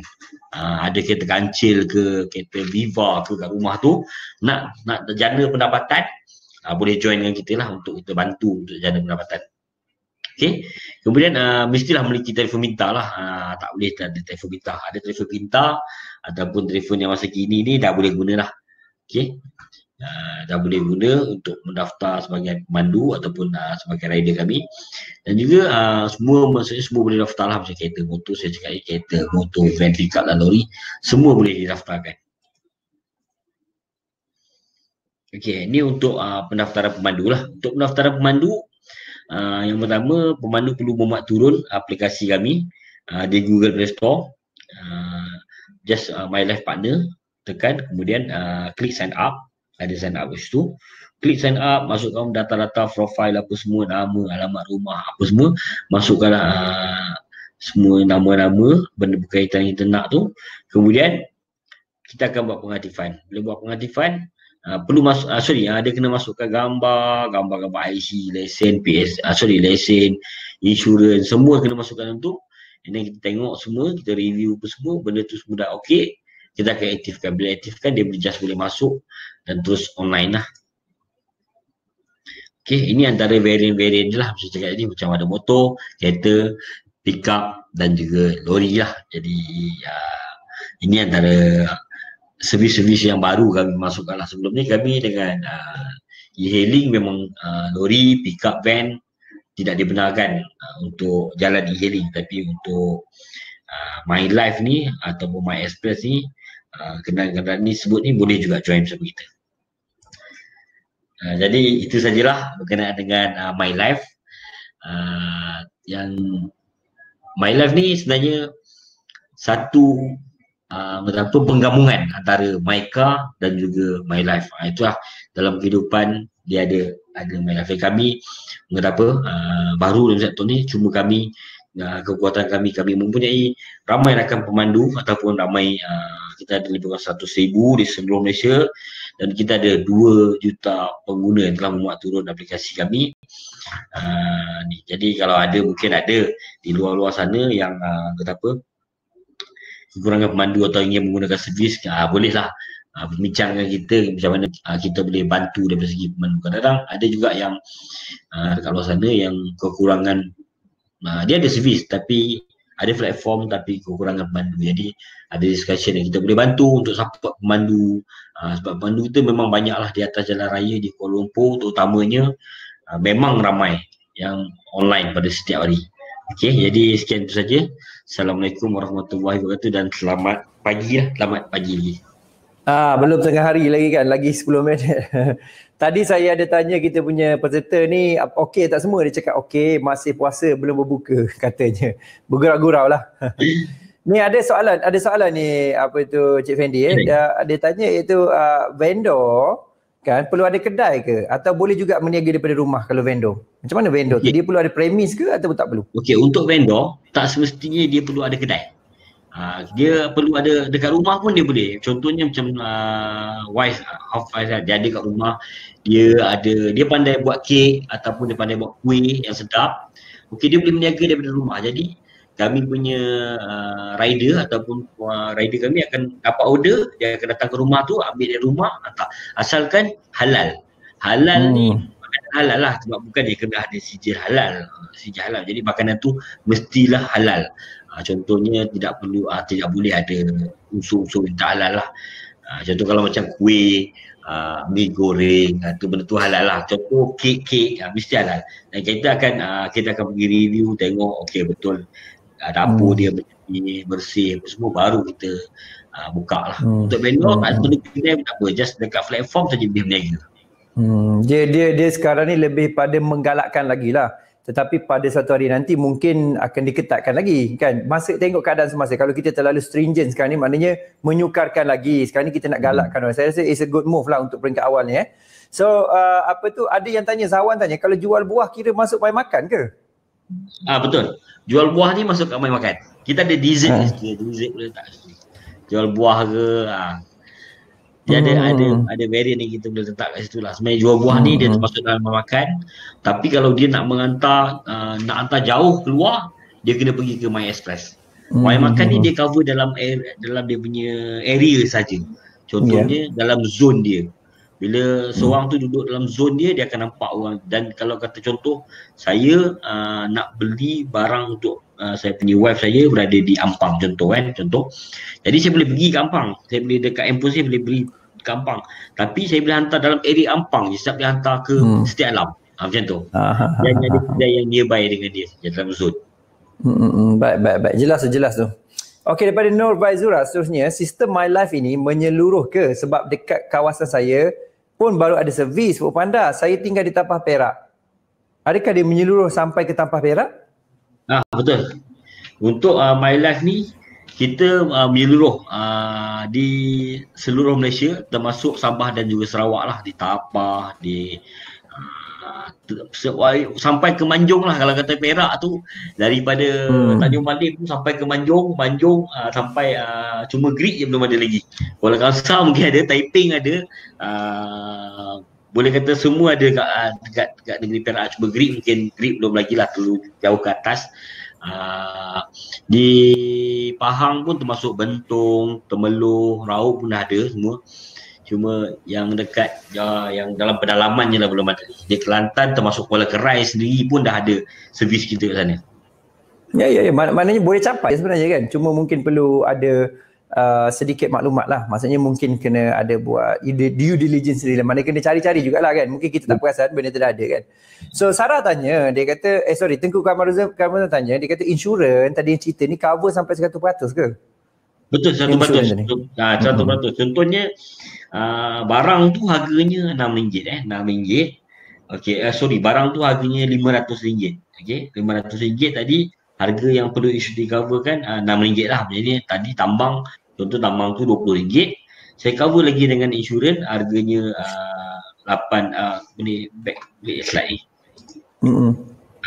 Uh, ada kereta kancil ke, kereta Viva ke kat rumah tu nak nak jana pendapatan uh, boleh join dengan kita lah untuk kita bantu untuk jana pendapatan. Okey. Kemudian uh, mestilah memiliki telefon pintar lah. Uh, tak boleh tak ada telefon pintar. Ada telefon pintar ataupun telefon yang masa kini ni dah boleh guna lah. Okey. Uh, dah boleh guna untuk mendaftar sebagai pemandu ataupun uh, sebagai rider kami. Dan juga uh, semua maksudnya semua boleh daftar lah macam kereta motor. Saya cakap kereta motor, van, pickup dan lori. Semua boleh didaftarkan. Okey, ini untuk uh, pendaftaran pemandu lah. Untuk pendaftaran pemandu, Uh, yang pertama, pemandu perlu memuat turun aplikasi kami uh, di Google Play Store. Uh, just uh, My Life Partner, tekan kemudian uh, klik sign up. Ada sign up di situ. Klik sign up, masukkan data-data profil, apa semua, nama, alamat rumah apa semua. Masukkan uh, semua nama-nama benda berkaitan nak tu. Kemudian kita akan buat pengaktifan. Bila buat pengaktifan, Ah, perlu masuk uh, ah, sorry uh, dia kena masukkan gambar gambar-gambar IC lesen PS uh, sorry lesen insurans semua kena masukkan tu and then kita tengok semua kita review apa semua benda tu semua dah okey kita akan aktifkan bila aktifkan dia boleh just boleh masuk dan terus online lah Okay, ini antara varian-varian je lah macam cakap tadi macam ada motor, kereta, pickup dan juga lori lah. Jadi uh, ini antara servis-servis yang baru kami masukkan lah sebelum ni kami dengan uh, e-hailing memang uh, lori, pickup van tidak dibenarkan uh, untuk jalan e-hailing tapi untuk uh, My Life ni ataupun My Express ni uh, kenderaan-kenderaan ni sebut ni boleh juga join bersama kita Uh, jadi itu sajalah berkenaan dengan uh, My Life uh, yang My Life ni sebenarnya satu uh, ah, apa penggabungan antara my car dan juga my life uh, itulah dalam kehidupan dia ada ada my life kami mengapa uh, baru dalam satu ni cuma kami uh, kekuatan kami kami mempunyai ramai rakan pemandu ataupun ramai uh, kita ada lebih kurang 100 ribu di seluruh Malaysia dan kita ada dua juta pengguna yang telah memuat turun aplikasi kami uh, ni. jadi kalau ada mungkin ada di luar-luar sana yang uh, kata apa kekurangan pemandu atau ingin menggunakan servis uh, bolehlah uh, ah, berbincang dengan kita macam mana uh, kita boleh bantu daripada segi pemandu kadang-kadang ada juga yang uh, dekat luar sana yang kekurangan uh, dia ada servis tapi ada platform tapi kekurangan pemandu jadi ada discussion yang kita boleh bantu untuk support pemandu uh, sebab pemandu kita memang banyaklah di atas jalan raya di Kuala Lumpur terutamanya uh, memang ramai yang online pada setiap hari Okey, jadi sekian itu saja. Assalamualaikum warahmatullahi wabarakatuh dan selamat pagi lah. Selamat pagi lagi. Ah, belum tengah hari lagi kan? Lagi 10 minit. Tadi saya ada tanya kita punya peserta ni, okey tak semua? Dia cakap okey, masih puasa, belum berbuka katanya. Bergurau-gurau lah. ni ada soalan, ada soalan ni apa tu Cik Fendi eh. Dia, dia tanya iaitu uh, vendor, kan perlu ada kedai ke atau boleh juga meniaga daripada rumah kalau vendor macam mana vendor okay. tu dia perlu ada premis ke atau tak perlu okey untuk vendor tak semestinya dia perlu ada kedai ha, dia perlu ada dekat rumah pun dia boleh contohnya macam uh, wife half wife dia ada kat rumah dia ada dia pandai buat kek ataupun dia pandai buat kuih yang sedap okey dia boleh meniaga daripada rumah jadi kami punya uh, rider ataupun uh, rider kami akan dapat order dia akan datang ke rumah tu ambil dari rumah atau asalkan halal halal hmm. ni makanan halal lah sebab bukan dia kena ada sijil halal ah, sijil halal jadi makanan tu mestilah halal uh, contohnya tidak perlu uh, tidak boleh ada unsur-unsur yang tak halal lah uh, contoh kalau macam kuih Uh, mi goreng atau benda tu halal lah contoh kek-kek uh, mesti halal dan kita akan uh, kita akan pergi review tengok okey betul uh, dapur hmm. dia menjadi bersih apa semua baru kita uh, ah, buka lah hmm. untuk vendor hmm. tak perlu kedai tak apa just dekat platform saja dia berniaga hmm. dia, dia, dia sekarang ni lebih pada menggalakkan lagi lah tetapi pada satu hari nanti mungkin akan diketatkan lagi kan masa tengok keadaan semasa kalau kita terlalu stringent sekarang ni maknanya menyukarkan lagi sekarang ni kita nak galakkan hmm. saya rasa it's a good move lah untuk peringkat awal ni eh so uh, apa tu ada yang tanya Zawan tanya kalau jual buah kira masuk pay makan ke Ah betul. Jual buah ni masuk kat main makan. Kita ada dessert ha. Hmm. dessert boleh tak? Jual buah ke ah. Dia ada, hmm. ada ada variant yang kita boleh letak kat situ lah. Sebenarnya jual buah hmm. ni dia hmm. termasuk dalam makan. Tapi kalau dia nak menghantar, uh, ah, nak hantar jauh keluar, dia kena pergi ke My Express. Hmm. My Makan ni dia cover dalam air, dalam dia punya area saja. Contohnya yeah. dalam zone dia bila hmm. seorang tu duduk dalam zon dia dia akan nampak orang dan kalau kata contoh saya uh, nak beli barang untuk uh, saya punya wife saya berada di Ampang contoh kan contoh jadi saya boleh pergi ke Ampang saya boleh dekat empo saya boleh beli ke Ampang tapi saya boleh hantar dalam area Ampang je sebab dia hantar ke hmm. setiap alam ha, macam tu ha, ha, ha, dan ada kedai yang nearby dengan dia dalam zon hmm, hmm, baik baik baik jelas jelas tu Okey daripada Nur Baizura seterusnya sistem My Life ini menyeluruh ke sebab dekat kawasan saya pun baru ada servis Food Panda. Saya tinggal di Tapah Perak. Adakah dia menyeluruh sampai ke Tapah Perak? Ah betul. Untuk uh, My Life ni kita uh, menyeluruh uh, di seluruh Malaysia termasuk Sabah dan juga Sarawak lah di Tapah, di sampai ke Manjung lah kalau kata Perak tu daripada hmm. Tanjung Malim pun sampai ke Manjung Manjung uh, sampai uh, cuma Greek je belum ada lagi Kuala Kangsar mungkin ada Taiping ada uh, boleh kata semua ada kat, uh, kat, kat negeri Perak cuma Greek mungkin Greek belum lagi lah terlalu jauh ke atas uh, di Pahang pun termasuk Bentong Temeluh Rauh pun ada semua Cuma yang dekat uh, yang dalam pedalaman je lah belum ada. Di Kelantan termasuk Kuala Kerai sendiri pun dah ada servis kita kat sana. Ya, ya, ya. Mak- maknanya boleh capai sebenarnya kan. Cuma mungkin perlu ada Uh, sedikit maklumat lah. Maksudnya mungkin kena ada buat due diligence sendiri lah. Mana kena cari-cari jugalah kan. Mungkin kita tak hmm. perasan benda tu dah ada kan. So Sarah tanya, dia kata, eh sorry Tengku Kamaruzan, Kamaruzan tanya, dia kata insurans tadi yang cerita ni cover sampai 100% ke? Betul 100%. Ah ha, satu Hmm. Contohnya uh, barang tu harganya enam ringgit eh, enam ringgit. Okey, uh, sorry, barang tu harganya lima RM500. Okey, ratus ringgit tadi harga yang perlu isu di cover kan ah, enam 6 uh, lah. Jadi tadi tambang contoh tambang tu dua puluh ringgit. Saya cover lagi dengan insurans harganya ah, lapan 8 uh, uh, boleh back boleh slide. Hmm.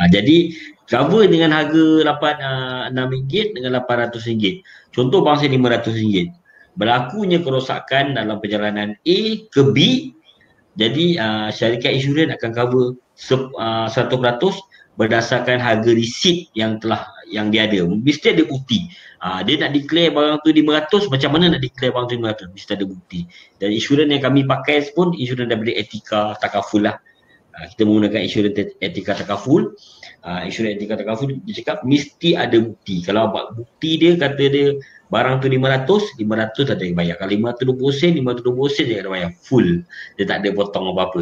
Ha, jadi sama dengan harga 8 uh, 6 ringgit dengan 800 ringgit. Contoh bangsa 500 ringgit. Berlakunya kerosakan dalam perjalanan A ke B jadi uh, syarikat insurans akan cover sep, uh, ah, 100% berdasarkan harga receipt yang telah yang dia ada. Mesti ada bukti. Uh, dia nak declare barang tu 500 macam mana nak declare barang tu 500? Mesti ada bukti. Dan insurans yang kami pakai pun insurans daripada etika takaful lah. Uh, kita menggunakan insurans etika takaful. Uh, uh, insurans yang dikatakan kafu dia cakap mesti ada bukti kalau bukti dia kata dia barang tu lima ratus, 500, 500 ada yang bayar kalau 520 sen, 520 sen dia ada bayar full dia tak ada potong apa-apa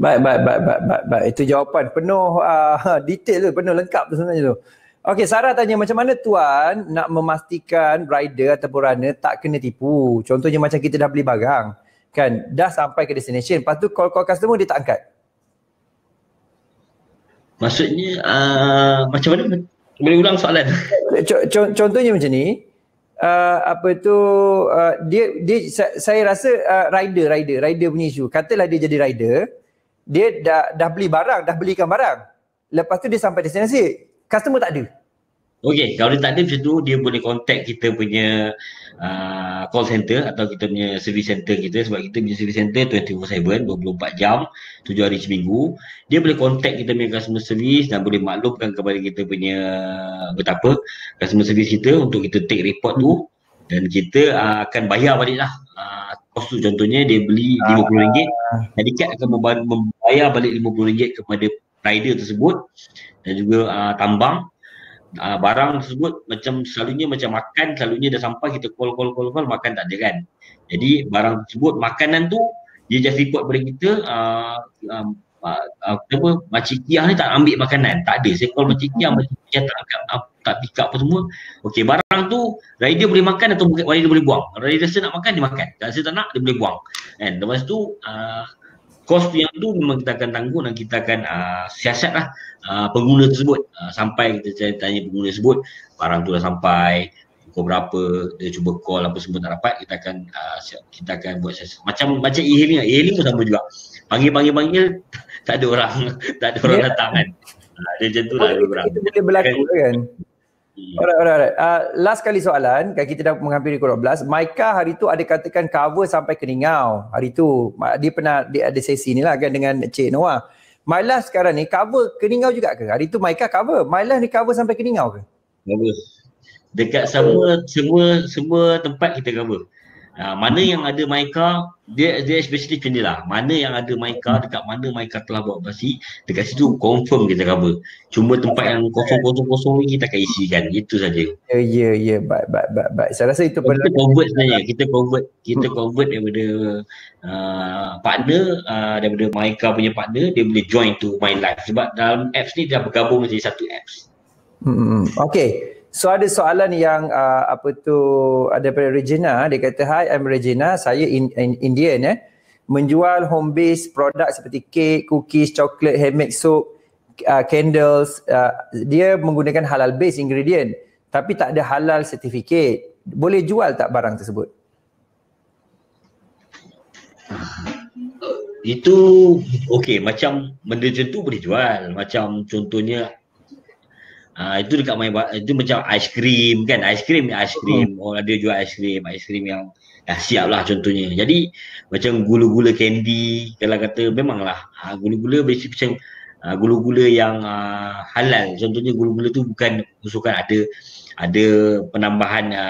baik, baik, baik, baik, baik, baik. itu jawapan penuh uh, detail tu, penuh lengkap tu sebenarnya tu Okey, Sarah tanya macam mana tuan nak memastikan rider ataupun runner tak kena tipu? Contohnya macam kita dah beli barang, kan? Dah sampai ke destination, lepas tu call-call customer dia tak angkat. Maksudnya uh, macam mana? Boleh ulang soalan. Contohnya macam ni. Uh, apa tu uh, dia dia saya rasa uh, rider rider rider punya isu. Katalah dia jadi rider, dia dah dah beli barang, dah belikan barang. Lepas tu dia sampai destinasi, customer tak ada. Okey, kalau dia tak ada macam tu, dia boleh contact kita punya uh, call center atau kita punya service center kita sebab kita punya service center 24-7, 24 jam, 7 hari seminggu. Dia boleh contact kita punya customer service dan boleh maklumkan kepada kita punya betapa customer service kita untuk kita take report tu dan kita uh, akan bayar balik lah. Uh, kos tu contohnya dia beli RM50, uh, syarikat akan membayar balik RM50 kepada rider tersebut dan juga uh, tambang uh, barang tersebut macam selalunya macam makan selalunya dah sampai kita call call call call makan tak ada kan. Jadi barang tersebut makanan tu dia just report pada kita uh, uh, uh, apa macik kiah ni tak ambil makanan. Tak ada. Saya call macik kiah macik kiah tak angkat tak pick up apa semua. Okey barang tu rider boleh makan atau rider boleh buang. Rider rasa nak makan dia makan. Kalau rasa tak nak dia boleh buang. Kan. Lepas tu uh, kos yang tu memang kita akan tanggung dan kita akan uh, siasat lah uh, pengguna tersebut uh, sampai kita tanya pengguna tersebut barang tu dah sampai pukul berapa dia cuba call apa semua tak dapat kita akan uh, kita akan buat siasat macam macam e-hailing lah e-hailing pun sama juga panggil-panggil-panggil tak ada orang tak ada orang yeah. datang kan uh, dia macam tu lah dia berlaku kan, kan? Hmm. Alright, alright, alright. Uh, last kali soalan, kan kita dah menghampiri pukul 12. Maika hari tu ada katakan cover sampai keningau. Hari tu, dia pernah dia ada sesi ni lah kan dengan Cik Noah. Mailah sekarang ni cover keningau juga ke? Hari tu Maika cover. Mailah ni cover sampai keningau ke? Cover. Dekat semua, semua, semua tempat kita cover. Ha, mana yang ada Maika, dia dia especially kena lah. Mana yang ada Maika, dekat mana Maika telah buat operasi, dekat situ confirm kita cover. Cuma tempat yang kosong-kosong-kosong ni kita akan isi Itu saja. Ya, ya, ya. baik baik baik. but. Saya rasa itu perlu. Kita convert sebenarnya. Kita convert. Kita convert daripada uh, partner, uh, daripada Maika punya partner, dia boleh join to my life. Sebab dalam apps ni dah bergabung menjadi satu apps. Hmm, hmm, hmm. okay. So ada soalan yang uh, apa tu ada daripada Regina dia kata hi I'm Regina saya in, in, Indian eh menjual home based produk seperti kek, cookies, coklat, handmade soap, uh, candles uh, dia menggunakan halal based ingredient tapi tak ada halal certificate. Boleh jual tak barang tersebut? Itu okey macam benda tu boleh jual. Macam contohnya Uh, itu dekat main itu macam aiskrim kan ice cream. oh. orang ada jual ice cream, yang dah siap lah contohnya jadi macam gula-gula candy kalau kata memanglah ha, ah, gula-gula basic macam ha, gula-gula yang ha, halal contohnya gula-gula tu bukan usulkan ada ada penambahan ha,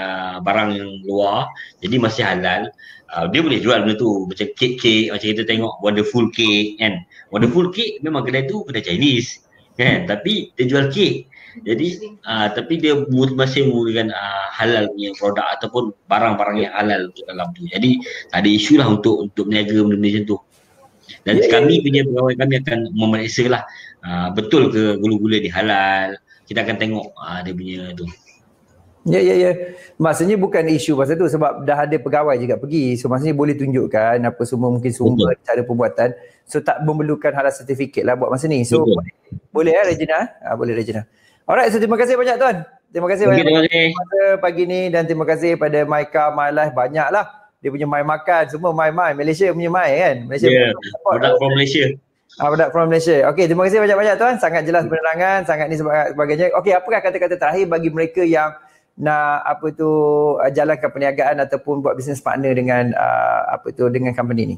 barang yang luar jadi masih halal ha, dia boleh jual benda tu macam cake. kek macam kita tengok wonderful cake kan wonderful cake memang kedai tu kedai Chinese kan tapi dia jual cake. Jadi uh, tapi dia masih menggunakan uh, halal punya produk ataupun barang-barang yang halal untuk dalam tu. Jadi tak ada isu lah untuk untuk berniaga benda macam tu. Dan yeah. Ya, kami ya. punya pegawai kami akan memeriksa lah uh, betul ke gula-gula ni halal. Kita akan tengok uh, dia punya tu. Ya, ya, ya. Maksudnya bukan isu pasal tu sebab dah ada pegawai juga pergi. So maksudnya boleh tunjukkan apa semua mungkin sumber Betul. cara pembuatan. So tak memerlukan halal sertifikat lah buat masa ni. So Betul. boleh, boleh ya Regina? Ha, boleh Regina. Alright, so terima kasih banyak tuan. Terima kasih okay, banyak pada pagi ni dan terima kasih pada Maika My Life banyaklah. Dia punya mai makan semua mai mai Malaysia punya mai kan. Malaysia. Yeah. Product from Malaysia. Ah, product from Malaysia. Okey, terima kasih banyak-banyak tuan. Sangat jelas penerangan, sangat ni sebagainya. Okey, apakah kata-kata terakhir bagi mereka yang nak apa tu uh, ke perniagaan ataupun buat business partner dengan uh, apa tu dengan company ni?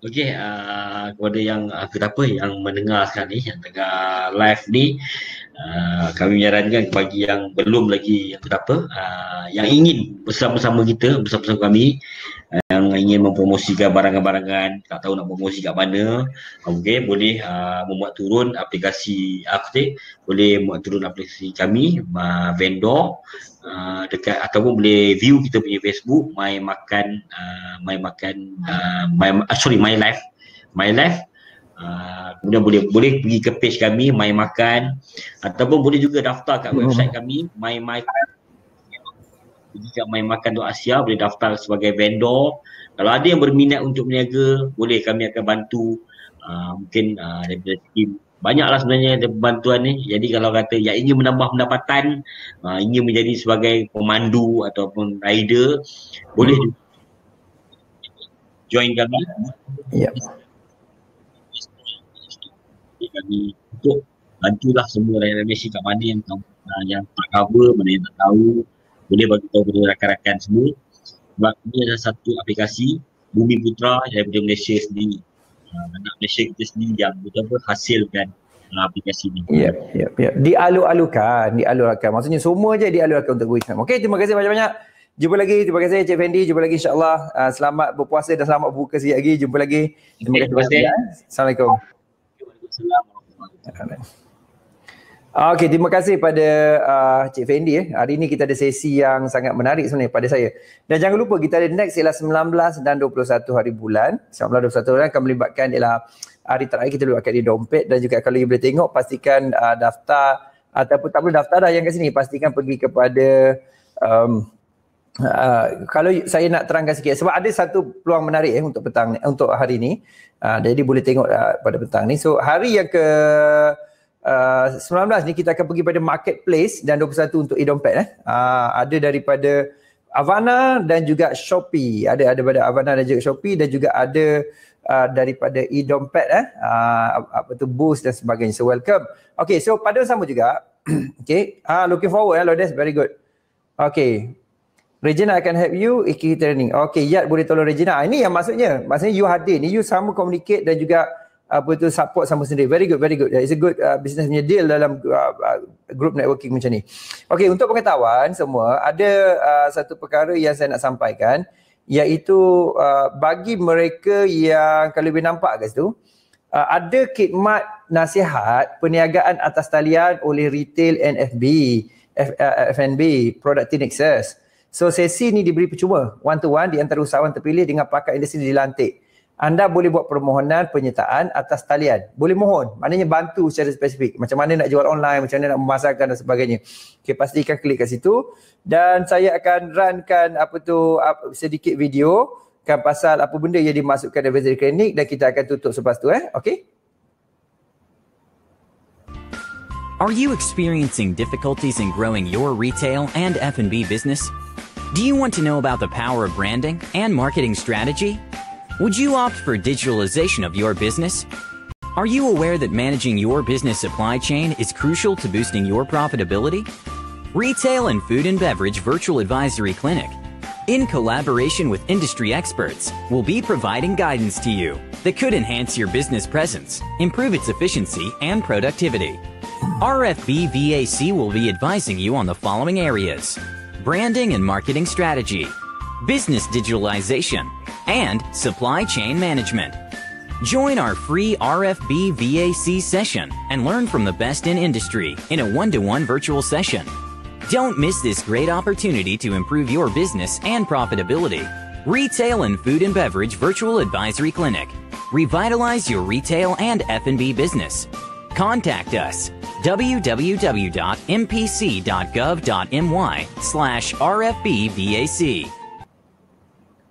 Okey, uh, kepada yang uh, kepada yang mendengar sekarang ni, yang tengah live ni, Ah, kami menyarankan bagi yang belum lagi yang apa uh, ah, yang ingin bersama-sama kita bersama-sama kami uh, yang ingin mempromosikan barangan-barangan tak tahu nak promosi kat mana okey boleh uh, membuat turun aplikasi aku uh, boleh membuat turun aplikasi kami uh, vendor uh, dekat ataupun boleh view kita punya Facebook my makan uh, my makan uh, my uh, sorry my life my life Ah, kemudian boleh boleh pergi ke page kami main Makan ataupun boleh juga daftar kat hmm. website kami main Makan jika My Makan tu Asia boleh daftar sebagai vendor kalau ada yang berminat untuk berniaga boleh kami akan bantu uh, mungkin uh, daripada tim banyaklah sebenarnya ada bantuan ni jadi kalau kata yang ingin menambah pendapatan uh, ingin menjadi sebagai pemandu ataupun rider hmm. boleh join kami yep. Ya kami untuk bantulah semua rakyat Malaysia kat mana yang, uh, yang tak cover, mana yang tak tahu boleh bagi tahu kepada rakan-rakan semua sebab ini adalah satu aplikasi Bumi Putra daripada Malaysia sendiri uh, anak Malaysia kita sendiri yang betul-betul hasilkan ah, aplikasi ini. Ya, yep, ya, yep, yep. dialu-alukan, dialu-alukan. Maksudnya semua je dialu-alukan untuk Bumi Okey, terima kasih banyak-banyak. Jumpa lagi. Terima kasih Cik Fendi. Jumpa lagi insyaAllah. Uh, selamat berpuasa dan selamat buka sikit lagi. Jumpa lagi. Terima kasih. Assalamualaikum. Assalamualaikum. Okey, terima kasih pada uh, Cik Fendi. Eh. Hari ini kita ada sesi yang sangat menarik sebenarnya pada saya. Dan jangan lupa kita ada next ialah 19 dan 21 hari bulan. 19 dan 21 hari bulan akan melibatkan ialah hari terakhir kita luar di dompet dan juga kalau you boleh tengok pastikan uh, daftar ataupun tak perlu daftar dah yang kat sini pastikan pergi kepada um, Uh, kalau saya nak terangkan sikit sebab ada satu peluang menarik eh untuk petang ni, untuk hari ni. Uh, jadi boleh tengok uh, pada petang ni. So hari yang ke uh, 19 ni kita akan pergi pada marketplace dan 21 untuk e-dompet eh. Uh, ada daripada Avana dan juga Shopee. Ada ada pada Avana dan juga Shopee dan juga ada uh, daripada e-dompet eh. Uh, apa tu Boost dan sebagainya. So welcome. Okay so pada sama juga. okay. Ah uh, looking forward eh Lodes. Very good. Okay, Regina I can help you eh, ikuti training. Okay, Yad boleh tolong Regina. Ah, ini yang maksudnya. Maksudnya you hadir ni, you sama communicate dan juga apa tu support sama sendiri. Very good, very good. It's a good uh, business punya deal dalam uh, uh, group networking macam ni. Okay, untuk pengetahuan semua, ada uh, satu perkara yang saya nak sampaikan iaitu uh, bagi mereka yang kalau lebih nampak kat situ, uh, ada khidmat nasihat perniagaan atas talian oleh retail NFB, F, uh, FNB, Product Nexus. Access. So sesi ini diberi percuma one to one di antara usahawan terpilih dengan pakar industri dilantik. Anda boleh buat permohonan penyertaan atas talian. Boleh mohon. Maknanya bantu secara spesifik. Macam mana nak jual online, macam mana nak memasarkan dan sebagainya. Okay, pastikan klik kat situ. Dan saya akan runkan apa tu sedikit video kan pasal apa benda yang dimasukkan dalam visit klinik dan kita akan tutup selepas tu eh. Okey. Are you experiencing difficulties in growing your retail and F&B business? Do you want to know about the power of branding and marketing strategy? Would you opt for digitalization of your business? Are you aware that managing your business supply chain is crucial to boosting your profitability? Retail and Food and Beverage Virtual Advisory Clinic, in collaboration with industry experts, will be providing guidance to you that could enhance your business presence, improve its efficiency and productivity. RFBVAC will be advising you on the following areas branding and marketing strategy, business digitalization, and supply chain management. Join our free RFB VAC session and learn from the best in industry in a one-to-one -one virtual session. Don't miss this great opportunity to improve your business and profitability. Retail and Food and Beverage Virtual Advisory Clinic. Revitalize your retail and F&B business. contact us www.mpc.gov.my slash rfbvac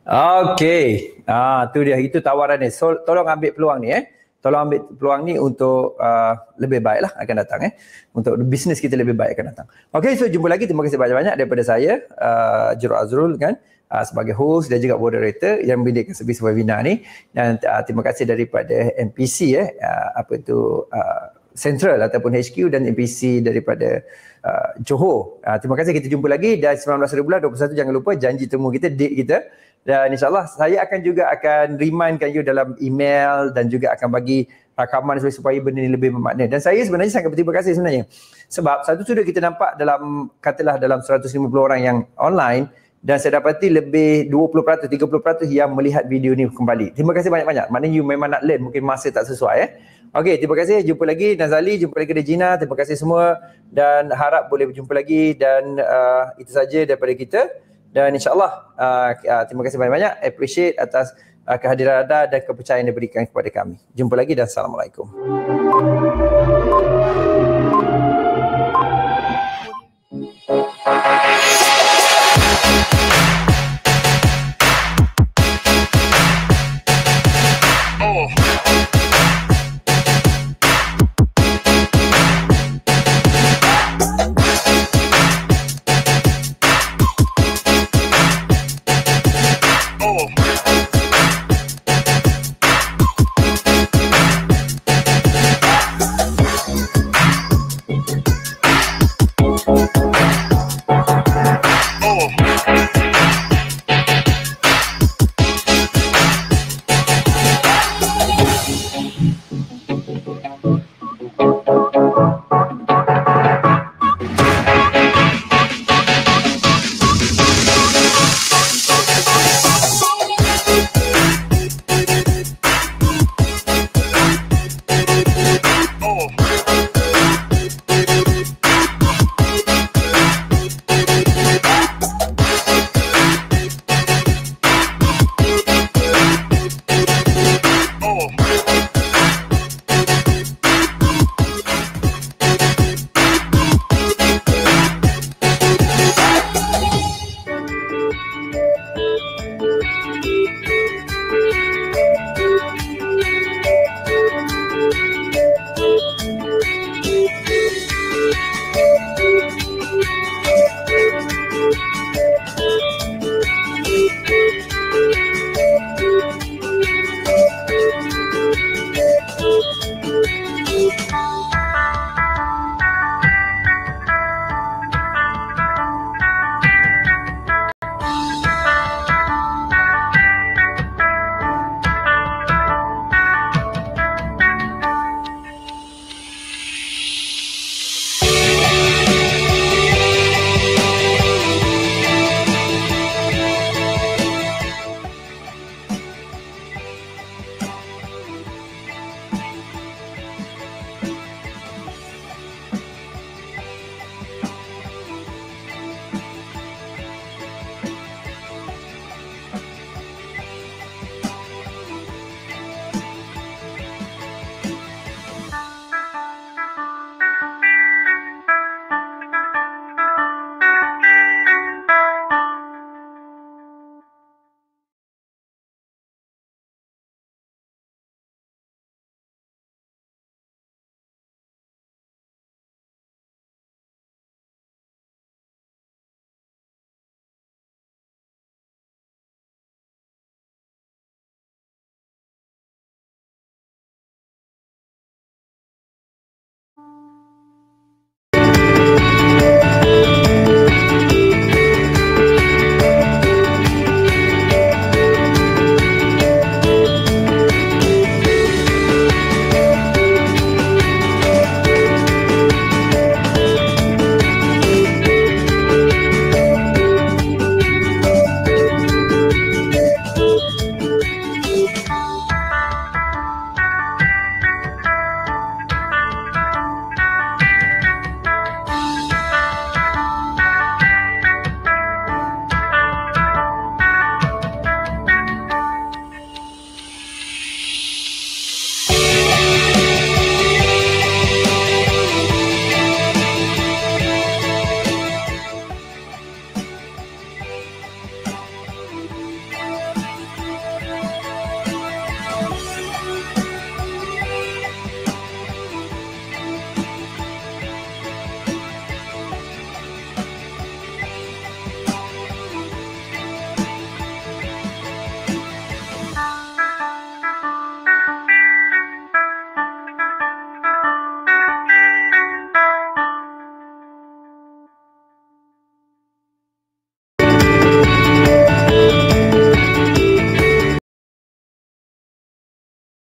Okay, ah, tu dia, itu tawaran ni. So, tolong ambil peluang ni eh. Tolong ambil peluang ni untuk uh, lebih baik lah akan datang eh. Untuk bisnes kita lebih baik akan datang. Okay, so jumpa lagi. Terima kasih banyak-banyak daripada saya, uh, ah, Jero Azrul kan uh, sebagai host dan juga moderator yang mendirikan servis webinar ni dan uh, terima kasih daripada MPC eh uh, apa tu uh, central ataupun HQ dan MPC daripada uh, Johor. Uh, terima kasih kita jumpa lagi dan 19 bulan 21 jangan lupa janji temu kita date kita dan insyaallah saya akan juga akan remindkan you dalam email dan juga akan bagi rakaman supaya, supaya benda ni lebih bermakna. Dan saya sebenarnya sangat berterima kasih sebenarnya. Sebab satu sudah kita nampak dalam katalah dalam 150 orang yang online dan saya dapati lebih 20% 30% yang melihat video ni kembali. Terima kasih banyak-banyak. Maknanya you memang nak learn mungkin masa tak sesuai eh. Okey, terima kasih. Jumpa lagi Nazali, jumpa lagi Regina. Terima kasih semua dan harap boleh berjumpa lagi dan uh, itu saja daripada kita. Dan insyaAllah uh, uh, terima kasih banyak-banyak. Appreciate atas uh, kehadiran anda dan kepercayaan yang diberikan kepada kami. Jumpa lagi dan Assalamualaikum. Thank you.